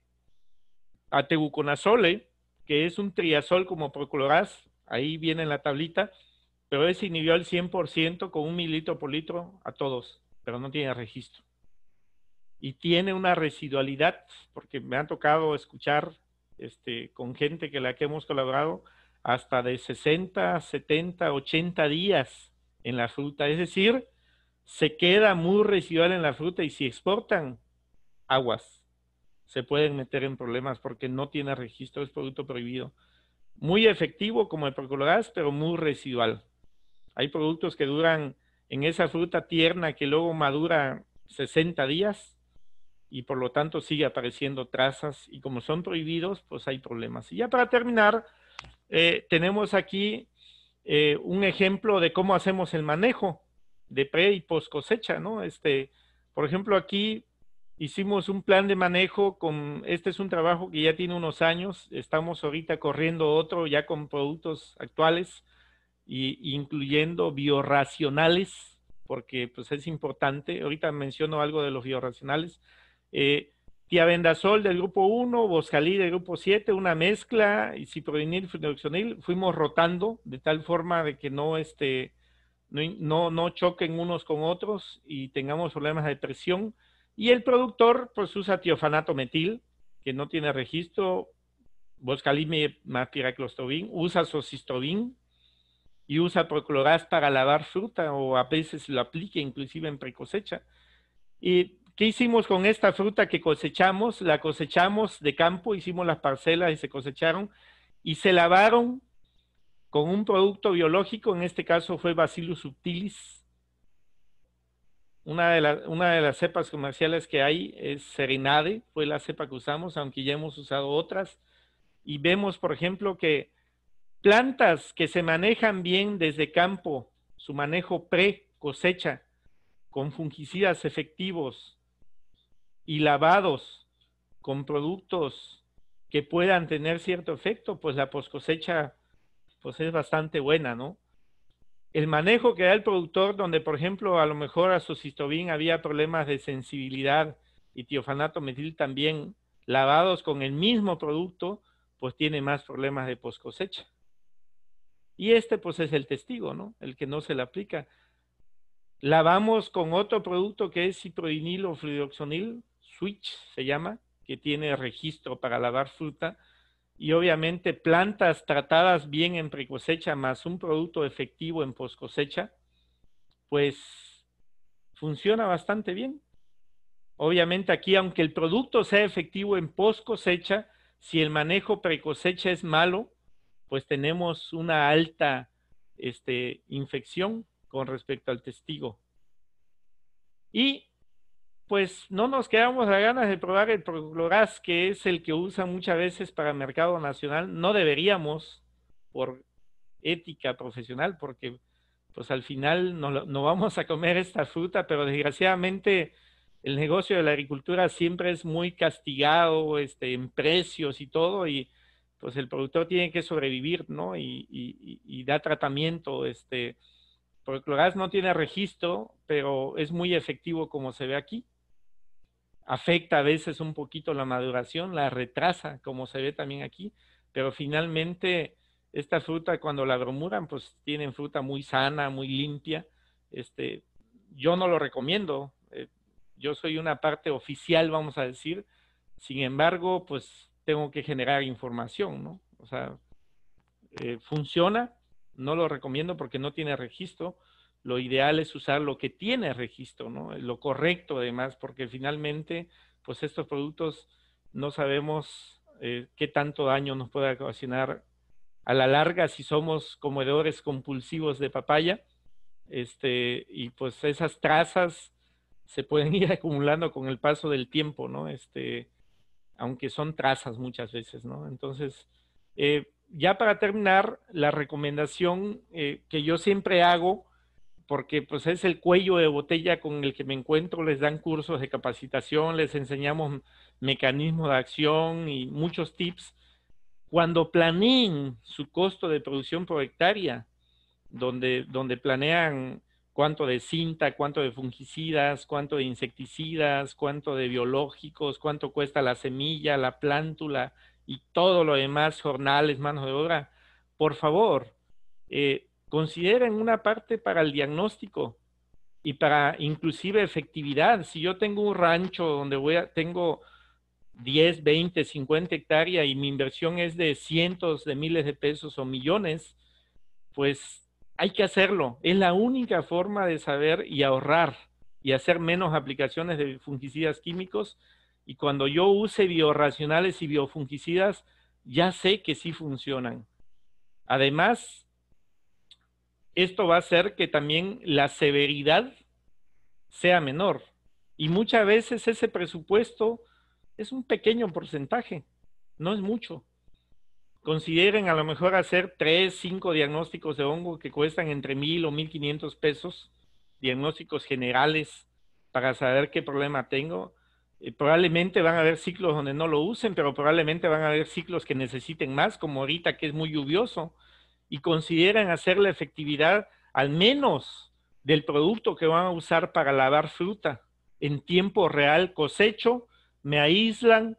a Tebuconazole, que es un triazol como Procloraz, ahí viene en la tablita, pero es inhibió al 100% con un mililitro por litro a todos, pero no tiene registro y tiene una residualidad, porque me ha tocado escuchar este, con gente que la que hemos colaborado hasta de 60, 70, 80 días en la fruta. Es decir, se queda muy residual en la fruta y si exportan aguas, se pueden meter en problemas porque no tiene registro, es producto prohibido. Muy efectivo como el Procoloraz, pero muy residual. Hay productos que duran en esa fruta tierna que luego madura 60 días, y por lo tanto sigue apareciendo trazas y como son prohibidos, pues hay problemas. Y ya para terminar, eh, tenemos aquí eh, un ejemplo de cómo hacemos el manejo de pre y post cosecha, ¿no? Este, por ejemplo, aquí hicimos un plan de manejo con, este es un trabajo que ya tiene unos años, estamos ahorita corriendo otro ya con productos actuales, y, incluyendo biorracionales, porque pues es importante, ahorita menciono algo de los biorracionales, eh, del grupo 1, Boscalí del grupo 7, una mezcla, y ciprodinil, fenoxonil, fuimos rotando de tal forma de que no, este, no, no, choquen unos con otros y tengamos problemas de presión. Y el productor pues usa tiofanato metil, que no tiene registro, Boscali más piraclostobin, usa socistobin y usa procloraz para lavar fruta o a veces lo aplique inclusive en precosecha. Y ¿Qué hicimos con esta fruta que cosechamos? La cosechamos de campo, hicimos las parcelas y se cosecharon y se lavaron con un producto biológico, en este caso fue Bacillus subtilis. Una de, las cepas comerciales que hay es Serenade, fue la cepa que usamos, aunque ya hemos usado otras. Y vemos, por ejemplo, que plantas que se manejan bien desde campo, su manejo pre cosecha, con fungicidas efectivos, y lavados con productos que puedan tener cierto efecto, pues la poscosecha pues es bastante buena, ¿no? El manejo que da el productor, donde por ejemplo a lo mejor a su cistobín había problemas de sensibilidad y tiofanato metil también lavados con el mismo producto, pues tiene más problemas de poscosecha. Y este pues es el testigo, ¿no? El que no se le aplica. Lavamos con otro producto que es citroinilo o fluidoxonil, switch, se llama, que tiene registro para lavar fruta. Y obviamente plantas tratadas bien en precosecha más un producto efectivo en poscosecha, pues funciona bastante bien. Obviamente aquí, aunque el producto sea efectivo en poscosecha, si el manejo precosecha es malo, pues tenemos una alta este, infección con respecto al testigo. Y pues no nos quedamos las ganas de probar el Procloraz, que es el que usan muchas veces para el mercado nacional. No deberíamos, por ética profesional, porque pues al final no, vamos a comer esta fruta, pero desgraciadamente el negocio de la agricultura siempre es muy castigado este, en precios y todo, y pues el productor tiene que sobrevivir, ¿no? Y, da tratamiento, este, Procloraz no tiene registro, pero es muy efectivo como se ve aquí afecta a veces un poquito la maduración, la retrasa, como se ve también aquí, pero finalmente esta fruta cuando la bromuran, pues tienen fruta muy sana, muy limpia. Este, yo no lo recomiendo, eh, yo soy una parte oficial, vamos a decir, sin embargo, pues tengo que generar información, ¿no? O sea, eh, funciona, no lo recomiendo porque no tiene registro, lo ideal es usar lo que tiene registro, ¿no? Eh, lo correcto además, porque finalmente, pues estos productos no sabemos eh, qué tanto daño nos puede ocasionar a la larga si somos comedores compulsivos de papaya. Este, y pues esas trazas se pueden ir acumulando con el paso del tiempo, ¿no? Este, aunque son trazas muchas veces, ¿no? Entonces, eh, ya para terminar, la recomendación que yo siempre hago, porque pues es el cuello de botella con el que me encuentro, les dan cursos de capacitación, les enseñamos mecanismos de acción y muchos tips. Cuando planeen su costo de producción por hectárea, donde, donde planean cuánto de cinta, cuánto de fungicidas, cuánto de insecticidas, cuánto de biológicos, cuánto cuesta la semilla, la plántula y todo lo demás, jornales, manos de obra, por favor, eh, consideren una parte para el diagnóstico y para inclusive efectividad. Si yo tengo un rancho donde voy tengo 10, 20, 50 hectáreas y mi inversión es de cientos de miles de pesos o millones, pues hay que hacerlo. Es la única forma de saber y ahorrar y hacer menos aplicaciones de fungicidas químicos. Y cuando yo use biorracionales y biofungicidas, ya sé que sí funcionan. Además, esto va a hacer que también la severidad sea menor. Y muchas veces ese presupuesto es un pequeño porcentaje, no es mucho. Consideren a lo mejor hacer tres, cinco diagnósticos de hongo que cuestan entre mil o mil quinientos pesos, diagnósticos generales para saber qué problema tengo. Eh, probablemente van a haber ciclos donde no lo usen, pero probablemente van a haber ciclos que necesiten más, como ahorita que es muy lluvioso y consideran hacer la efectividad al menos del producto que van a usar para lavar fruta en tiempo real cosecho, me aíslan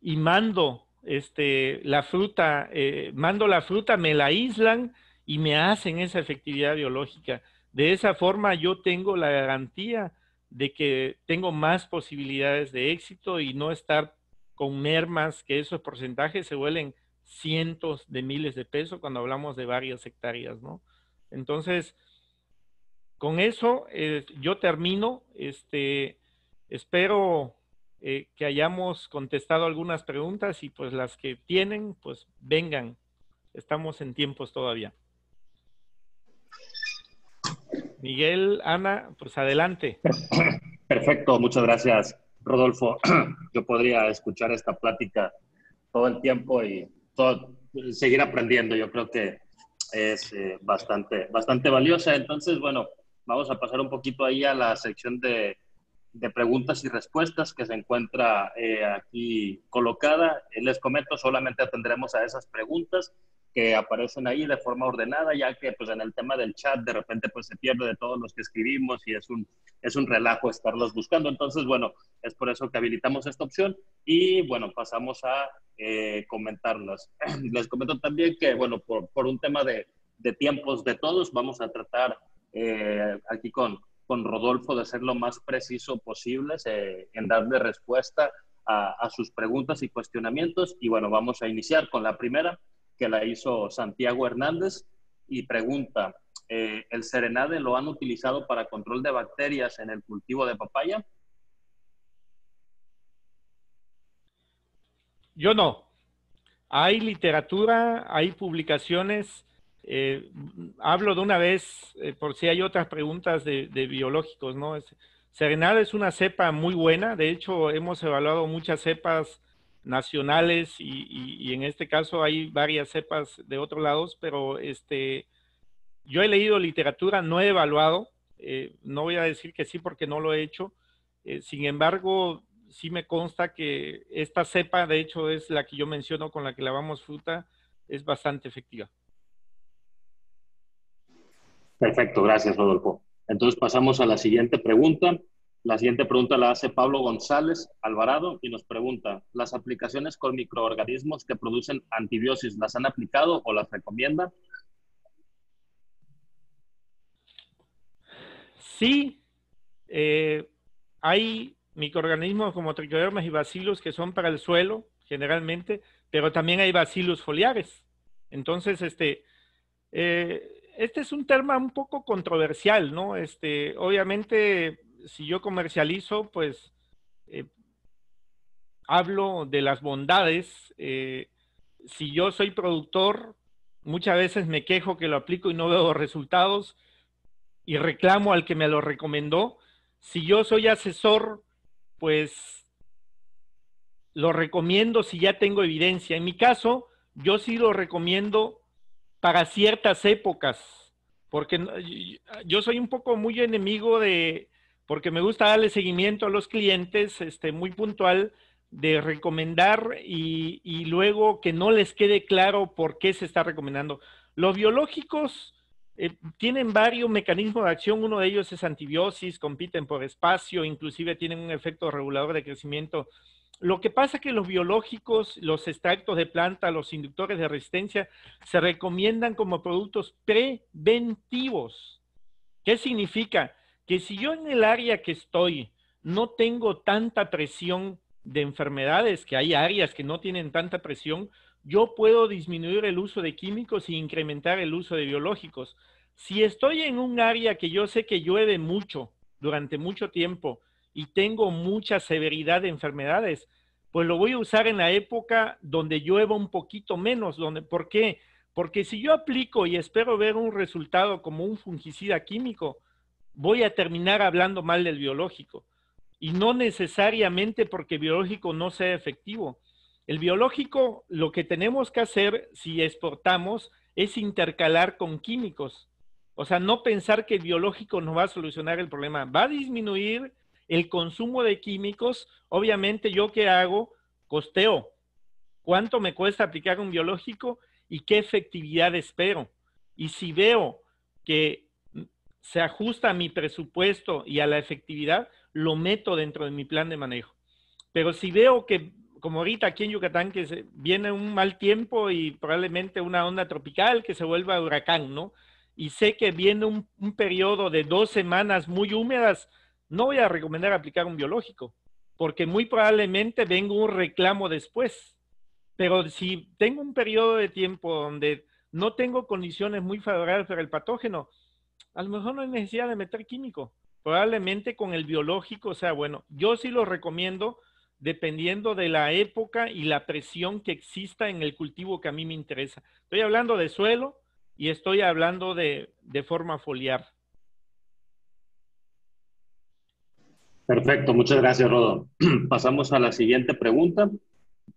y mando este, la fruta, eh, mando la fruta, me la aíslan y me hacen esa efectividad biológica. De esa forma yo tengo la garantía de que tengo más posibilidades de éxito y no estar con mermas, que esos porcentajes se vuelven cientos de miles de pesos cuando hablamos de varias hectáreas, ¿no? Entonces, con eso eh, yo termino. Este, espero eh, que hayamos contestado algunas preguntas y pues las que tienen, pues vengan. Estamos en tiempos todavía. Miguel, Ana, pues adelante. Perfecto, muchas gracias, Rodolfo. Yo podría escuchar esta plática todo el tiempo y todo, seguir aprendiendo, yo creo que es eh, bastante, bastante valiosa. Entonces, bueno, vamos a pasar un poquito ahí a la sección de, preguntas y respuestas que se encuentra eh, aquí colocada. Les comento, solamente atendremos a esas preguntas que aparecen ahí de forma ordenada, ya que pues en el tema del chat de repente pues se pierde de todos los que escribimos y es un, es un relajo estarlos buscando. Entonces, bueno, es por eso que habilitamos esta opción y bueno, pasamos a eh, comentarlas. Les comento también que, bueno, por, por un tema de, de, tiempos de todos, vamos a tratar eh, aquí con, con Rodolfo de ser lo más preciso posible eh, en darle respuesta a, a sus preguntas y cuestionamientos. Y bueno, vamos a iniciar con la primera que la hizo Santiago Hernández y pregunta, eh, ¿el serenade lo han utilizado para control de bacterias en el cultivo de papaya? Yo no. Hay literatura, hay publicaciones. Eh, hablo de una vez, eh, por si hay otras preguntas de, biológicos, ¿no? Es, serenade es una cepa muy buena. De hecho, hemos evaluado muchas cepas nacionales y, en este caso hay varias cepas de otros lados, pero este, yo he leído literatura, no he evaluado, eh, no voy a decir que sí porque no lo he hecho, eh, sin embargo, sí me consta que esta cepa, de hecho, es la que yo menciono con la que lavamos fruta, es bastante efectiva. Perfecto, gracias Rodolfo. Entonces pasamos a la siguiente pregunta. La siguiente pregunta la hace Pablo González Alvarado y nos pregunta, ¿las aplicaciones con microorganismos que producen antibiosis las han aplicado o las recomienda? Sí, eh, hay microorganismos como tricodermas y bacilos que son para el suelo generalmente, pero también hay bacilos foliares. Entonces, este, eh, este es un tema un poco controversial, ¿no? Este, obviamente si yo comercializo, pues eh, hablo de las bondades. Eh, si yo soy productor, muchas veces me quejo que lo aplico y no veo resultados y reclamo al que me lo recomendó. Si yo soy asesor, pues lo recomiendo si ya tengo evidencia. En mi caso, yo sí lo recomiendo para ciertas épocas, porque yo soy un poco muy enemigo de, porque me gusta darle seguimiento a los clientes, este, muy puntual, de recomendar y, luego que no les quede claro por qué se está recomendando. Los biológicos eh, tienen varios mecanismos de acción, uno de ellos es antibiosis, compiten por espacio, inclusive tienen un efecto regulador de crecimiento. Lo que pasa es que los biológicos, los extractos de planta, los inductores de resistencia, se recomiendan como productos preventivos. ¿Qué significa? que si yo en el área que estoy no tengo tanta presión de enfermedades, que hay áreas que no tienen tanta presión, yo puedo disminuir el uso de químicos y e incrementar el uso de biológicos. Si estoy en un área que yo sé que llueve mucho durante mucho tiempo y tengo mucha severidad de enfermedades, pues lo voy a usar en la época donde llueva un poquito menos. ¿Por qué? Porque si yo aplico y espero ver un resultado como un fungicida químico, voy a terminar hablando mal del biológico. Y no necesariamente porque biológico no sea efectivo. El biológico, lo que tenemos que hacer si exportamos es intercalar con químicos. O sea, no pensar que el biológico no va a solucionar el problema. Va a disminuir el consumo de químicos. Obviamente, yo qué hago? Costeo. ¿Cuánto me cuesta aplicar un biológico y qué efectividad espero? Y si veo que se ajusta a mi presupuesto y a la efectividad, lo meto dentro de mi plan de manejo. Pero si veo que, como ahorita aquí en Yucatán, que viene un mal tiempo y probablemente una onda tropical que se vuelva huracán, ¿no? Y sé que viene un, un periodo de dos semanas muy húmedas, no voy a recomendar aplicar un biológico, porque muy probablemente venga un reclamo después. Pero si tengo un periodo de tiempo donde no tengo condiciones muy favorables para el patógeno, a lo mejor no hay necesidad de meter químico. Probablemente con el biológico o sea bueno. Yo sí lo recomiendo dependiendo de la época y la presión que exista en el cultivo que a mí me interesa. Estoy hablando de suelo y estoy hablando de, de forma foliar. Perfecto, muchas gracias, Rodo. Pasamos a la siguiente pregunta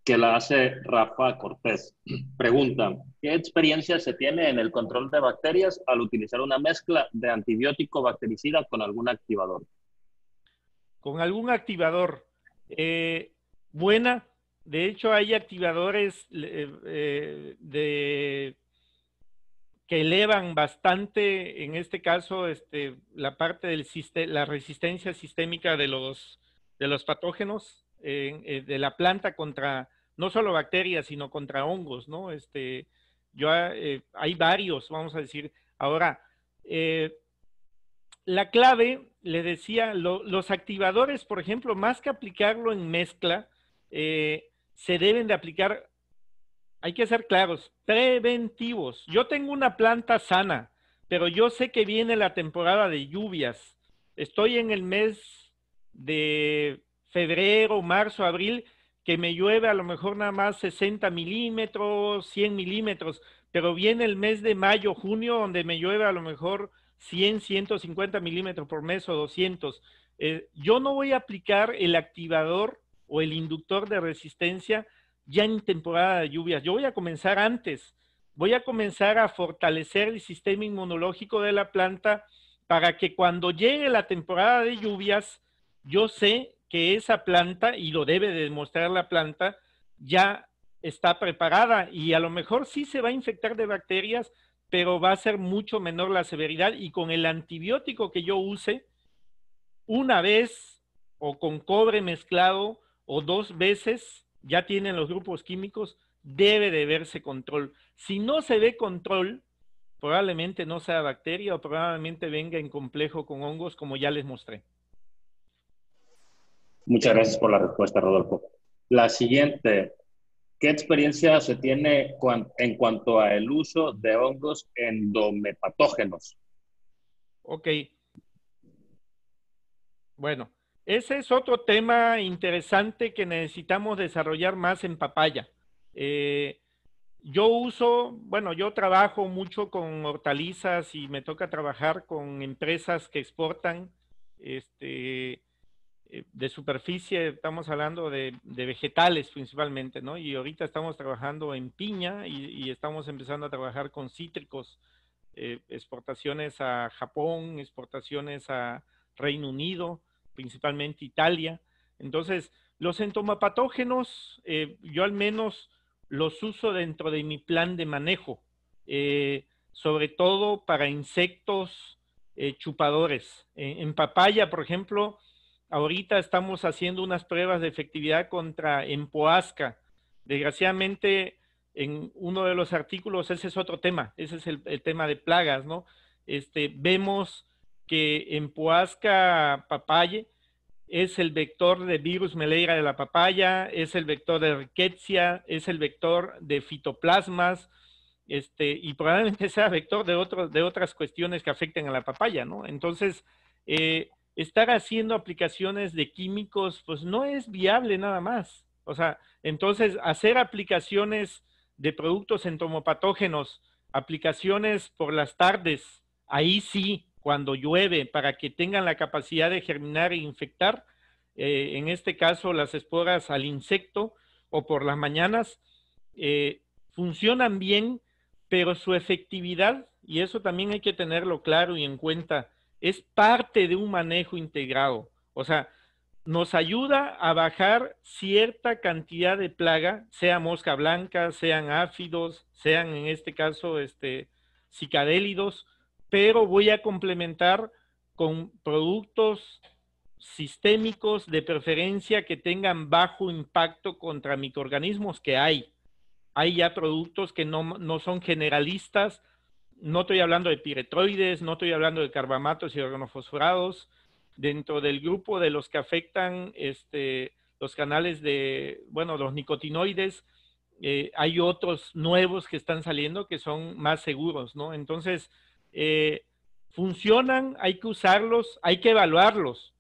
que la hace Rafa Cortés. Pregunta, ¿qué experiencia se tiene en el control de bacterias al utilizar una mezcla de antibiótico bactericida con algún activador? Con algún activador. Eh, buena. De hecho, hay activadores eh, eh, de, que elevan bastante, en este caso, este, la parte de la resistencia sistémica de los, patógenos de la planta contra no solo bacterias, sino contra hongos, ¿no? Este, yo, eh, hay varios, vamos a decir. Ahora, eh, la clave, le decía, los activadores, por ejemplo, más que aplicarlo en mezcla, eh, se deben de aplicar, hay que ser claros, preventivos. Yo tengo una planta sana, pero yo sé que viene la temporada de lluvias. Estoy en el mes de febrero, marzo, abril, que me llueve a lo mejor nada más 60 milímetros, 100 milímetros, pero viene el mes de mayo, junio, donde me llueve a lo mejor 100, 150 milímetros por mes o 200. Eh, yo no voy a aplicar el activador o el inductor de resistencia ya en temporada de lluvias. Yo voy a comenzar antes. Voy a comenzar a fortalecer el sistema inmunológico de la planta para que cuando llegue la temporada de lluvias, yo sé que esa planta, y lo debe demostrar la planta, ya está preparada y a lo mejor sí se va a infectar de bacterias, pero va a ser mucho menor la severidad y con el antibiótico que yo use, una vez o con cobre mezclado o dos veces, ya tienen los grupos químicos, debe de verse control. Si no se ve control, probablemente no sea bacteria o probablemente venga en complejo con hongos como ya les mostré. Muchas gracias por la respuesta, Rodolfo. La siguiente, ¿qué experiencia se tiene en cuanto a el uso de hongos endomepatógenos? Ok. Bueno, ese es otro tema interesante que necesitamos desarrollar más en papaya. Eh, yo uso, bueno, yo trabajo mucho con hortalizas y me toca trabajar con empresas que exportan este, eh, de superficie estamos hablando de, vegetales principalmente, ¿no? Y ahorita estamos trabajando en piña y, estamos empezando a trabajar con cítricos, eh, exportaciones a Japón, exportaciones a Reino Unido, principalmente Italia. Entonces, los entomopatógenos, eh, yo al menos los uso dentro de mi plan de manejo, sobre todo para insectos chupadores. en papaya, por ejemplo, Ahorita estamos haciendo unas pruebas de efectividad contra Empoasca. Desgraciadamente, en uno de los artículos, ese es otro tema, ese es el, tema de plagas, ¿no? Este, vemos que Empoasca papaye es el vector de virus meleira de la papaya, es el vector de rickettsia, es el vector de fitoplasmas, este, y probablemente sea vector de, de otras cuestiones que afecten a la papaya, ¿no? Entonces, eh, estar haciendo aplicaciones de químicos, pues no es viable nada más. O sea, entonces hacer aplicaciones de productos entomopatógenos, aplicaciones por las tardes, ahí sí, cuando llueve, para que tengan la capacidad de germinar e infectar, eh, en este caso las esporas al insecto o por las mañanas, eh, funcionan bien, pero su efectividad, y eso también hay que tenerlo claro y en cuenta, es parte de un manejo integrado. O sea, nos ayuda a bajar cierta cantidad de plaga, sea mosca blanca, sean áfidos, sean en este caso este, cicadélidos, pero voy a complementar con productos sistémicos de preferencia que tengan bajo impacto contra microorganismos que hay. Hay ya productos que no, no son generalistas, no estoy hablando de piretroides, no estoy hablando de carbamatos y organofosforados. Dentro del grupo de los que afectan este, los canales de, bueno, los nicotinoides, eh, hay otros nuevos que están saliendo que son más seguros, ¿no? Entonces, eh, funcionan, hay que usarlos, hay que evaluarlos.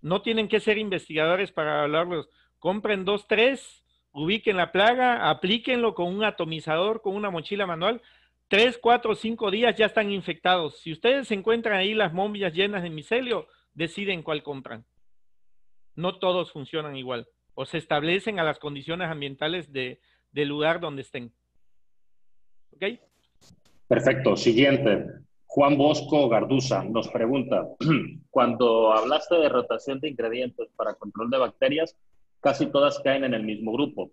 No tienen que ser investigadores para evaluarlos. Compren dos, tres, ubiquen la plaga, aplíquenlo con un atomizador, con una mochila manual tres, cuatro, cinco días ya están infectados. Si ustedes encuentran ahí las momias llenas de micelio, deciden cuál compran. No todos funcionan igual o se establecen a las condiciones ambientales de, del lugar donde estén. ¿Ok? Perfecto. Siguiente. Juan Bosco Garduza nos pregunta, cuando hablaste de rotación de ingredientes para control de bacterias, casi todas caen en el mismo grupo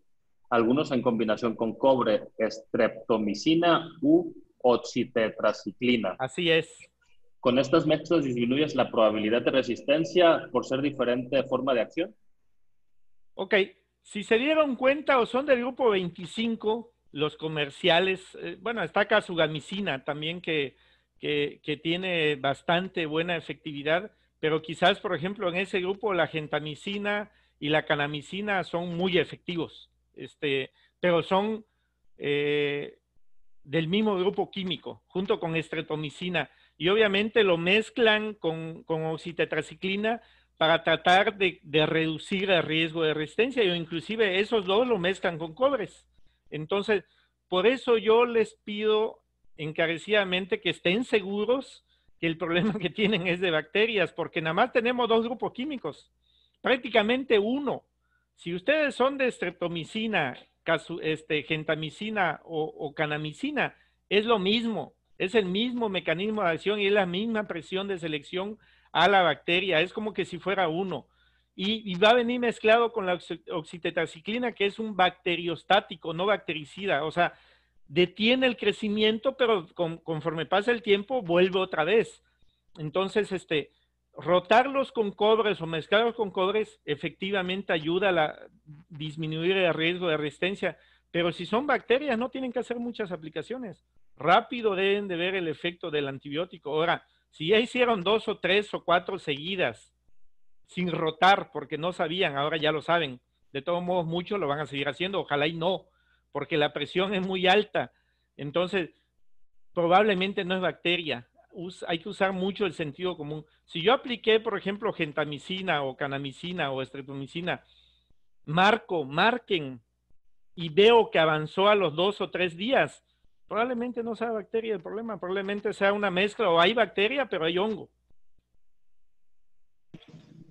algunos en combinación con cobre, estreptomicina u oxitetraciclina. Así es. ¿Con estas mezclas disminuyes la probabilidad de resistencia por ser diferente forma de acción? Ok, si se dieron cuenta o son del grupo 25, los comerciales, eh, bueno, está casugamicina también que, que, que, tiene bastante buena efectividad, pero quizás, por ejemplo, en ese grupo la gentamicina y la canamicina son muy efectivos este, pero son eh, del mismo grupo químico, junto con estretomicina. Y obviamente lo mezclan con, oxitetraciclina para tratar de, reducir el riesgo de resistencia. O inclusive esos dos lo mezclan con cobres. Entonces, por eso yo les pido encarecidamente que estén seguros que el problema que tienen es de bacterias, porque nada más tenemos dos grupos químicos, prácticamente uno. Si ustedes son de streptomicina, este, gentamicina o, canamicina, es lo mismo, es el mismo mecanismo de acción y es la misma presión de selección a la bacteria, es como que si fuera uno. Y, va a venir mezclado con la oxitetraciclina, que es un bacteriostático, no bactericida, o sea, detiene el crecimiento, pero conforme pasa el tiempo vuelve otra vez. Entonces, este, rotarlos con cobres o mezclarlos con cobres efectivamente ayuda a disminuir el riesgo de resistencia, pero si son bacterias no tienen que hacer muchas aplicaciones. Rápido deben de ver el efecto del antibiótico. Ahora, si ya hicieron dos o tres o cuatro seguidas sin rotar porque no sabían, ahora ya lo saben. De todos modos, muchos lo van a seguir haciendo, ojalá y no, porque la presión es muy alta. Entonces, probablemente no es bacteria, hay que usar mucho el sentido común. Si yo apliqué, por ejemplo, gentamicina o canamicina o estreptomicina, marco, marquen y veo que avanzó a los dos o tres días, probablemente no sea bacteria el problema, probablemente sea una mezcla o hay bacteria, pero hay hongo.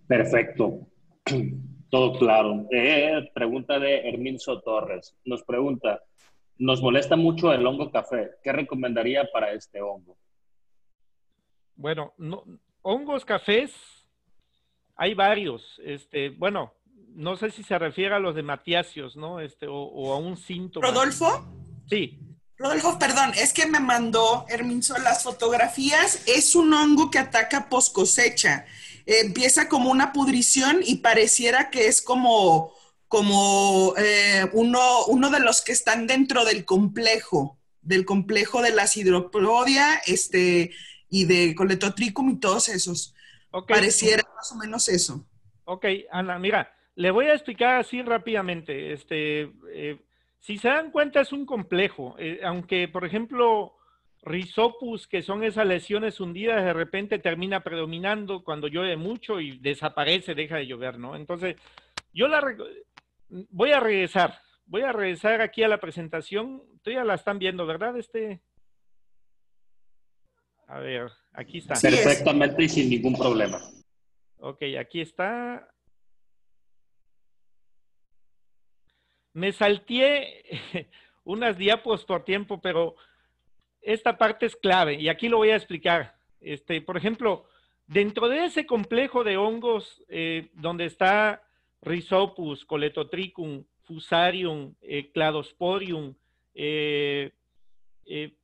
Perfecto. Todo claro. Eh, pregunta de Herminzo Torres. Nos pregunta, nos molesta mucho el hongo café. ¿Qué recomendaría para este hongo? Bueno, hongos cafés, hay varios. Este, bueno, no sé si se refiere a los de Matiasios, ¿no? Este, o, a un síntoma. ¿Rodolfo? Sí. Rodolfo, perdón, es que me mandó Herminzo las fotografías. Es un hongo que ataca post cosecha. empieza como una pudrición y pareciera que es como, como eh, uno, uno de los que están dentro del complejo, del complejo de la hidropodia, este, y de coletotricum y todos esos. Pareciera más o menos eso. Ok, Ana, mira, le voy a explicar así rápidamente. Este, eh, si se dan cuenta, es un complejo. Eh, aunque, por ejemplo, risopus, que son esas lesiones hundidas, de repente termina predominando cuando llueve mucho y desaparece, deja de llover, ¿no? Entonces, yo la voy a regresar, voy a regresar aquí a la presentación. Tú ya la están viendo, ¿verdad? Este, a ver, aquí está. Perfectamente y sin ningún problema. Ok, aquí está. Me salté unas diapos por tiempo, pero esta parte es clave y aquí lo voy a explicar. Este, por ejemplo, dentro de ese complejo de hongos eh, donde está Rhizopus, Coletotricum, Fusarium, eh, Cladosporium, eh, eh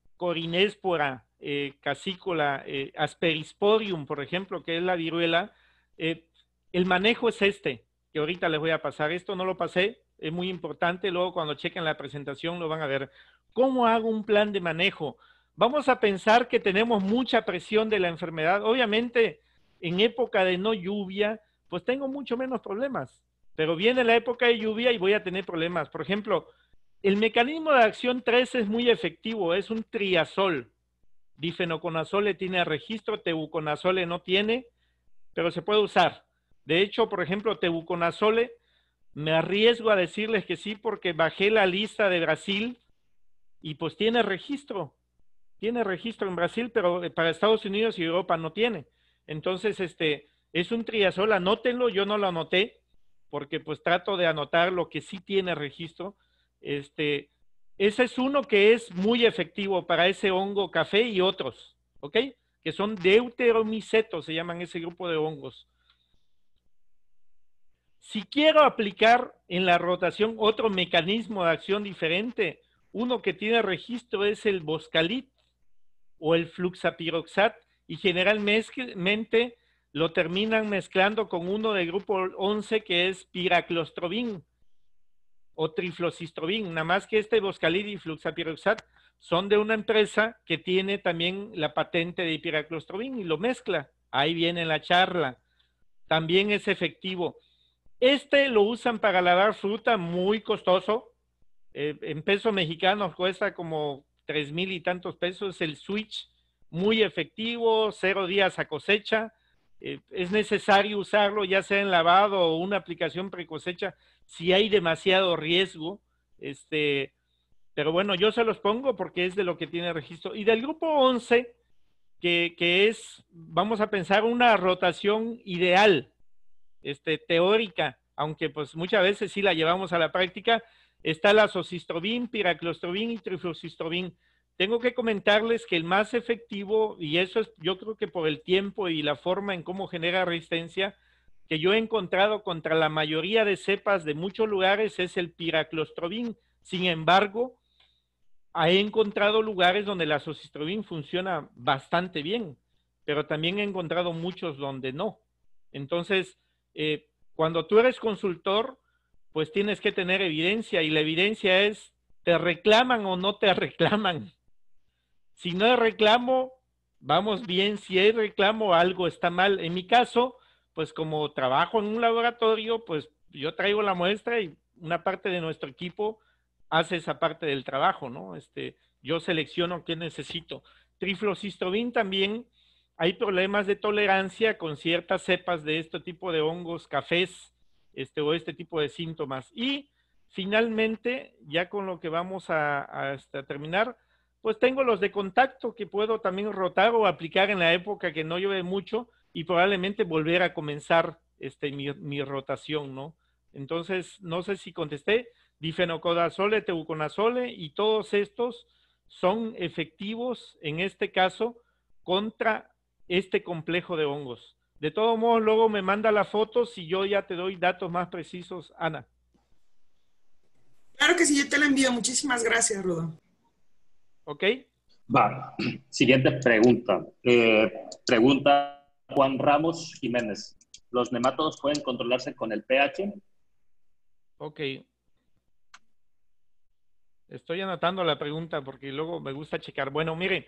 eh, casícola, eh, asperisporium, por ejemplo, que es la viruela, eh, el manejo es este, que ahorita les voy a pasar. Esto no lo pasé, es muy importante. Luego cuando chequen la presentación lo van a ver. ¿Cómo hago un plan de manejo? Vamos a pensar que tenemos mucha presión de la enfermedad. Obviamente, en época de no lluvia, pues tengo mucho menos problemas. Pero viene la época de lluvia y voy a tener problemas. Por ejemplo, el mecanismo de acción 3 es muy efectivo, es un triazol bifenoconazole tiene registro, Tebuconazole no tiene, pero se puede usar. De hecho, por ejemplo, Tebuconazole, me arriesgo a decirles que sí porque bajé la lista de Brasil y pues tiene registro. Tiene registro en Brasil, pero eh, para Estados Unidos y Europa no tiene. Entonces, este, es un triazol, anótenlo, yo no lo anoté porque pues trato de anotar lo que sí tiene registro. Este, ese es uno que es muy efectivo para ese hongo café y otros, ¿ok? Que son deuteromicetos, se llaman ese grupo de hongos. Si quiero aplicar en la rotación otro mecanismo de acción diferente, uno que tiene registro es el boscalit o el fluxapiroxat y generalmente lo terminan mezclando con uno del grupo 11 que es piraclostrobin o triflocistrobin, nada más que este Boscalid y Fluxapiroxat son de una empresa que tiene también la patente de ipiraclostrobin y lo mezcla. Ahí viene la charla. También es efectivo. Este lo usan para lavar fruta, muy costoso. Eh, en pesos mexicanos cuesta como tres mil y tantos pesos. El switch, muy efectivo, cero días a cosecha. Eh, es necesario usarlo ya sea en lavado o una aplicación precosecha si hay demasiado riesgo, este, pero bueno, yo se los pongo porque es de lo que tiene registro. Y del grupo 11, que, es, vamos a pensar, una rotación ideal, este, teórica, aunque pues muchas veces sí la llevamos a la práctica, está la sosistrobin, piraclostrobin y trifosistrobin. Tengo que comentarles que el más efectivo, y eso es yo creo que por el tiempo y la forma en cómo genera resistencia, que yo he encontrado contra la mayoría de cepas de muchos lugares es el piraclostrobin. Sin embargo, he encontrado lugares donde la socistrobin funciona bastante bien, pero también he encontrado muchos donde no. Entonces, eh, cuando tú eres consultor, pues tienes que tener evidencia y la evidencia es, ¿te reclaman o no te reclaman? Si no hay reclamo, vamos bien. Si hay reclamo, algo está mal. En mi caso, pues como trabajo en un laboratorio, pues yo traigo la muestra y una parte de nuestro equipo hace esa parte del trabajo, ¿no? Este, yo selecciono qué necesito. Triflocistobin también hay problemas de tolerancia con ciertas cepas de este tipo de hongos, cafés, este, o este tipo de síntomas. Y finalmente, ya con lo que vamos a, a este, terminar, pues tengo los de contacto que puedo también rotar o aplicar en la época que no llueve mucho y probablemente volver a comenzar este, mi, rotación, ¿no? Entonces, no sé si contesté, difenocodazole, teuconazole y todos estos son efectivos en este caso contra este complejo de hongos. De todos modos, luego me manda la foto si yo ya te doy datos más precisos, Ana. Claro que sí, yo te la envío. Muchísimas gracias, Rudo. ¿Ok? Va. Siguiente pregunta. Eh, pregunta Juan Ramos Jiménez. ¿Los nematodos pueden controlarse con el pH? Ok. Estoy anotando la pregunta porque luego me gusta checar. Bueno, miren,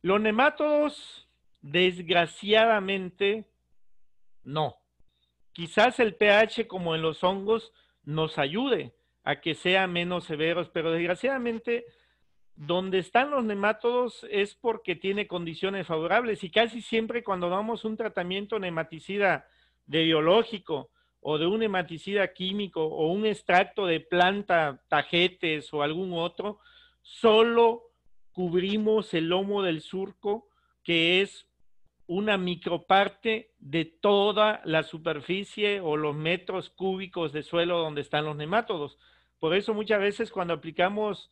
los nematodos, desgraciadamente, no. Quizás el pH, como en los hongos, nos ayude a que sean menos severos, pero desgraciadamente donde están los nematodos es porque tiene condiciones favorables y casi siempre cuando damos un tratamiento nematicida de biológico o de un nematicida químico o un extracto de planta, tajetes o algún otro, solo cubrimos el lomo del surco que es una microparte de toda la superficie o los metros cúbicos de suelo donde están los nematodos. Por eso muchas veces cuando aplicamos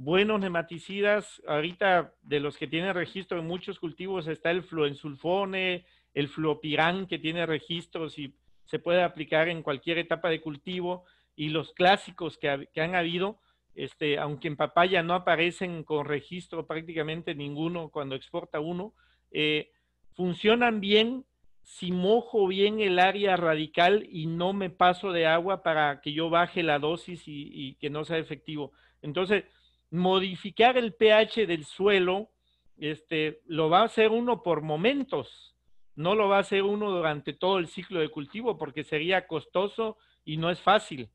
buenos nematicidas, ahorita de los que tienen registro en muchos cultivos está el fluensulfone, el fluopirán que tiene registros y se puede aplicar en cualquier etapa de cultivo y los clásicos que, han habido, este, aunque en papaya no aparecen con registro prácticamente ninguno cuando exporta uno, eh, funcionan bien si mojo bien el área radical y no me paso de agua para que yo baje la dosis y que no sea efectivo. Entonces, modificar el pH del suelo, este, lo va a hacer uno por momentos, no lo va a hacer uno durante todo el ciclo de cultivo porque sería costoso y no es fácil.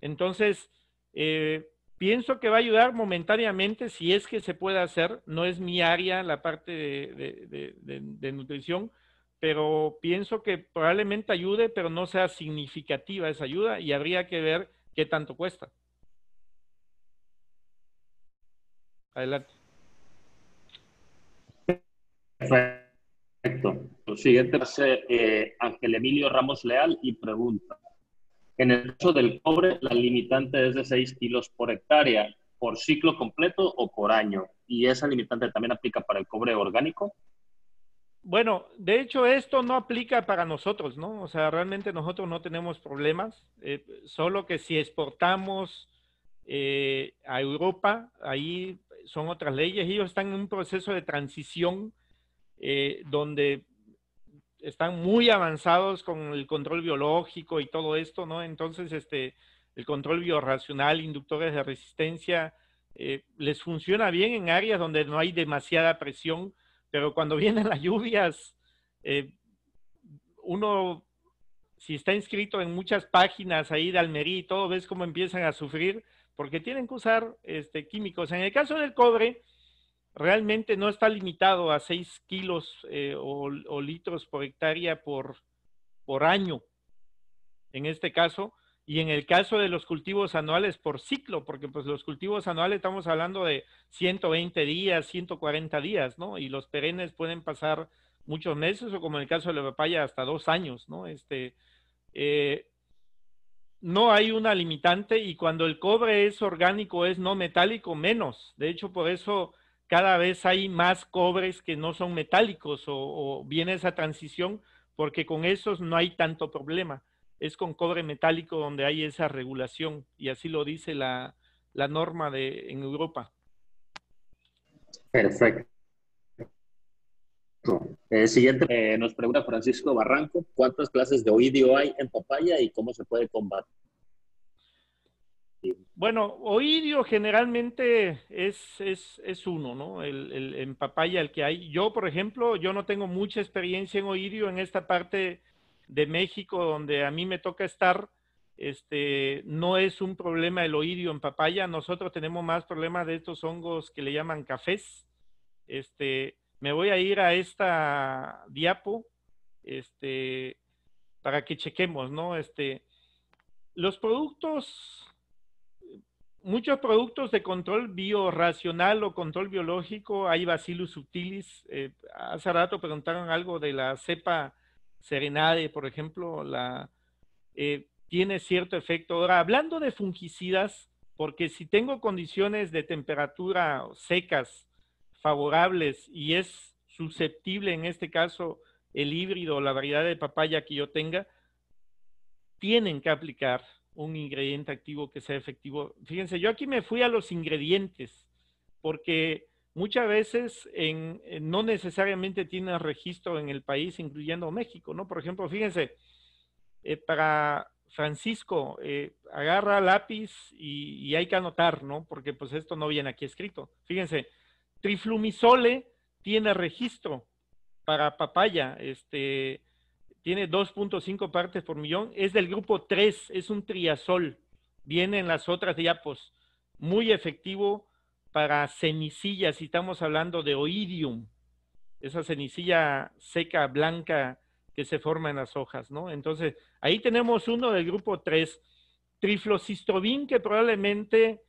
Entonces, eh, pienso que va a ayudar momentáneamente si es que se puede hacer, no es mi área la parte de nutrición, pero pienso que probablemente ayude, pero no sea significativa esa ayuda y habría que ver qué tanto cuesta. Adelante. Perfecto. siguiente eh, Ángel Emilio Ramos Leal y pregunta. En el caso del cobre, la limitante es de 6 kilos por hectárea, por ciclo completo o por año. ¿Y esa limitante también aplica para el cobre orgánico? Bueno, de hecho esto no aplica para nosotros, ¿no? O sea, realmente nosotros no tenemos problemas, eh, solo que si exportamos eh, a Europa, ahí son otras leyes. Ellos están en un proceso de transición eh, donde están muy avanzados con el control biológico y todo esto, ¿no? Entonces, este, el control biorracional, inductores de resistencia, eh, les funciona bien en áreas donde no hay demasiada presión, pero cuando vienen las lluvias, eh, uno, si está inscrito en muchas páginas ahí de Almería y todo, ves cómo empiezan a sufrir porque tienen que usar este, químicos. En el caso del cobre, realmente no está limitado a 6 kilos eh, o, litros por hectárea por, por año, en este caso, y en el caso de los cultivos anuales por ciclo, porque pues los cultivos anuales estamos hablando de 120 días, 140 días, ¿no? Y los perennes pueden pasar muchos meses o como en el caso de la papaya hasta dos años, ¿no? Este, eh, no hay una limitante y cuando el cobre es orgánico, es no metálico, menos. De hecho, por eso cada vez hay más cobres que no son metálicos o, viene esa transición porque con esos no hay tanto problema. Es con cobre metálico donde hay esa regulación y así lo dice la, la norma de, en Europa. Perfecto. Eh, siguiente. Eh, nos pregunta Francisco Barranco, ¿cuántas clases de oidio hay en papaya y cómo se puede combatir? Bueno, oidio generalmente es, uno, ¿no? El, en papaya el que hay. Yo, por ejemplo, yo no tengo mucha experiencia en oidio en esta parte de México donde a mí me toca estar. Este, no es un problema el oidio en papaya. Nosotros tenemos más problemas de estos hongos que le llaman cafés. Este, me voy a ir a esta diapo este, para que chequemos, ¿no? Este, los productos, muchos productos de control biorracional o control biológico, hay Bacillus subtilis. Eh, hace rato preguntaron algo de la cepa serenade, por ejemplo, la, eh, tiene cierto efecto. Ahora, hablando de fungicidas, porque si tengo condiciones de temperatura secas, favorables y es susceptible en este caso el híbrido o la variedad de papaya que yo tenga, tienen que aplicar un ingrediente activo que sea efectivo. Fíjense, yo aquí me fui a los ingredientes porque muchas veces en, no necesariamente tienen registro en el país, incluyendo México, ¿no? Por ejemplo, fíjense, eh, para Francisco, eh, agarra lápiz y, y, hay que anotar, ¿no? Porque pues esto no viene aquí escrito. Fíjense, Triflumisole tiene registro para papaya, este, tiene 2.5 partes por millón, es del grupo 3, es un triazol, viene en las otras diapos, muy efectivo para cenicillas, si estamos hablando de oidium, esa cenicilla seca, blanca, que se forma en las hojas, ¿no? Entonces, ahí tenemos uno del grupo 3, triflocistrobin, que probablemente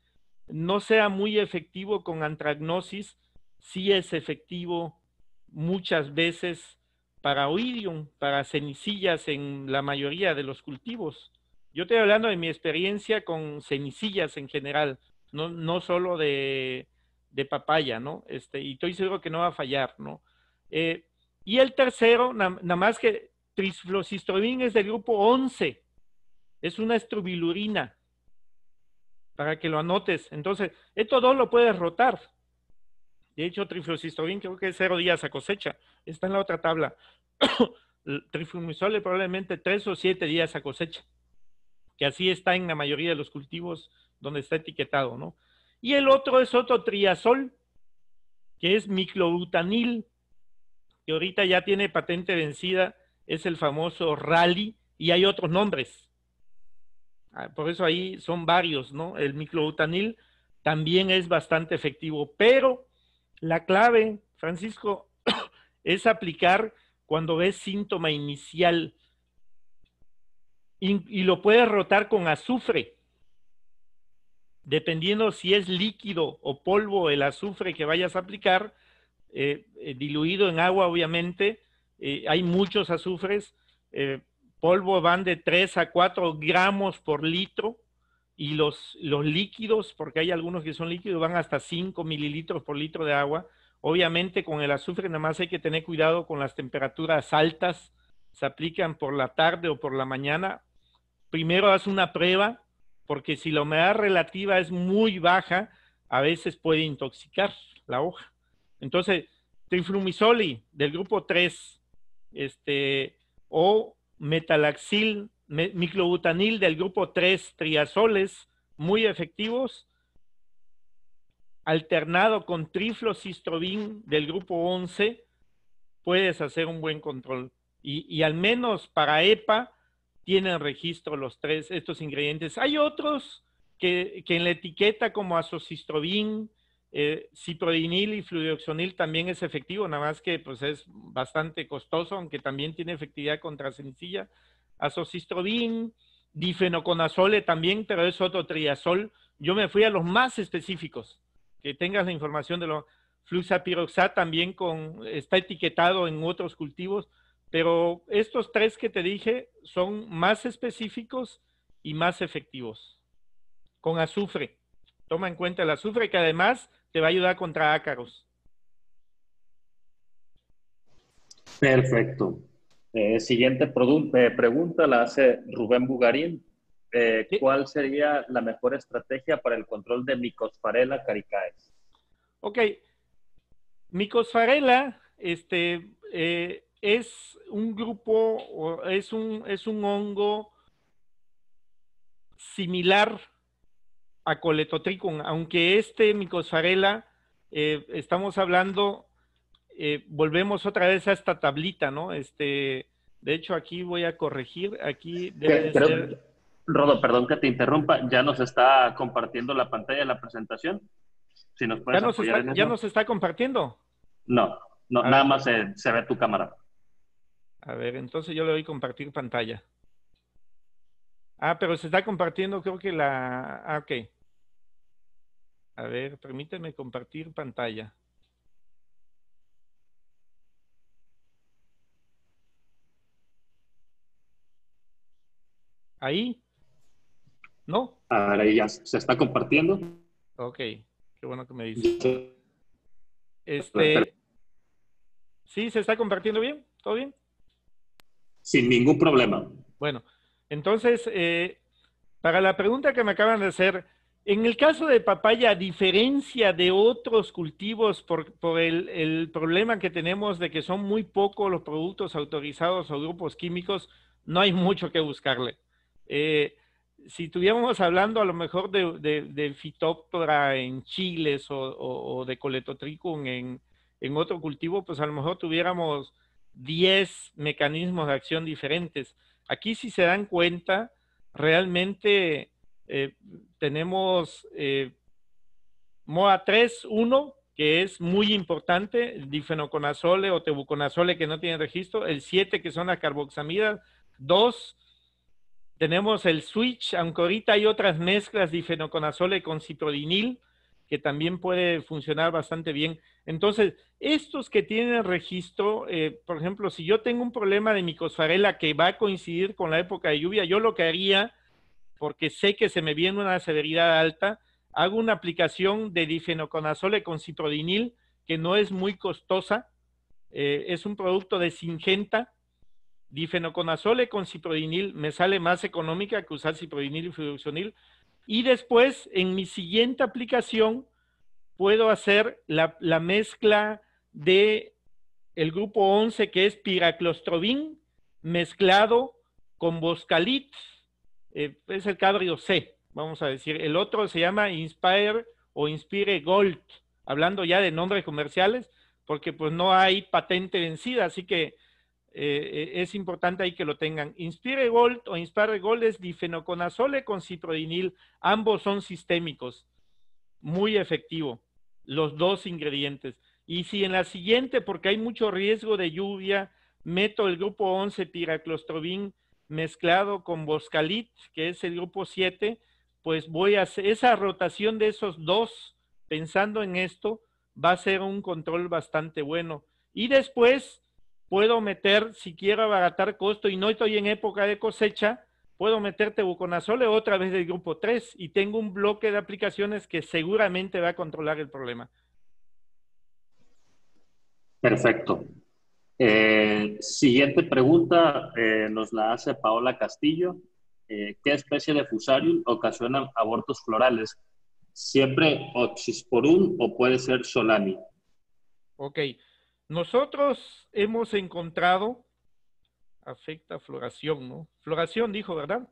no sea muy efectivo con antragnosis, sí es efectivo muchas veces para oidium, para cenicillas en la mayoría de los cultivos. Yo estoy hablando de mi experiencia con cenicillas en general, no, no solo de, de, papaya, ¿no? Este, y estoy seguro que no va a fallar, ¿no? Eh, y el tercero, nada más que triflocistrobin es del grupo 11, es una estrubilurina para que lo anotes. Entonces, esto dos lo puedes rotar. De hecho, triflucistoín creo que es cero días a cosecha. Está en la otra tabla. Trifumisole probablemente tres o siete días a cosecha. Que así está en la mayoría de los cultivos donde está etiquetado, ¿no? Y el otro es otro triazol, que es miclobutanil, que ahorita ya tiene patente vencida, es el famoso rally, y hay otros nombres. Ah, por eso ahí son varios, ¿no? El microbutanil también es bastante efectivo, pero la clave, Francisco, es aplicar cuando ves síntoma inicial y, lo puedes rotar con azufre, dependiendo si es líquido o polvo el azufre que vayas a aplicar, eh, eh, diluido en agua, obviamente. Eh, hay muchos azufres polvo van de 3 a 4 gramos por litro y los, los líquidos, porque hay algunos que son líquidos, van hasta 5 mililitros por litro de agua. Obviamente con el azufre nada más hay que tener cuidado con las temperaturas altas. Se aplican por la tarde o por la mañana. Primero haz una prueba, porque si la humedad relativa es muy baja, a veces puede intoxicar la hoja. Entonces, triflumisoli del grupo 3, este, o metalaxil, microbutanil del grupo 3 triazoles muy efectivos, alternado con triflocistrobin del grupo 11, puedes hacer un buen control. Y, al menos para EPA tienen registro los tres, estos ingredientes. Hay otros que, en la etiqueta como azocistrovín, eh, y fludioxonil también es efectivo, nada más que pues, es bastante costoso, aunque también tiene efectividad contra sencilla. Azocistrobin, difenoconazole también, pero es otro triazol. Yo me fui a los más específicos, que tengas la información de los fluxapiroxat también con, está etiquetado en otros cultivos, pero estos tres que te dije son más específicos y más efectivos. Con azufre. Toma en cuenta el azufre, que además te va a ayudar contra ácaros. Perfecto. Eh, siguiente eh, pregunta la hace Rubén Bugarín. Eh, ¿Cuál sería la mejor estrategia para el control de Micosfarela caricaes? Ok. Micosfarela este, es un grupo, es un, es un hongo similar a coletotricum, aunque este micosfarela eh, estamos hablando, eh, volvemos otra vez a esta tablita, ¿no? Este, de hecho, aquí voy a corregir, aquí debe Rodo, perdón que te interrumpa, ya nos está compartiendo la pantalla de la presentación. Si nos puedes ya nos, está, compartiendo. No, no nada más se, se ve tu cámara. A ver, entonces yo le doy compartir pantalla. Ah, pero se está compartiendo, creo que la... Ah, ok. A ver, permíteme compartir pantalla. ¿Ahí? ¿No? Ahora ya se está compartiendo. Ok, qué bueno que me dices. Este, ¿Sí se está compartiendo bien? ¿Todo bien? Sin ningún problema. Bueno, entonces, eh, para la pregunta que me acaban de hacer, en el caso de papaya, a diferencia de otros cultivos por, el, problema que tenemos de que son muy pocos los productos autorizados o grupos químicos, no hay mucho que buscarle. Eh, si estuviéramos hablando a lo mejor de, de, en chiles o, de coletotricum en, en otro cultivo, pues a lo mejor tuviéramos 10 mecanismos de acción diferentes Aquí si se dan cuenta, realmente eh, tenemos eh, MOA 1 que es muy importante, el difenoconazole o tebuconazole que no tiene registro, el 7 que son las carboxamidas, 2 tenemos el switch, aunque ahorita hay otras mezclas difenoconazole con citrodinil, que también puede funcionar bastante bien. Entonces, estos que tienen registro, eh, por ejemplo, si yo tengo un problema de micosfarela que va a coincidir con la época de lluvia, yo lo que haría, porque sé que se me viene una severidad alta, hago una aplicación de difenoconazole con ciprodinil, que no es muy costosa, eh, es un producto de Singenta, difenoconazole con ciprodinil, me sale más económica que usar ciprodinil y fluoxonil, y después en mi siguiente aplicación puedo hacer la, mezcla de el grupo 11 que es piraclostrobin mezclado con boscalit, eh, es el cabrio C, vamos a decir. El otro se llama Inspire o Inspire Gold, hablando ya de nombres comerciales, porque pues no hay patente vencida, así que eh, es importante ahí que lo tengan. Inspire Gold o Inspire Gold es difenoconazole con citrodinil, ambos son sistémicos, muy efectivo los dos ingredientes. Y si en la siguiente, porque hay mucho riesgo de lluvia, meto el grupo 11 piraclostrobin mezclado con boscalit, que es el grupo 7, pues voy a hacer esa rotación de esos dos, pensando en esto, va a ser un control bastante bueno. Y después puedo meter, si quiero abaratar costo y no estoy en época de cosecha, puedo meterte buconazole otra vez del grupo 3 y tengo un bloque de aplicaciones que seguramente va a controlar el problema. Perfecto. Eh, siguiente pregunta eh, nos la hace Paola Castillo. Eh, ¿Qué especie de fusarium ocasiona abortos florales? ¿Siempre oxisporum o puede ser solani? Ok. Nosotros hemos encontrado afecta floración, ¿no? Floración dijo, ¿verdad?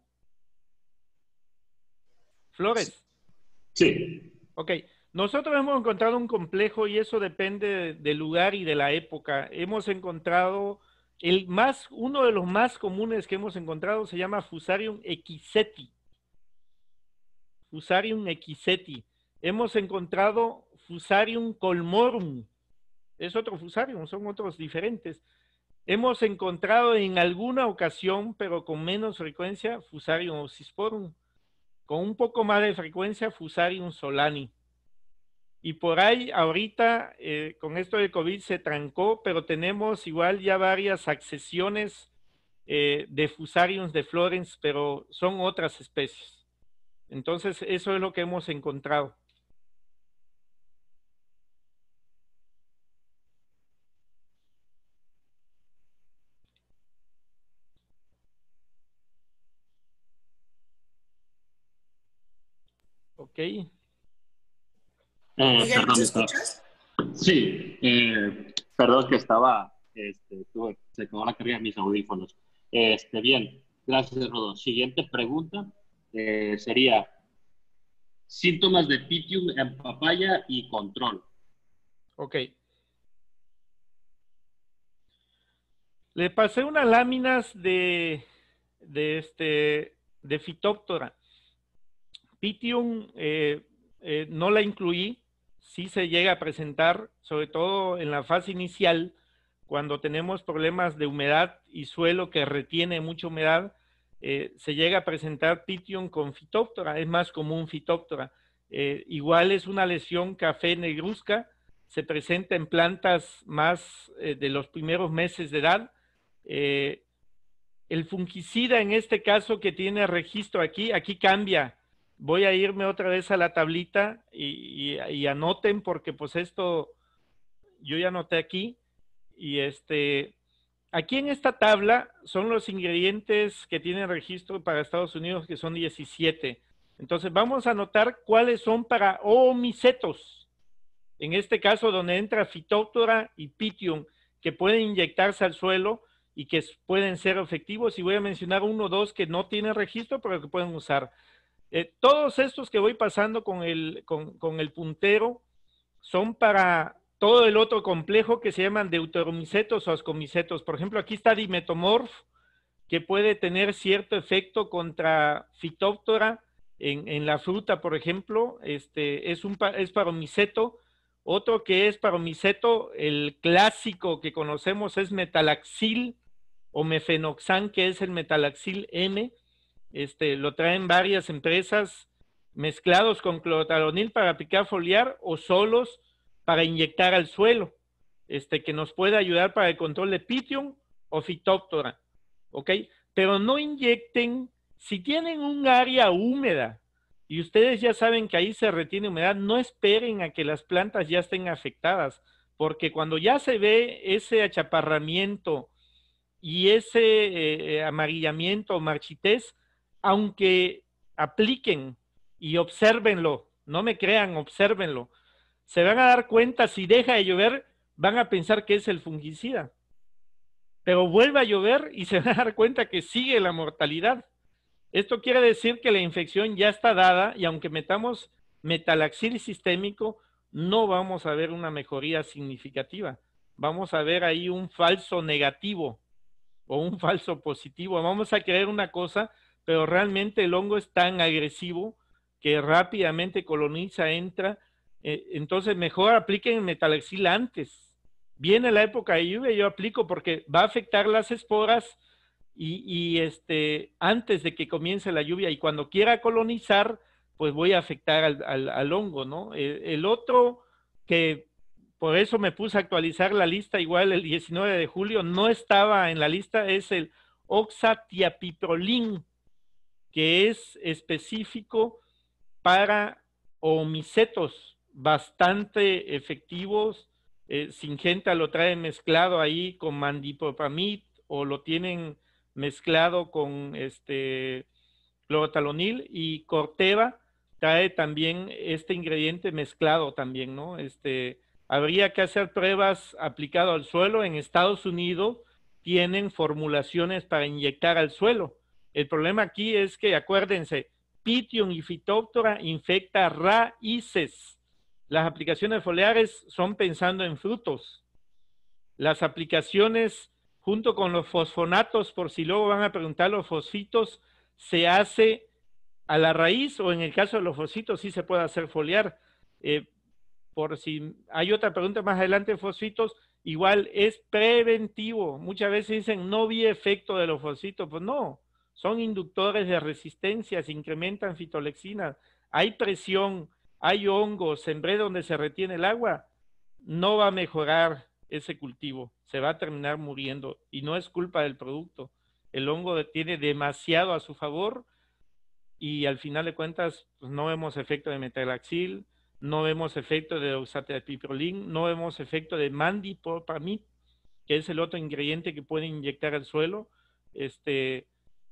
Flores. Sí. Ok. Nosotros hemos encontrado un complejo y eso depende del lugar y de la época. Hemos encontrado el más, uno de los más comunes que hemos encontrado se llama Fusarium equiseti. Fusarium equiseti. Hemos encontrado Fusarium colmorum. Es otro Fusarium, son otros diferentes. Hemos encontrado en alguna ocasión, pero con menos frecuencia, Fusarium oxysporum. Con un poco más de frecuencia, Fusarium solani. Y por ahí, ahorita, eh, con esto del COVID se trancó, pero tenemos igual ya varias accesiones eh, de Fusarium de Florence, pero son otras especies. Entonces, eso es lo que hemos encontrado. Eh, sí, eh, perdón que estaba, este, se acabó la carrera de mis audífonos. Este, bien, gracias, Rodolfo. Siguiente pregunta eh, sería, síntomas de pitium en papaya y control. Ok. Le pasé unas láminas de, de, este, de fitóptora. Pitium eh, eh, no la incluí, sí se llega a presentar, sobre todo en la fase inicial, cuando tenemos problemas de humedad y suelo que retiene mucha humedad, eh, se llega a presentar Pitium con fitóptora, es más común Phytophthora. igual es una lesión café negruzca, se presenta en plantas más de los primeros meses de edad. el fungicida en este caso que tiene registro aquí, aquí cambia voy a irme otra vez a la tablita y, anoten porque pues esto yo ya anoté aquí y este aquí en esta tabla son los ingredientes que tienen registro para Estados Unidos que son 17. Entonces vamos a anotar cuáles son para omicetos. En este caso donde entra fitóptora y pitium que pueden inyectarse al suelo y que pueden ser efectivos. Y voy a mencionar uno o dos que no tienen registro, pero que pueden usar. Eh, todos estos que voy pasando con el, puntero son para todo el otro complejo que se llaman deuteromicetos o ascomicetos. Por ejemplo, aquí está dimetomorf, que puede tener cierto efecto contra fitóptora en, la fruta, por ejemplo. Este, es, un, es paromiceto. Otro que es paromiceto, el clásico que conocemos es metalaxil o mefenoxan, que es el metalaxil M. Este, lo traen varias empresas mezclados con clotalonil para aplicar foliar o solos para inyectar al suelo, este, que nos puede ayudar para el control de pitium o fitóptora, ¿ok? Pero no inyecten, si tienen un área húmeda y ustedes ya saben que ahí se retiene humedad, no esperen a que las plantas ya estén afectadas, porque cuando ya se ve ese achaparramiento y ese eh, eh, amarillamiento o marchitez, aunque apliquen y observenlo, no me crean, observenlo, se van a dar cuenta si deja de llover, van a pensar que es el fungicida. Pero vuelve a llover y se van a dar cuenta que sigue la mortalidad. Esto quiere decir que la infección ya está dada y aunque metamos metalaxil sistémico, no vamos a ver una mejoría significativa. Vamos a ver ahí un falso negativo o un falso positivo. Vamos a creer una cosa pero realmente el hongo es tan agresivo que rápidamente coloniza, entra. Eh, entonces, mejor apliquen metalexil antes. Viene la época de lluvia, yo aplico porque va a afectar las esporas y, este, antes de que comience la lluvia. Y cuando quiera colonizar, pues voy a afectar al, hongo, ¿no? Eh, el, otro que por eso me puse a actualizar la lista, igual el 19 de julio no estaba en la lista, es el Oxatiapiprolin, que es específico para omicetos, bastante efectivos. Eh, Singenta lo trae mezclado ahí con mandipropamid o lo tienen mezclado con este clorotalonil y Corteva trae también este ingrediente mezclado también, ¿no? Este, habría que hacer pruebas aplicado al suelo. En Estados Unidos tienen formulaciones para inyectar al suelo el problema aquí es que, acuérdense, Pythium y Phytophthora infecta raíces. Las aplicaciones foliares son pensando en frutos. Las aplicaciones junto con los fosfonatos, por si luego van a preguntar los fosfitos, se hace a la raíz o en el caso de los fosfitos sí se puede hacer foliar. Eh, por si hay otra pregunta más adelante, fosfitos, igual es preventivo. Muchas veces dicen, no vi efecto de los fosfitos. Pues no, son inductores de resistencia, se incrementan fitolexinas, hay presión, hay hongos, sembré donde se retiene el agua, no va a mejorar ese cultivo, se va a terminar muriendo y no es culpa del producto. El hongo tiene demasiado a su favor y al final de cuentas pues, no vemos efecto de metalaxil, no vemos efecto de usate de no vemos efecto de mandipropamid, que es el otro ingrediente que puede inyectar al suelo. Este,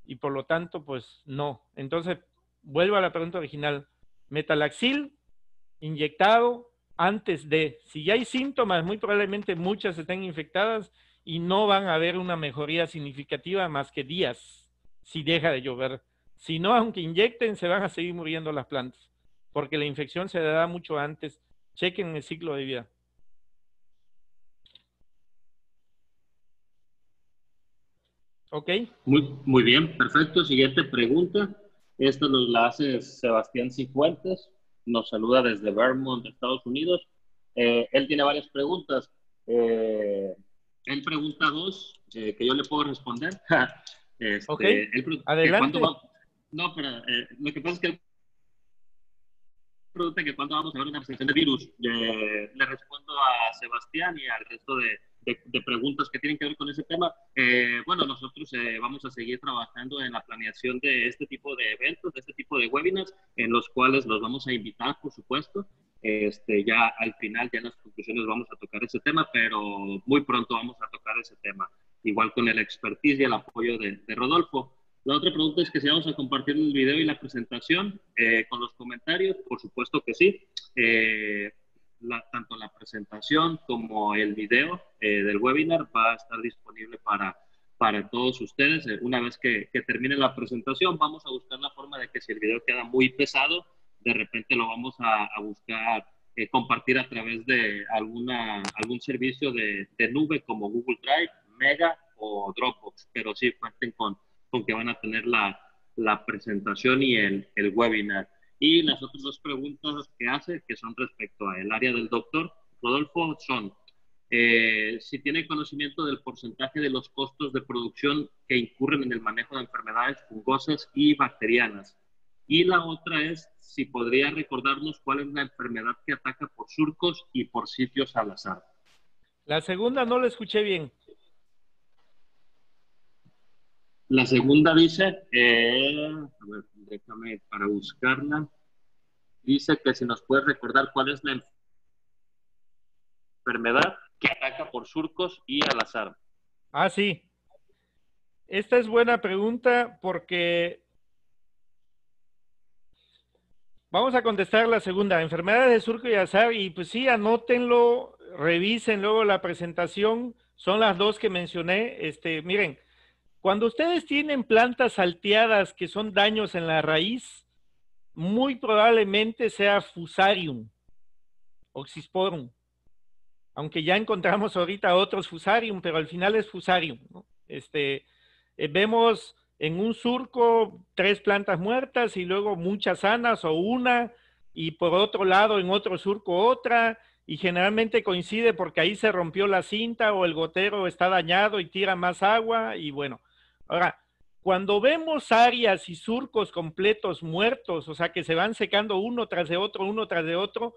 y por lo tanto, pues no. Entonces, vuelvo a la pregunta original. Metalaxil inyectado antes de, si ya hay síntomas, muy probablemente muchas estén infectadas y no van a haber una mejoría significativa más que días si deja de llover. Si no, aunque inyecten, se van a seguir muriendo las plantas, porque la infección se da mucho antes. Chequen el ciclo de vida. Ok. Muy, muy bien, perfecto. Siguiente pregunta. Esta nos la hace Sebastián Cifuentes. Nos saluda desde Vermont, Estados Unidos. Eh, él tiene varias preguntas. Eh, él pregunta dos eh, que yo le puedo responder. Este, ok, Adelante. No, pero lo que pasa es que pregunta que cuándo vamos a ver una presentación de virus. le respondo a Sebastián y al resto de, de, preguntas que tienen que ver con ese tema, eh, bueno, nosotros eh, vamos a seguir trabajando en la planeación de este tipo de eventos, de este tipo de webinars, en los cuales los vamos a invitar, por supuesto. Este, ya al final, ya en las conclusiones vamos a tocar ese tema, pero muy pronto vamos a tocar ese tema, igual con el expertise y el apoyo de, Rodolfo. La otra pregunta es que si vamos a compartir el video y la presentación eh, con los comentarios, por supuesto que sí tanto la presentación como el video eh, del webinar va a estar disponible para, para todos ustedes. Eh, una vez que, que, termine la presentación, vamos a buscar la forma de que si el video queda muy pesado, de repente lo vamos a, buscar eh, compartir a través de alguna, algún servicio de, nube como Google Drive, Mega o Dropbox. Pero sí, cuenten con, que van a tener la, la presentación y el, el webinar. Y las otras dos preguntas que hace, que son respecto al área del doctor, Rodolfo, son eh, si tiene conocimiento del porcentaje de los costos de producción que incurren en el manejo de enfermedades fungosas y bacterianas. Y la otra es si podría recordarnos cuál es la enfermedad que ataca por surcos y por sitios al azar. La segunda no la escuché bien. La segunda dice, eh, a ver, déjame para buscarla. Dice que si nos puede recordar cuál es la enfermedad que ataca por surcos y al azar. Ah, sí. Esta es buena pregunta porque vamos a contestar la segunda, enfermedades de surco y azar, y pues sí, anótenlo, revisen luego la presentación, son las dos que mencioné. Este, miren, cuando ustedes tienen plantas salteadas que son daños en la raíz, muy probablemente sea Fusarium, oxisporum. Aunque ya encontramos ahorita otros Fusarium, pero al final es Fusarium. Este, eh, vemos en un surco tres plantas muertas y luego muchas sanas o una, y por otro lado en otro surco otra, y generalmente coincide porque ahí se rompió la cinta o el gotero está dañado y tira más agua y bueno, Ahora, cuando vemos áreas y surcos completos muertos, o sea, que se van secando uno tras de otro, uno tras de otro,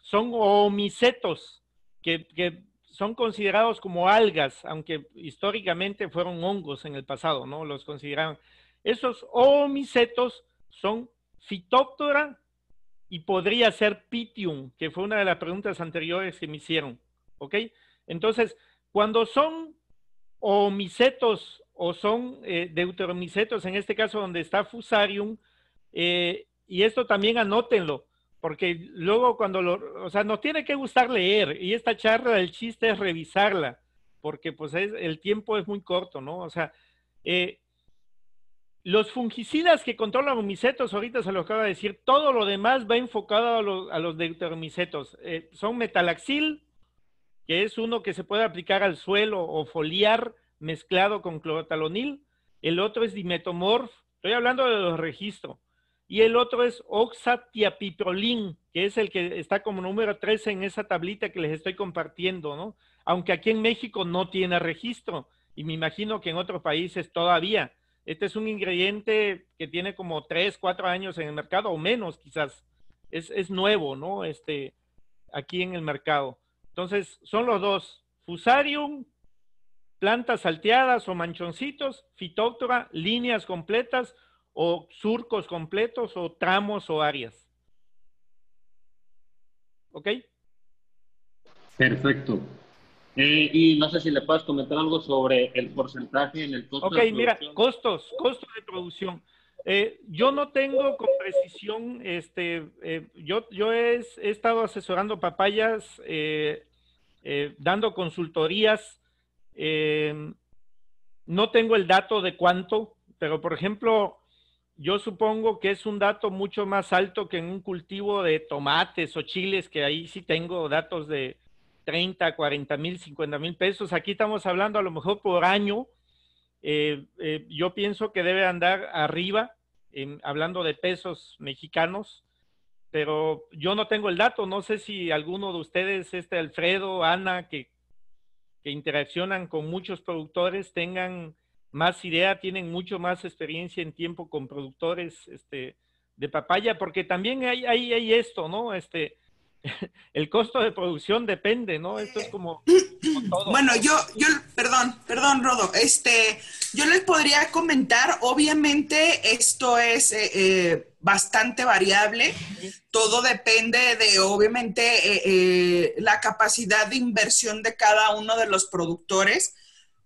son omicetos que, son considerados como algas, aunque históricamente fueron hongos en el pasado, ¿no? Los consideraban. Esos omicetos son fitóptora y podría ser pitium, que fue una de las preguntas anteriores que me hicieron, ¿ok? Entonces, cuando son omicetos o son eh, deuteromicetos, en este caso donde está fusarium, eh, y esto también anótenlo, porque luego cuando lo, o sea, nos tiene que gustar leer, y esta charla, del chiste es revisarla, porque pues el tiempo es muy corto, ¿no? O sea, eh, los fungicidas que controlan micetos, ahorita se los acaba de decir, todo lo demás va enfocado a, los a los deuteromicetos. Eh, son metalaxil, que es uno que se puede aplicar al suelo o foliar mezclado con clorotalonil el otro es dimetomorf, estoy hablando de los registros, y el otro es oxatiapiprolin, que es el que está como número 13 en esa tablita que les estoy compartiendo, ¿no? Aunque aquí en México no tiene registro, y me imagino que en otros países todavía. Este es un ingrediente que tiene como 3, 4 años en el mercado, o menos quizás. Es, es nuevo, ¿no? Este, aquí en el mercado. Entonces, son los dos, Fusarium plantas salteadas o manchoncitos, fitóctora, líneas completas o surcos completos o tramos o áreas. ¿Ok? Perfecto. Eh, y no sé si le puedes comentar algo sobre el porcentaje en el costo. de Ok, mira, costos, costos de producción. Eh, yo no tengo con precisión, este, eh, yo, yo he, estado asesorando papayas, dando consultorías eh, no tengo el dato de cuánto, pero por ejemplo, yo supongo que es un dato mucho más alto que en un cultivo de tomates o chiles, que ahí sí tengo datos de 30, 40 mil, 50 mil pesos. Aquí estamos hablando a lo mejor por año. Eh, eh, yo pienso que debe andar arriba, hablando de pesos mexicanos, pero yo no tengo el dato. No sé si alguno de ustedes, este Alfredo, Ana, que que interaccionan con muchos productores tengan más idea, tienen mucho más experiencia en tiempo con productores este, de papaya, porque también hay, hay, hay esto, ¿no? Este, el costo de producción depende, ¿no? Esto es como, eh, Bueno, yo, yo, perdón, perdón, Rodo, este, yo les podría comentar, obviamente esto es eh, eh, bastante variable, todo depende de, obviamente, la capacidad de inversión de cada uno de los productores,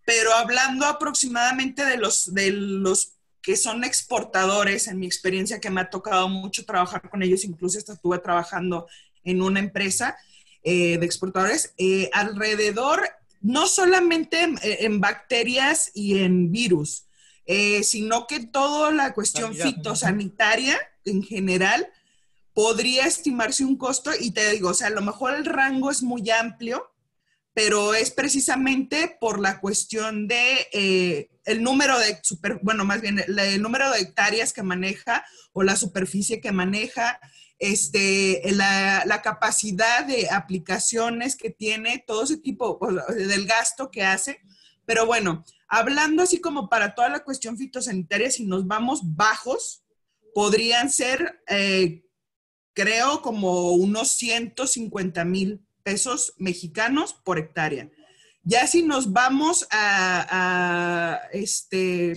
pero hablando aproximadamente de los, de los que son exportadores, en mi experiencia que me ha tocado mucho trabajar con ellos, incluso estuve trabajando en una empresa eh, de exportadores, eh, alrededor, no solamente en, bacterias y en virus, eh, sino que toda la cuestión fitosanitaria en general podría estimarse un costo y te digo, o sea, a lo mejor el rango es muy amplio, pero es precisamente por la cuestión de el número de super, bueno, más bien el, número de hectáreas que maneja o la superficie que maneja, este, la, capacidad de aplicaciones que tiene, todo ese tipo del gasto que hace. Pero bueno, hablando así como para toda la cuestión fitosanitaria, si nos vamos bajos, podrían ser, eh, creo, como unos 150 mil pesos mexicanos por hectárea. Ya si nos vamos a, este,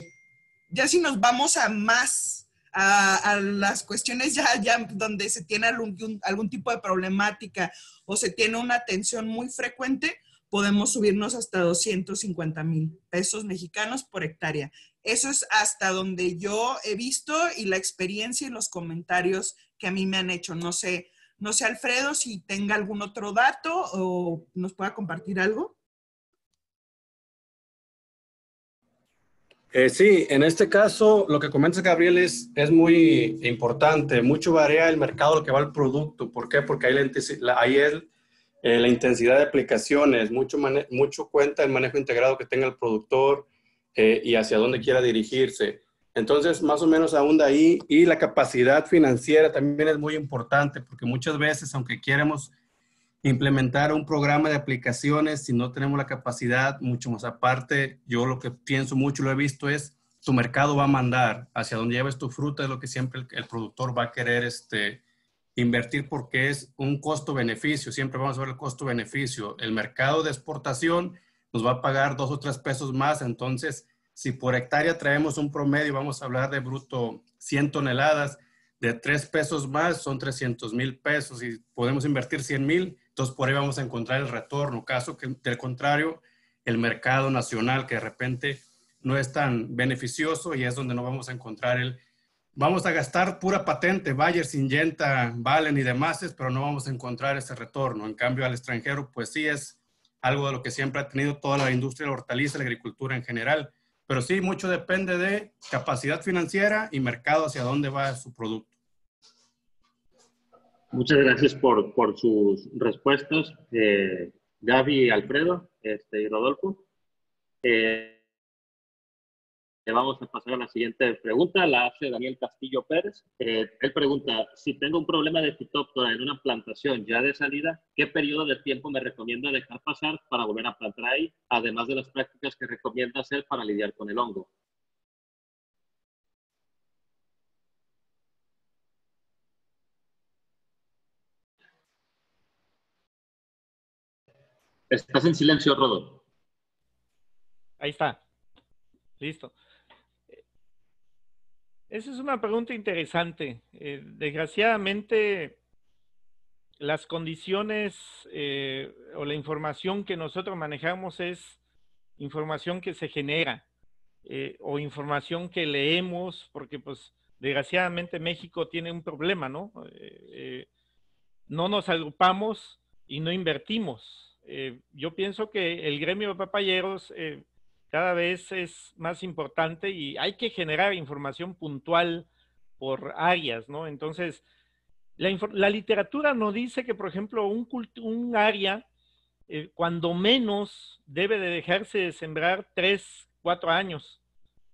ya si nos vamos a más a, las cuestiones ya, ya, donde se tiene algún, tipo de problemática o se tiene una tensión muy frecuente, podemos subirnos hasta 250 mil pesos mexicanos por hectárea. Eso es hasta donde yo he visto y la experiencia y los comentarios que a mí me han hecho. No sé, no sé, Alfredo, si tenga algún otro dato o nos pueda compartir algo. Eh, sí, en este caso, lo que comentas, Gabriel, es, es muy importante. Mucho varía el mercado lo que va el producto. ¿Por qué? Porque ahí, la, eh, la intensidad de aplicaciones, mucho, mucho cuenta el manejo integrado que tenga el productor eh, y hacia dónde quiera dirigirse. Entonces, más o menos aún de ahí. Y la capacidad financiera también es muy importante, porque muchas veces, aunque queremos implementar un programa de aplicaciones si no tenemos la capacidad, mucho más aparte, yo lo que pienso mucho, lo he visto, es tu mercado va a mandar hacia donde lleves tu fruta, es lo que siempre el, productor va a querer este, invertir porque es un costo-beneficio, siempre vamos a ver el costo-beneficio. El mercado de exportación nos va a pagar dos o tres pesos más, entonces si por hectárea traemos un promedio, vamos a hablar de bruto 100 toneladas, de tres pesos más son 300 mil pesos y podemos invertir 100 mil, entonces, por ahí vamos a encontrar el retorno, caso que del contrario, el mercado nacional que de repente no es tan beneficioso y es donde no vamos a encontrar el, vamos a gastar pura patente, Bayer, Syngenta, Valen y demás, pero no vamos a encontrar ese retorno. En cambio, al extranjero, pues sí es algo de lo que siempre ha tenido toda la industria la hortaliza, la agricultura en general. Pero sí, mucho depende de capacidad financiera y mercado hacia dónde va su producto. Muchas gracias por, sus respuestas, eh, Gaby, Alfredo este, y Rodolfo. Eh, vamos a pasar a la siguiente pregunta, la hace Daniel Castillo Pérez. Eh, él pregunta, si tengo un problema de fitóptora en una plantación ya de salida, ¿qué periodo de tiempo me recomienda dejar pasar para volver a plantar ahí, además de las prácticas que recomienda hacer para lidiar con el hongo? Estás en silencio, Rodo. Ahí está. Listo. Esa es una pregunta interesante. Eh, desgraciadamente, las condiciones eh, o la información que nosotros manejamos es información que se genera eh, o información que leemos, porque pues desgraciadamente México tiene un problema, ¿no? no nos agrupamos y no invertimos. Eh, yo pienso que el gremio de papayeros eh, cada vez es más importante y hay que generar información puntual por áreas, ¿no? Entonces, la, la literatura nos dice que, por ejemplo, un, un área, eh, cuando menos, debe de dejarse de sembrar tres, cuatro años.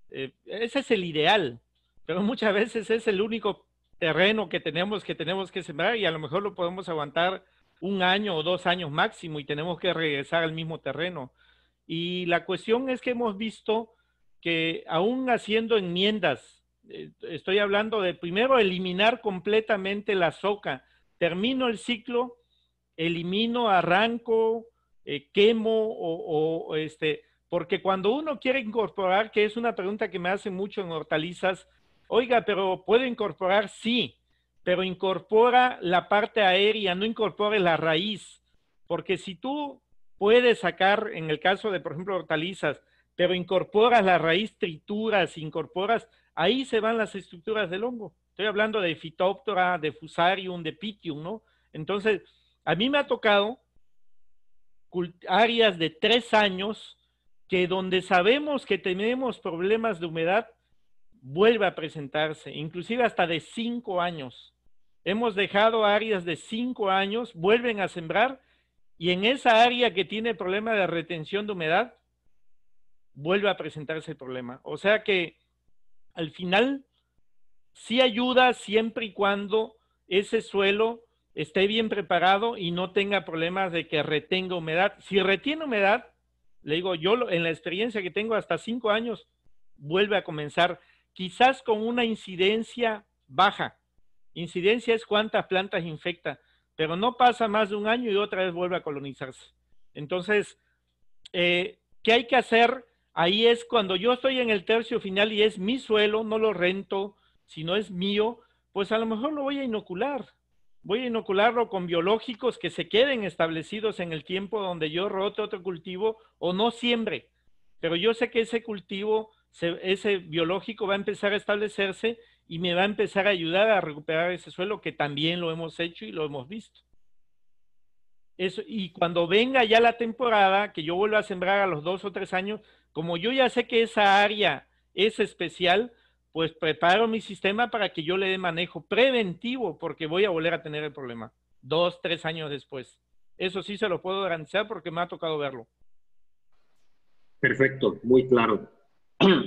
ese es el ideal, pero muchas veces es el único terreno que tenemos que tenemos que sembrar y a lo mejor lo podemos aguantar un año o dos años máximo y tenemos que regresar al mismo terreno. Y la cuestión es que hemos visto que aún haciendo enmiendas, eh, estoy hablando de primero eliminar completamente la soca, termino el ciclo, elimino, arranco, eh, quemo o, este, porque cuando uno quiere incorporar, que es una pregunta que me hacen mucho en hortalizas, oiga, pero ¿puedo incorporar? Sí, pero incorpora la parte aérea, no incorpore la raíz, porque si tú puedes sacar, en el caso de, por ejemplo, hortalizas, pero incorporas la raíz, trituras, incorporas, ahí se van las estructuras del hongo. Estoy hablando de Phytophthora, de Fusarium, de Pitium, ¿no? Entonces, a mí me ha tocado áreas de tres años que donde sabemos que tenemos problemas de humedad, vuelve a presentarse, inclusive hasta de cinco años. Hemos dejado áreas de cinco años, vuelven a sembrar y en esa área que tiene problema de retención de humedad, vuelve a presentarse el problema. O sea que al final sí ayuda siempre y cuando ese suelo esté bien preparado y no tenga problemas de que retenga humedad. Si retiene humedad, le digo, yo en la experiencia que tengo hasta cinco años, vuelve a comenzar, quizás con una incidencia baja, Incidencia es cuántas plantas infecta, pero no pasa más de un año y otra vez vuelve a colonizarse. Entonces, eh, ¿qué hay que hacer? Ahí es cuando yo estoy en el tercio final y es mi suelo, no lo rento, si no es mío, pues a lo mejor lo voy a inocular. Voy a inocularlo con biológicos que se queden establecidos en el tiempo donde yo rote otro cultivo o no siembre. Pero yo sé que ese cultivo, ese biológico va a empezar a establecerse y me va a empezar a ayudar a recuperar ese suelo que también lo hemos hecho y lo hemos visto. Eso, y cuando venga ya la temporada, que yo vuelva a sembrar a los dos o tres años, como yo ya sé que esa área es especial, pues preparo mi sistema para que yo le dé manejo preventivo, porque voy a volver a tener el problema dos, tres años después. Eso sí se lo puedo garantizar porque me ha tocado verlo. Perfecto, muy claro.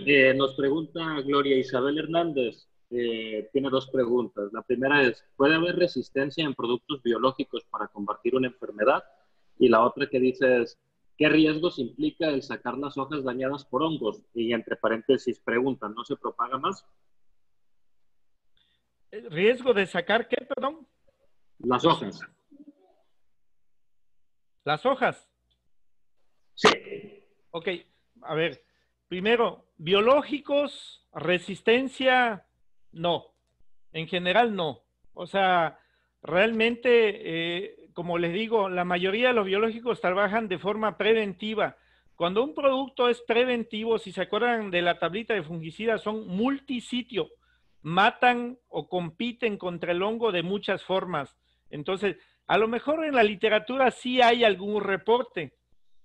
Eh, nos pregunta Gloria Isabel Hernández, eh, tiene dos preguntas. La primera es, ¿puede haber resistencia en productos biológicos para combatir una enfermedad? Y la otra que dice es, ¿qué riesgos implica el sacar las hojas dañadas por hongos? Y entre paréntesis pregunta, ¿no se propaga más? ¿Riesgo de sacar qué, perdón? Las hojas. ¿Las hojas? Sí. Ok, a ver, primero, biológicos, resistencia no, en general no. O sea, realmente, eh, como les digo, la mayoría de los biológicos trabajan de forma preventiva. Cuando un producto es preventivo, si se acuerdan de la tablita de fungicidas, son multisitio, matan o compiten contra el hongo de muchas formas. Entonces, a lo mejor en la literatura sí hay algún reporte,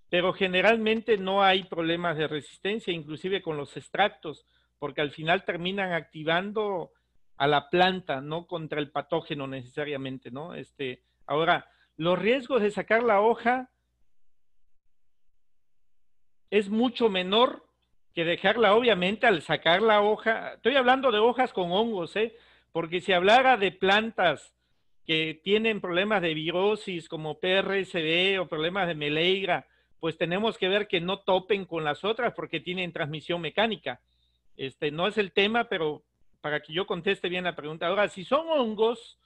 pero generalmente no hay problemas de resistencia, inclusive con los extractos porque al final terminan activando a la planta, no contra el patógeno necesariamente, ¿no? Este, ahora, los riesgos de sacar la hoja es mucho menor que dejarla, obviamente, al sacar la hoja. Estoy hablando de hojas con hongos, ¿eh? Porque si hablara de plantas que tienen problemas de virosis como PRSV o problemas de meleigra, pues tenemos que ver que no topen con las otras porque tienen transmisión mecánica. Este, no es el tema, pero para que yo conteste bien la pregunta. Ahora, si son hongos,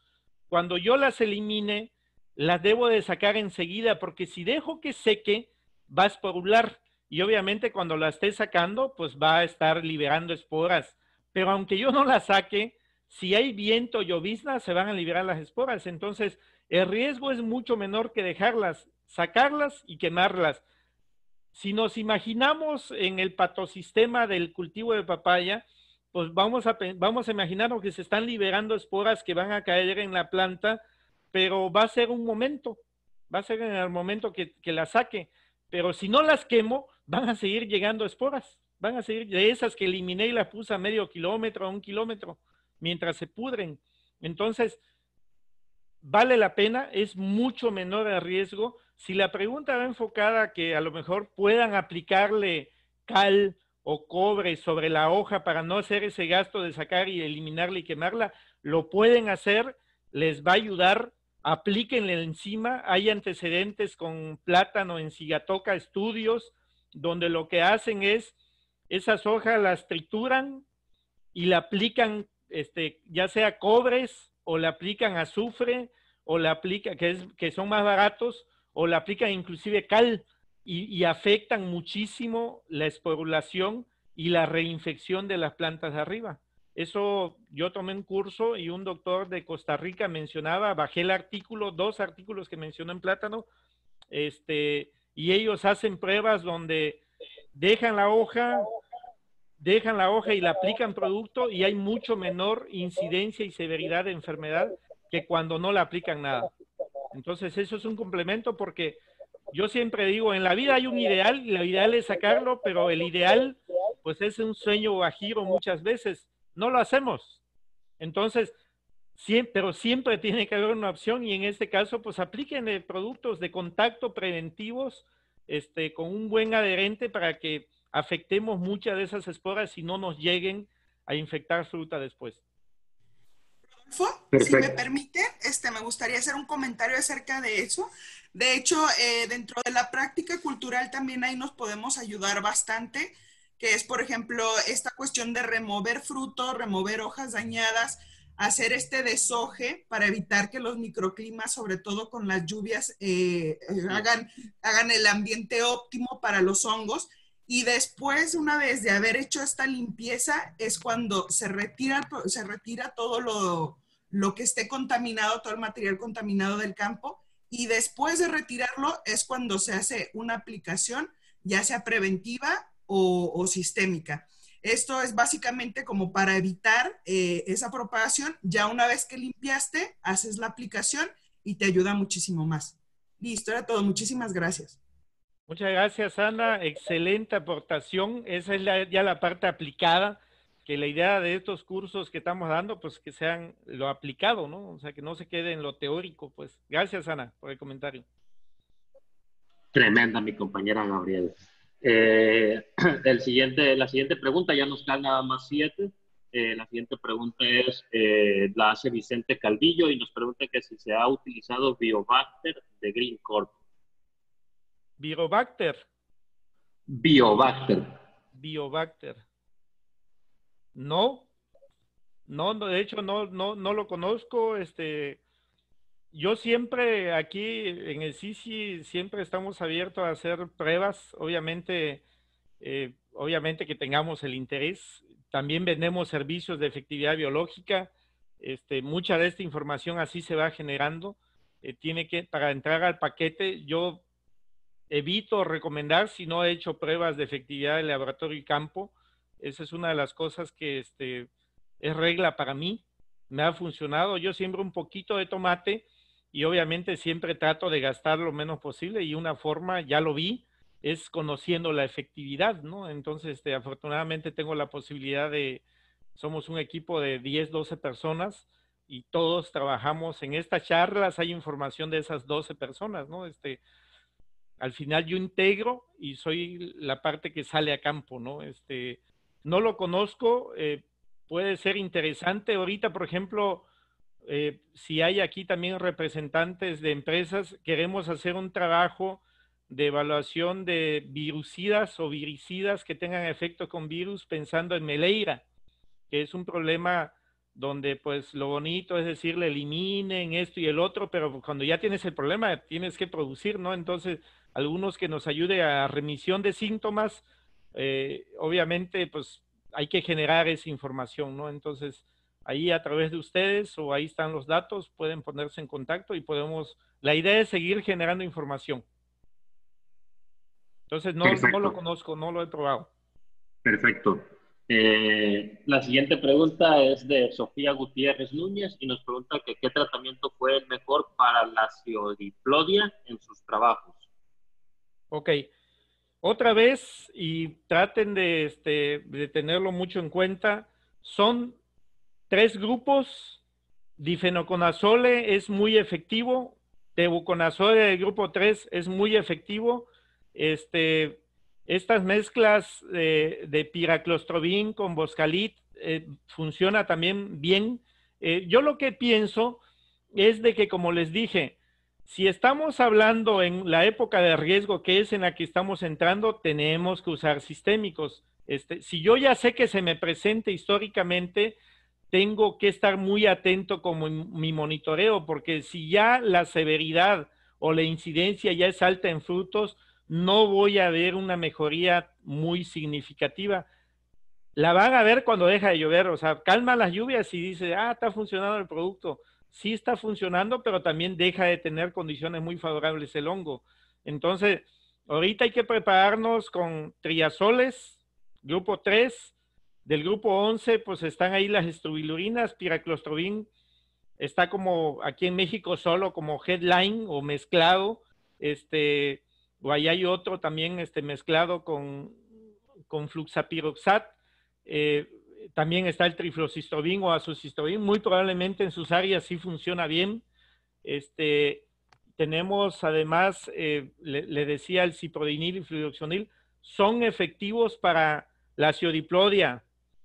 cuando yo las elimine, las debo de sacar enseguida, porque si dejo que seque, va a esporular. Y obviamente cuando la esté sacando, pues va a estar liberando esporas. Pero aunque yo no la saque, si hay viento, llovizna, se van a liberar las esporas. Entonces, el riesgo es mucho menor que dejarlas, sacarlas y quemarlas. Si nos imaginamos en el patosistema del cultivo de papaya, pues vamos a, vamos a imaginar que se están liberando esporas que van a caer en la planta, pero va a ser un momento, va a ser en el momento que, que las saque. Pero si no las quemo, van a seguir llegando esporas, van a seguir de esas que eliminé y las puse a medio kilómetro, a un kilómetro, mientras se pudren. Entonces, vale la pena, es mucho menor el riesgo si la pregunta va enfocada a que a lo mejor puedan aplicarle cal o cobre sobre la hoja para no hacer ese gasto de sacar y eliminarla y quemarla, lo pueden hacer, les va a ayudar, aplíquenle encima. Hay antecedentes con plátano en Sigatoca Estudios, donde lo que hacen es, esas hojas las trituran y la aplican, este, ya sea cobres o le aplican azufre o le aplican, que, es, que son más baratos, o la aplican inclusive cal y, afectan muchísimo la esporulación y la reinfección de las plantas de arriba. Eso yo tomé un curso y un doctor de Costa Rica mencionaba, bajé el artículo, dos artículos que mencionó en plátano, este, y ellos hacen pruebas donde dejan la hoja, dejan la hoja y la aplican producto y hay mucho menor incidencia y severidad de enfermedad que cuando no la aplican nada. Entonces eso es un complemento porque yo siempre digo, en la vida hay un ideal y lo ideal es sacarlo, pero el ideal pues es un sueño giro muchas veces. No lo hacemos. Entonces, siempre, pero siempre tiene que haber una opción y en este caso pues apliquen productos de contacto preventivos este, con un buen adherente para que afectemos muchas de esas esporas y no nos lleguen a infectar fruta después. Si me permite, este, me gustaría hacer un comentario acerca de eso. De hecho, eh, dentro de la práctica cultural también ahí nos podemos ayudar bastante, que es, por ejemplo, esta cuestión de remover fruto, remover hojas dañadas, hacer este desoje para evitar que los microclimas, sobre todo con las lluvias, eh, eh, hagan, hagan el ambiente óptimo para los hongos. Y después, una vez de haber hecho esta limpieza, es cuando se retira, se retira todo lo, lo que esté contaminado, todo el material contaminado del campo, y después de retirarlo es cuando se hace una aplicación, ya sea preventiva o, sistémica. Esto es básicamente como para evitar eh, esa propagación. Ya una vez que limpiaste, haces la aplicación y te ayuda muchísimo más. Listo, era todo. Muchísimas gracias. Muchas gracias, Ana. Excelente aportación. Esa es ya la parte aplicada que la idea de estos cursos que estamos dando, pues que sean lo aplicado, ¿no? O sea, que no se quede en lo teórico, pues. Gracias, Ana, por el comentario. Tremenda, mi compañera Gabriel. Eh, el siguiente, la siguiente pregunta, ya nos quedan nada más siete. Eh, la siguiente pregunta es, eh, la hace Vicente Caldillo, y nos pregunta que si se ha utilizado Biobacter de Green Corp. Biobacter. Biobacter. Biobacter. No, no, de hecho no, no, no lo conozco. Este, yo siempre aquí en el Sisi siempre estamos abiertos a hacer pruebas, obviamente, eh, obviamente que tengamos el interés. También vendemos servicios de efectividad biológica. Este, mucha de esta información así se va generando. Eh, tiene que, para entrar al paquete, yo evito recomendar si no he hecho pruebas de efectividad de laboratorio y campo esa es una de las cosas que este, es regla para mí. Me ha funcionado. Yo siembro un poquito de tomate y obviamente siempre trato de gastar lo menos posible y una forma, ya lo vi, es conociendo la efectividad, ¿no? Entonces, este, afortunadamente tengo la posibilidad de, somos un equipo de 10, 12 personas y todos trabajamos en estas charlas, hay información de esas 12 personas, ¿no? Este, al final yo integro y soy la parte que sale a campo, ¿no? Este, no lo conozco, eh, puede ser interesante. Ahorita, por ejemplo, eh, si hay aquí también representantes de empresas, queremos hacer un trabajo de evaluación de virucidas o viricidas que tengan efecto con virus, pensando en Meleira, que es un problema donde pues lo bonito es decir, eliminen esto y el otro, pero cuando ya tienes el problema, tienes que producir, ¿no? Entonces, algunos que nos ayude a remisión de síntomas, eh, obviamente, pues hay que generar esa información, ¿no? Entonces, ahí a través de ustedes o ahí están los datos, pueden ponerse en contacto y podemos, la idea es seguir generando información. Entonces, no, lo conozco, no lo he probado. Perfecto. Eh, la siguiente pregunta es de Sofía Gutiérrez Núñez y nos pregunta que qué tratamiento fue el mejor para la ciodiplodia en sus trabajos. Ok, otra vez y traten este, de, tenerlo mucho en cuenta. Son tres grupos. Difenoconazole es muy efectivo. Tebuconazole del grupo 3 es muy efectivo. Este, estas mezclas de, de piraclostrobin con boscalit eh, funciona también bien. Eh, yo lo que pienso es de que, como les dije, si estamos hablando en la época de riesgo que es en la que estamos entrando, tenemos que usar sistémicos. Este, si yo ya sé que se me presente históricamente, tengo que estar muy atento con mi monitoreo, porque si ya la severidad o la incidencia ya es alta en frutos, no voy a ver una mejoría muy significativa. La van a ver cuando deja de llover, o sea, calma las lluvias y dice, ah, está funcionando el producto sí está funcionando, pero también deja de tener condiciones muy favorables el hongo. Entonces, ahorita hay que prepararnos con triazoles, grupo 3, del grupo 11, pues están ahí las estrubilurinas, piraclostrobin, está como aquí en México solo como headline o mezclado, este, o ahí hay otro también este, mezclado con, con fluxapiroxat. Eh, también está el triflocistobin o azucistobin, muy probablemente en sus áreas sí funciona bien. Este, tenemos además, eh, le, decía el ciprodinil y fluidoxonil, son efectivos para la ciodiplodia,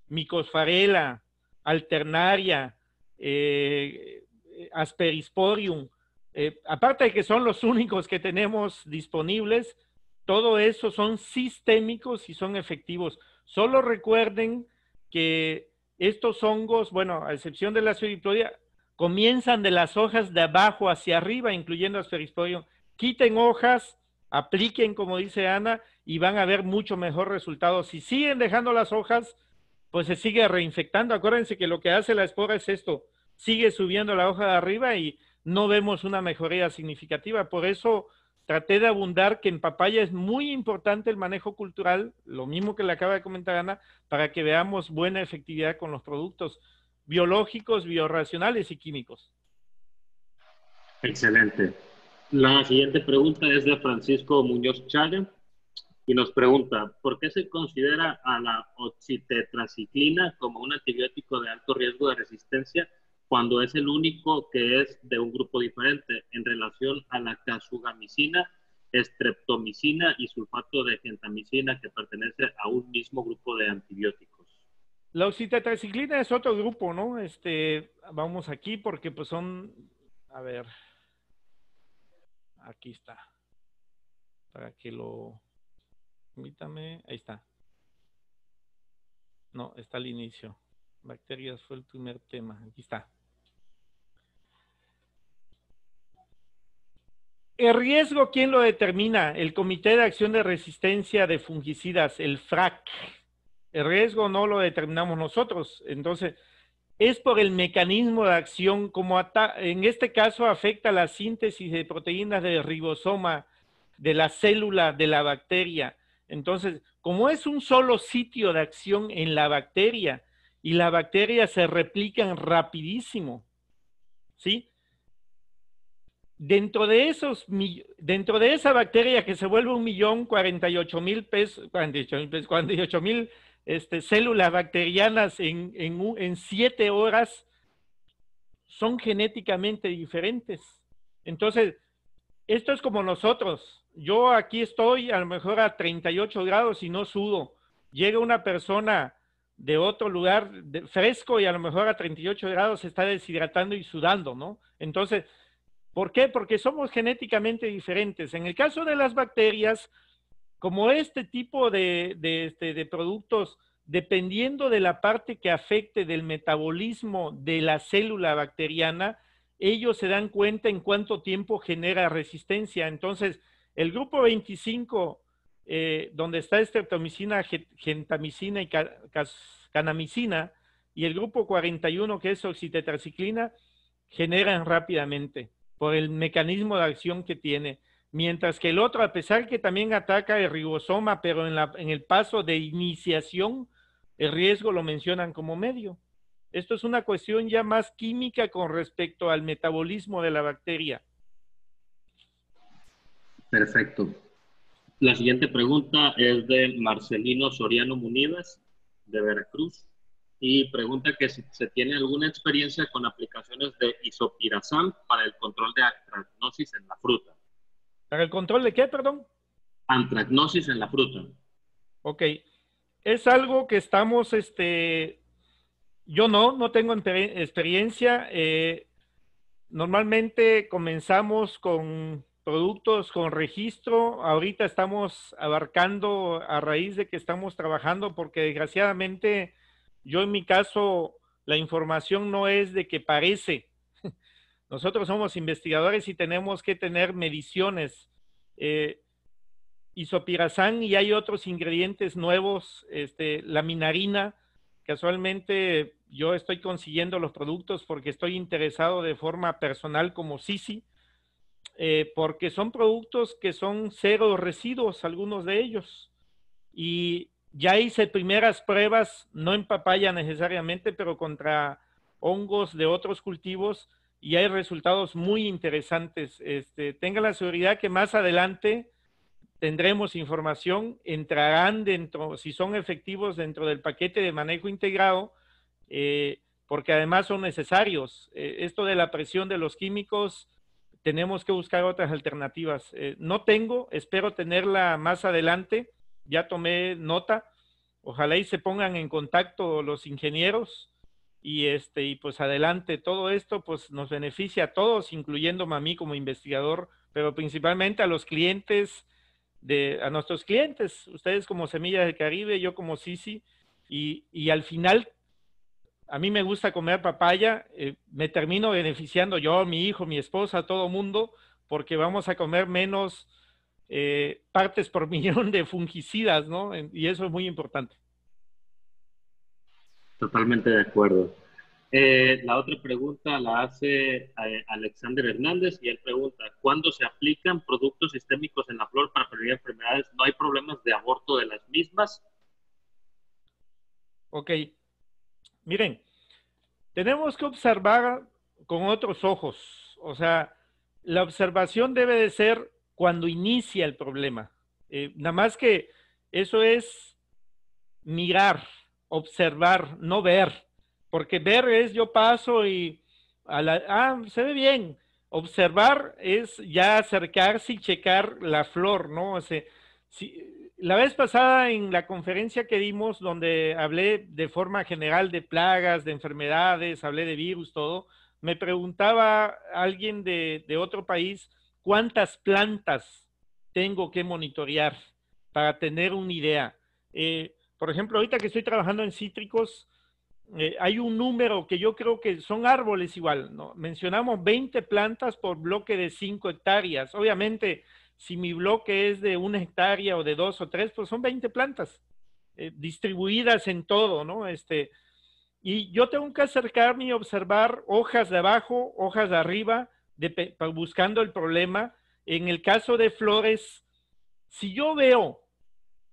micosfarela, alternaria, eh, asperisporium. Eh, aparte de que son los únicos que tenemos disponibles, todo eso son sistémicos y son efectivos. Solo recuerden que estos hongos, bueno, a excepción de la Pseudopodia, comienzan de las hojas de abajo hacia arriba, incluyendo Asterisporium. Quiten hojas, apliquen, como dice Ana, y van a ver mucho mejor resultado, Si siguen dejando las hojas, pues se sigue reinfectando. Acuérdense que lo que hace la espora es esto, sigue subiendo la hoja de arriba y no vemos una mejoría significativa. Por eso traté de abundar que en papaya es muy importante el manejo cultural, lo mismo que le acaba de comentar Ana, para que veamos buena efectividad con los productos biológicos, biorracionales y químicos. Excelente. La siguiente pregunta es de Francisco Muñoz Chaga y nos pregunta, ¿por qué se considera a la oxitetraciclina como un antibiótico de alto riesgo de resistencia cuando es el único que es de un grupo diferente en relación a la casugamicina, estreptomicina y sulfato de gentamicina que pertenece a un mismo grupo de antibióticos. La oxitetraciclina es otro grupo, ¿no? Este, vamos aquí porque pues son, a ver, aquí está, para que lo, permítame, ahí está. No, está al inicio. Bacterias fue el primer tema, aquí está. El riesgo, ¿quién lo determina? El Comité de Acción de Resistencia de Fungicidas, el FRAC. El riesgo no lo determinamos nosotros. Entonces, es por el mecanismo de acción, como en este caso afecta la síntesis de proteínas del ribosoma, de la célula, de la bacteria. Entonces, como es un solo sitio de acción en la bacteria y la bacteria se replican rapidísimo, ¿sí? Dentro de, esos, dentro de esa bacteria que se vuelve un millón cuarenta y ocho mil mil este, células bacterianas en, en, siete horas, son genéticamente diferentes. Entonces, esto es como nosotros. Yo aquí estoy a lo mejor a 38 grados y no sudo. Llega una persona de otro lugar fresco y a lo mejor a 38 grados se está deshidratando y sudando, ¿no? Entonces, ¿Por qué? Porque somos genéticamente diferentes. En el caso de las bacterias, como este tipo este, de, productos, dependiendo de la parte que afecte del metabolismo de la célula bacteriana, ellos se dan cuenta en cuánto tiempo genera resistencia. Entonces, el grupo 25, eh, donde está estreptomicina, gentamicina y canamicina, y el grupo 41, que es oxitetraciclina, generan rápidamente por el mecanismo de acción que tiene. Mientras que el otro, a pesar que también ataca el ribosoma, pero en, el paso de iniciación, el riesgo lo mencionan como medio. Esto es una cuestión ya más química con respecto al metabolismo de la bacteria. Perfecto. La siguiente pregunta es de Marcelino Soriano Munivas, de Veracruz y pregunta que si se tiene alguna experiencia con aplicaciones de isopirazán para el control de antracnosis en la fruta. ¿Para el control de qué, perdón? Antracnosis en la fruta. Ok. Es algo que estamos, este, yo no, no tengo experiencia. Eh, normalmente comenzamos con productos con registro. Ahorita estamos abarcando a raíz de que estamos trabajando porque desgraciadamente yo en mi caso, la información no es de que parece. Nosotros somos investigadores y tenemos que tener mediciones. Eh, isopirazán y hay otros ingredientes nuevos, este, la minarina. Casualmente yo estoy consiguiendo los productos porque estoy interesado de forma personal como Sisi, eh, porque son productos que son cero residuos, algunos de ellos. Y ya hice primeras pruebas, no en papaya necesariamente, pero contra hongos de otros cultivos y hay resultados muy interesantes. Este, tenga la seguridad que más adelante tendremos información, entrarán dentro, si son efectivos dentro del paquete de manejo integrado, eh, porque además son necesarios. Eh, esto de la presión de los químicos, tenemos que buscar otras alternativas. Eh, no tengo, espero tenerla más adelante ya tomé nota. Ojalá y se pongan en contacto los ingenieros y este y pues adelante todo esto pues nos beneficia a todos, incluyendo a mí como investigador, pero principalmente a los clientes de a nuestros clientes, ustedes como Semillas del Caribe, yo como Sisi y, y al final a mí me gusta comer papaya, eh, me termino beneficiando yo, mi hijo, mi esposa, todo mundo, porque vamos a comer menos eh, partes por millón de fungicidas, ¿no? Y eso es muy importante. Totalmente de acuerdo. Eh, la otra pregunta la hace eh, Alexander Hernández y él pregunta, ¿cuándo se aplican productos sistémicos en la flor para prevenir enfermedades? ¿No hay problemas de aborto de las mismas? Ok. Miren, tenemos que observar con otros ojos. O sea, la observación debe de ser cuando inicia el problema. Eh, nada más que eso es mirar, observar, no ver, porque ver es yo paso y a la, ah, se ve bien. Observar es ya acercarse y checar la flor, ¿no? la vez pasada en la conferencia que dimos, donde hablé de forma general de plagas, de enfermedades, hablé de virus, todo, me preguntaba alguien de otro país, cuántas plantas tengo que monitorear para tener una idea. Eh, por ejemplo, ahorita que estoy trabajando en cítricos, eh, hay un número que yo creo que son árboles igual, ¿no? Mencionamos 20 plantas por bloque de 5 hectáreas. Obviamente, si mi bloque es de una hectárea o de dos o tres, pues son 20 plantas eh, distribuidas en todo, ¿no? Este, y yo tengo que acercarme y observar hojas de abajo, hojas de arriba, buscando el problema. En el caso de flores, si yo veo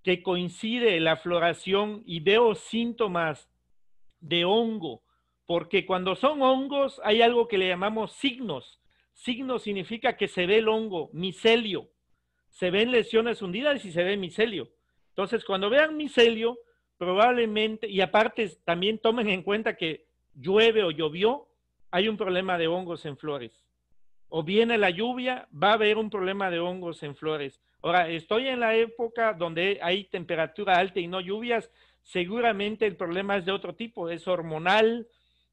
que coincide la floración y veo síntomas de hongo, porque cuando son hongos hay algo que le llamamos signos. Signo significa que se ve el hongo, micelio. Se ven lesiones hundidas y se ve micelio. Entonces, cuando vean micelio, probablemente, y aparte también tomen en cuenta que llueve o llovió, hay un problema de hongos en flores o viene la lluvia, va a haber un problema de hongos en flores. Ahora, estoy en la época donde hay temperatura alta y no lluvias, seguramente el problema es de otro tipo, es hormonal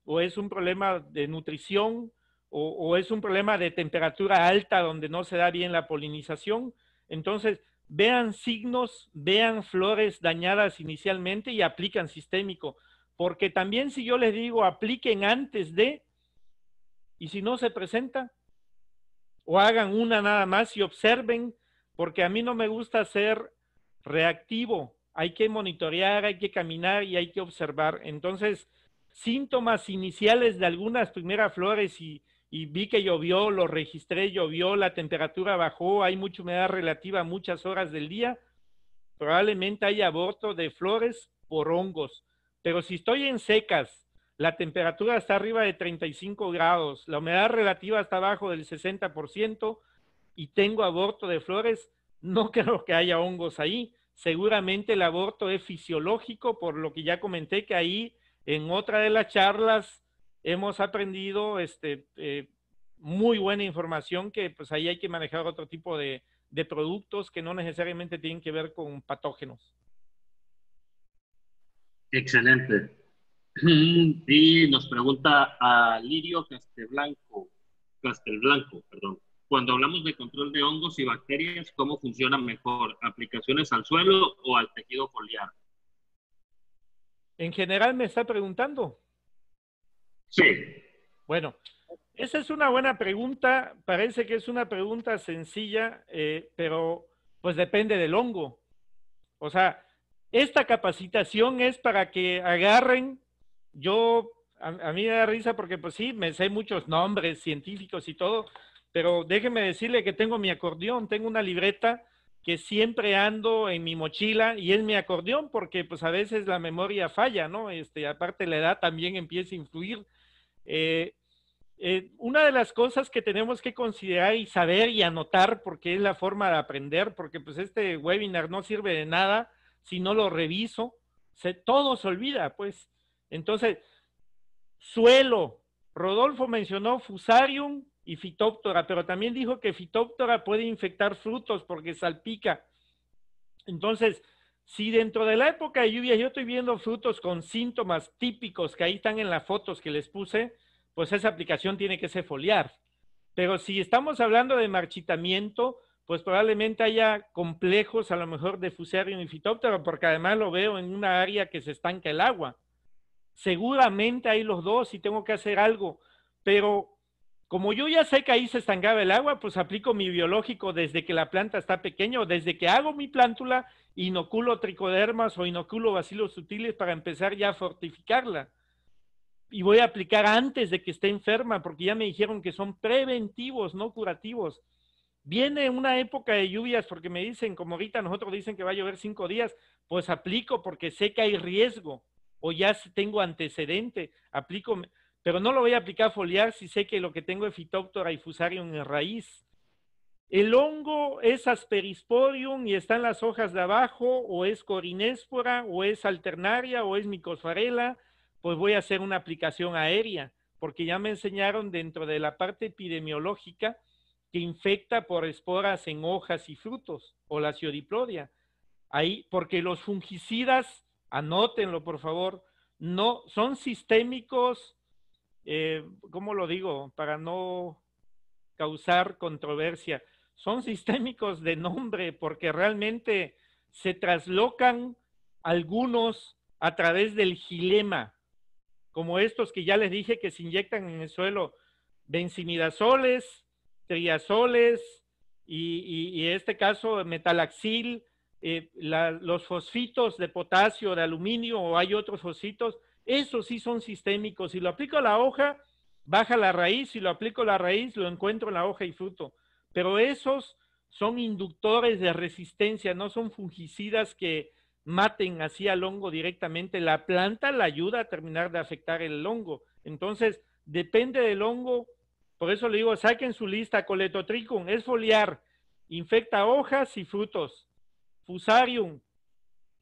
o es un problema de nutrición o, es un problema de temperatura alta donde no se da bien la polinización. Entonces, vean signos, vean flores dañadas inicialmente y aplican sistémico. Porque también si yo les digo apliquen antes de, y si no se presenta, o hagan una nada más y observen, porque a mí no me gusta ser reactivo. Hay que monitorear, hay que caminar y hay que observar. Entonces, síntomas iniciales de algunas primeras flores y, vi que llovió, lo registré, llovió, la temperatura bajó, hay mucha humedad relativa muchas horas del día, probablemente hay aborto de flores por hongos. Pero si estoy en secas, la temperatura está arriba de 35 grados, la humedad relativa está abajo del 60% y tengo aborto de flores, no creo que haya hongos ahí. Seguramente el aborto es fisiológico, por lo que ya comenté que ahí en otra de las charlas hemos aprendido este, eh, muy buena información que pues ahí hay que manejar otro tipo de productos que no necesariamente tienen que ver con patógenos. Excelente. Sí, nos pregunta a Lirio Castelblanco, Castelblanco, perdón. Cuando hablamos de control de hongos y bacterias, ¿cómo funcionan mejor? ¿Aplicaciones al suelo o al tejido foliar? En general me está preguntando. Sí. Bueno, esa es una buena pregunta. Parece que es una pregunta sencilla, eh, pero pues depende del hongo. O sea, esta capacitación es para que agarren yo, a, mí me da risa porque pues sí, me sé muchos nombres científicos y todo, pero déjeme decirle que tengo mi acordeón, tengo una libreta que siempre ando en mi mochila y es mi acordeón porque pues a veces la memoria falla, ¿no? Este, aparte la edad también empieza a influir. Eh, eh, una de las cosas que tenemos que considerar y saber y anotar, porque es la forma de aprender, porque pues este webinar no sirve de nada si no lo reviso, se, todo se olvida, pues. Entonces, suelo. Rodolfo mencionó fusarium y fitóptora, pero también dijo que fitóptora puede infectar frutos porque salpica. Entonces, si dentro de la época de lluvia yo estoy viendo frutos con síntomas típicos que ahí están en las fotos que les puse, pues esa aplicación tiene que ser foliar. Pero si estamos hablando de marchitamiento, pues probablemente haya complejos a lo mejor de fusarium y fitóptero, porque además lo veo en una área que se estanca el agua seguramente hay los dos y tengo que hacer algo, pero como yo ya sé que ahí se estancaba el agua, pues aplico mi biológico desde que la planta está pequeña desde que hago mi plántula, inoculo tricodermas o inoculo bacilos sutiles para empezar ya a fortificarla. Y voy a aplicar antes de que esté enferma, porque ya me dijeron que son preventivos, no curativos. Viene una época de lluvias porque me dicen, como ahorita nosotros dicen que va a llover cinco días, pues aplico porque sé que hay riesgo o ya tengo antecedente, aplico, pero no lo voy a aplicar foliar si sé que lo que tengo es Phytophthora fusarium en raíz. El hongo es asperisporium y están las hojas de abajo, o es Corinéspora o es alternaria, o es micosfarela, pues voy a hacer una aplicación aérea, porque ya me enseñaron dentro de la parte epidemiológica que infecta por esporas en hojas y frutos, o la ciodiplodia. Ahí, porque los fungicidas Anótenlo, por favor. No, son sistémicos, eh, ¿cómo lo digo? Para no causar controversia. Son sistémicos de nombre porque realmente se traslocan algunos a través del gilema, como estos que ya les dije que se inyectan en el suelo, benzimidazoles, triazoles y en este caso metalaxil, eh, la, los fosfitos de potasio, de aluminio o hay otros fosfitos, esos sí son sistémicos. Si lo aplico a la hoja, baja la raíz, si lo aplico a la raíz, lo encuentro en la hoja y fruto. Pero esos son inductores de resistencia, no son fungicidas que maten así al hongo directamente. La planta la ayuda a terminar de afectar el hongo. Entonces, depende del hongo. Por eso le digo, saquen su lista, coletotricum, es foliar, infecta hojas y frutos fusarium.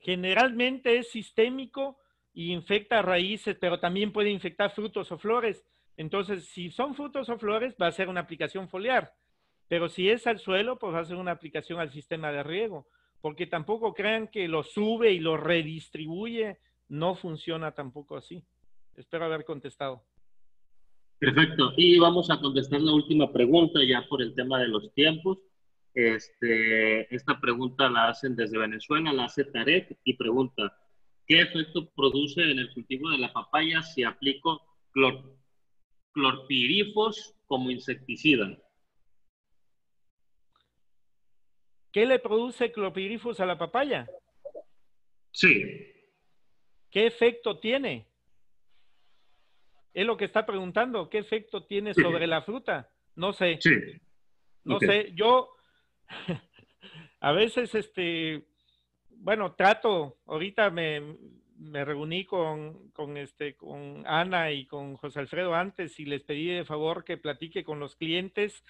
Generalmente es sistémico y infecta raíces, pero también puede infectar frutos o flores. Entonces, si son frutos o flores, va a ser una aplicación foliar. Pero si es al suelo, pues va a ser una aplicación al sistema de riego. Porque tampoco crean que lo sube y lo redistribuye. No funciona tampoco así. Espero haber contestado. Perfecto. Y vamos a contestar la última pregunta ya por el tema de los tiempos. Este, esta pregunta la hacen desde Venezuela, la hace Tarek y pregunta, ¿qué efecto produce en el cultivo de la papaya si aplico clorpirifos como insecticida? ¿Qué le produce clorpirifos a la papaya? Sí. ¿Qué efecto tiene? Es lo que está preguntando. ¿Qué efecto tiene sobre la fruta? No sé. Sí. No sé. Yo, a veces, este, bueno, trato, ahorita me, me reuní con, este, con Ana y con José Alfredo antes y les pedí de favor que platique con los clientes,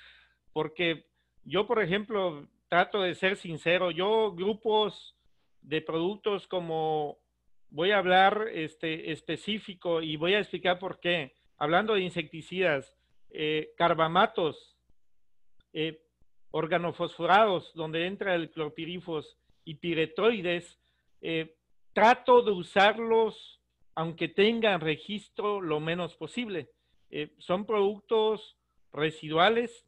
porque yo, por ejemplo, trato de ser sincero, yo grupos de productos como voy a hablar este, específico y voy a explicar por qué. Hablando de insecticidas, eh, carbamatos, eh, organofosforados, donde entra el clorpirifos y piretroides, eh, trato de usarlos aunque tengan registro lo menos posible. Eh, son productos residuales,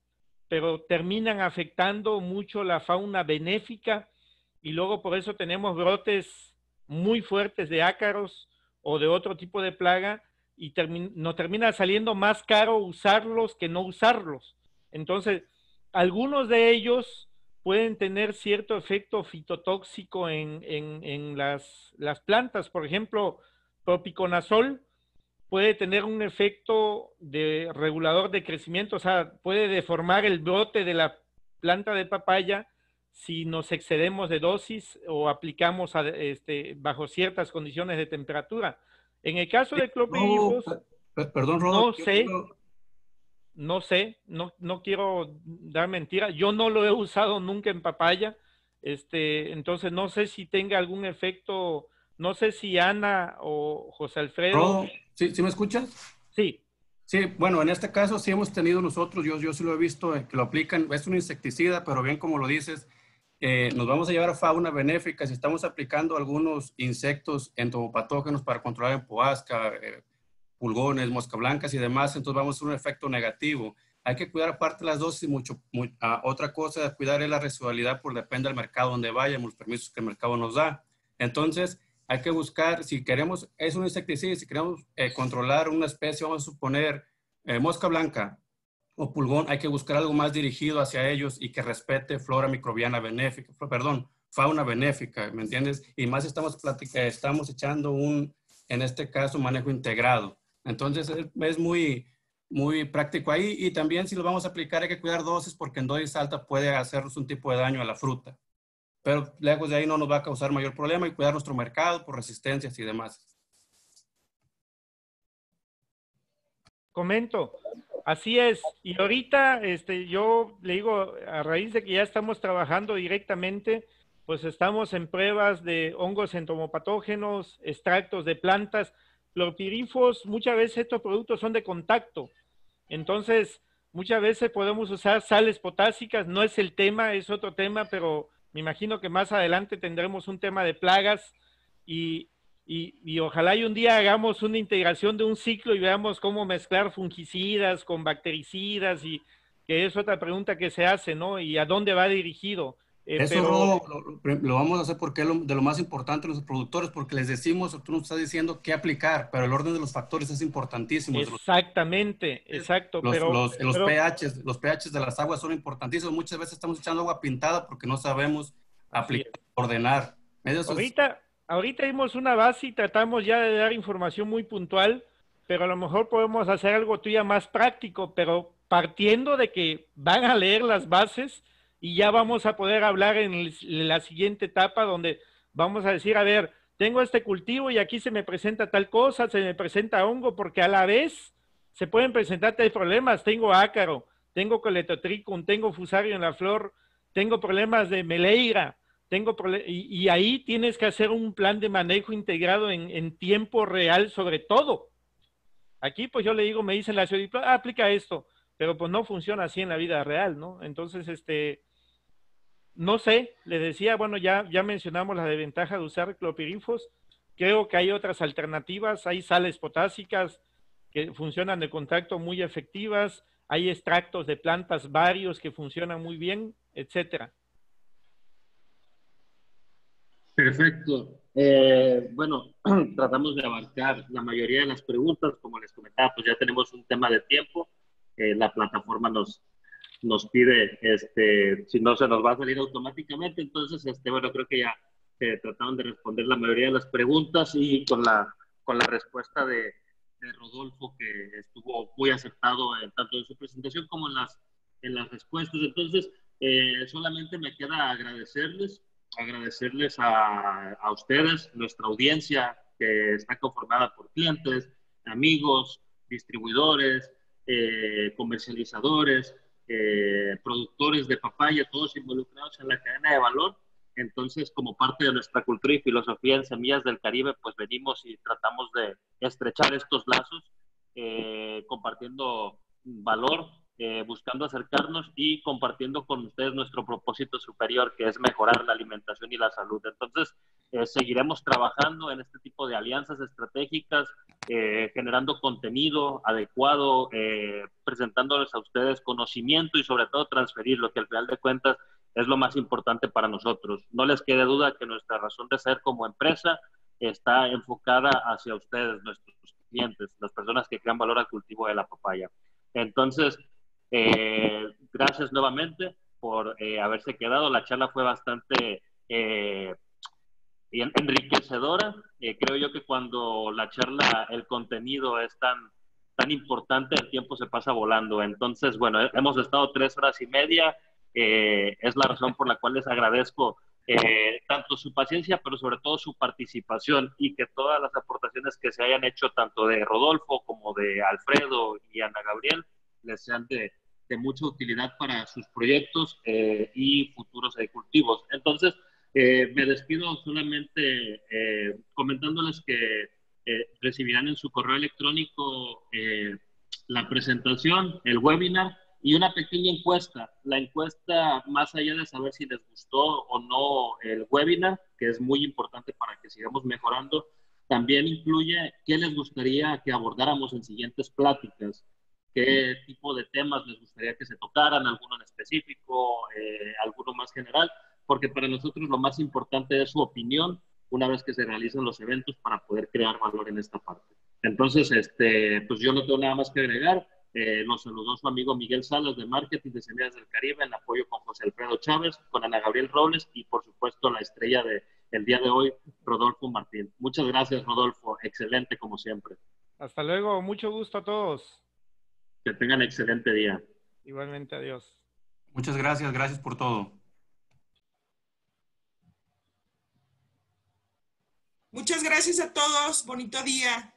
pero terminan afectando mucho la fauna benéfica y luego por eso tenemos brotes muy fuertes de ácaros o de otro tipo de plaga y nos termina saliendo más caro usarlos que no usarlos. Entonces, algunos de ellos pueden tener cierto efecto fitotóxico en, en, las, plantas. Por ejemplo, propiconazol puede tener un efecto de regulador de crecimiento, o sea, puede deformar el brote de la planta de papaya si nos excedemos de dosis o aplicamos este, bajo ciertas condiciones de temperatura. En el caso de eh, Clopidifos, perdón, no sé no sé, no, no quiero dar mentira. Yo no lo he usado nunca en papaya. Este, entonces no sé si tenga algún efecto, no sé si Ana o José Alfredo. ¿Si ¿sí, me escuchas? Sí. Sí, bueno, en este caso sí hemos tenido nosotros, yo, yo sí lo he visto, eh, que lo aplican, es un insecticida, pero bien como lo dices, eh, nos vamos a llevar a fauna benéfica si estamos aplicando algunos insectos entomopatógenos para controlar en poasca, eh, pulgones, mosca blancas y demás, entonces vamos a tener un efecto negativo. Hay que cuidar aparte las dosis, mucho, ah, otra cosa de cuidar es la residualidad, por pues depende del mercado donde vaya, los permisos que el mercado nos da. Entonces, hay que buscar, si queremos, es un insecticida, si queremos eh, controlar una especie, vamos a suponer eh, mosca blanca o pulgón, hay que buscar algo más dirigido hacia ellos y que respete flora microbiana benéfica, perdón, fauna benéfica, ¿me entiendes? Y más estamos, eh, estamos echando un, en este caso, manejo integrado. Entonces es muy, muy práctico ahí y también si lo vamos a aplicar hay que cuidar dosis porque en dosis alta puede hacernos un tipo de daño a la fruta. Pero lejos de ahí no nos va a causar mayor problema y cuidar nuestro mercado por resistencias y demás. Comento, así es. Y ahorita este, yo le digo, a raíz de que ya estamos trabajando directamente, pues estamos en pruebas de hongos entomopatógenos, extractos de plantas, los pirifos, muchas veces estos productos son de contacto. Entonces, muchas veces podemos usar sales potásicas, no es el tema, es otro tema, pero me imagino que más adelante tendremos un tema de plagas y, y, ojalá y un día hagamos una integración de un ciclo y veamos cómo mezclar fungicidas con bactericidas y que es otra pregunta que se hace, ¿no? Y a dónde va dirigido. Eh, Eso lo, vamos a hacer porque es de lo más importante los productores, porque les decimos, tú nos estás diciendo qué aplicar, pero el orden de los factores es importantísimo. Exactamente, eh, exacto. Los, pero, los, pHs, los de las aguas son importantísimos. Muchas veces estamos echando agua pintada porque no sabemos aplicar, ordenar. ahorita, ahorita dimos una base y tratamos ya de dar información muy puntual, pero a lo mejor podemos hacer algo tuya más práctico, pero partiendo de que van a leer las bases y ya vamos a poder hablar en la siguiente etapa donde vamos a decir, a ver, tengo este cultivo y aquí se me presenta tal cosa, se me presenta hongo, porque a la vez se pueden presentar tres problemas. Tengo ácaro, tengo coletotricum, tengo fusario en la flor, tengo problemas de meleira, tengo y, ahí tienes que hacer un plan de manejo integrado en, tiempo real sobre todo. Aquí pues yo le digo, me dicen la ciudad, aplica esto, pero pues no funciona así en la vida real, ¿no? Entonces, este, no sé, les decía, bueno, ya, ya mencionamos la desventaja de usar clopirifos. Creo que hay otras alternativas, hay sales potásicas que funcionan de contacto muy efectivas, hay extractos de plantas varios que funcionan muy bien, etcétera. Perfecto. Eh, bueno, tratamos de abarcar la mayoría de las preguntas. Como les comentaba, pues ya tenemos un tema de tiempo. Eh, la plataforma nos, nos pide, este, si no se nos va a salir automáticamente. Entonces, este, bueno, creo que ya se eh, trataron de responder la mayoría de las preguntas y con la, con la respuesta de, Rodolfo, que estuvo muy aceptado tanto en su presentación como en las, en las respuestas. Entonces, eh, solamente me queda agradecerles, agradecerles a, a ustedes, nuestra audiencia que está conformada por clientes, amigos, distribuidores, eh, comercializadores, eh, productores de papaya, todos involucrados en la cadena de valor. Entonces, como parte de nuestra cultura y filosofía en Semillas del Caribe, pues venimos y tratamos de estrechar estos lazos, eh, compartiendo valor, eh, buscando acercarnos y compartiendo con ustedes nuestro propósito superior, que es mejorar la alimentación y la salud. Entonces, eh, seguiremos trabajando en este tipo de alianzas estratégicas, eh, generando contenido adecuado, eh, presentándoles a ustedes conocimiento y sobre todo transferir lo que al final de cuentas es lo más importante para nosotros. No les quede duda que nuestra razón de ser como empresa está enfocada hacia ustedes, nuestros clientes, las personas que crean valor al cultivo de la papaya. Entonces, gracias nuevamente por haberse quedado. La charla fue bastante enriquecedora. Eh, creo yo que cuando la charla, el contenido es tan, tan importante, el tiempo se pasa volando. Entonces, bueno, hemos estado tres horas y media. es la razón por la cual les agradezco eh, tanto su paciencia, pero sobre todo su participación y que todas las aportaciones que se hayan hecho, tanto de Rodolfo como de Alfredo y Ana Gabriel, les sean de, mucha utilidad para sus proyectos eh, y futuros cultivos, Entonces, eh, me despido solamente eh, comentándoles que eh, recibirán en su correo electrónico la presentación, el webinar y una pequeña encuesta. La encuesta, más allá de saber si les gustó o no el webinar, que es muy importante para que sigamos mejorando, también incluye qué les gustaría que abordáramos en siguientes pláticas, qué tipo de temas les gustaría que se tocaran, alguno en específico, alguno más general porque para nosotros lo más importante es su opinión una vez que se realizan los eventos para poder crear valor en esta parte. Entonces, este, pues yo no tengo nada más que agregar. Eh, los saludó su amigo Miguel Salas de Marketing de Semillas del Caribe en apoyo con José Alfredo Chávez, con Ana Gabriel Robles y por supuesto la estrella del el día de hoy, Rodolfo Martín. Muchas gracias, Rodolfo. Excelente como siempre. Hasta luego. Mucho gusto a todos. Que tengan excelente día. Igualmente, adiós. Muchas gracias. Gracias por todo. Muchas gracias a todos. Bonito día.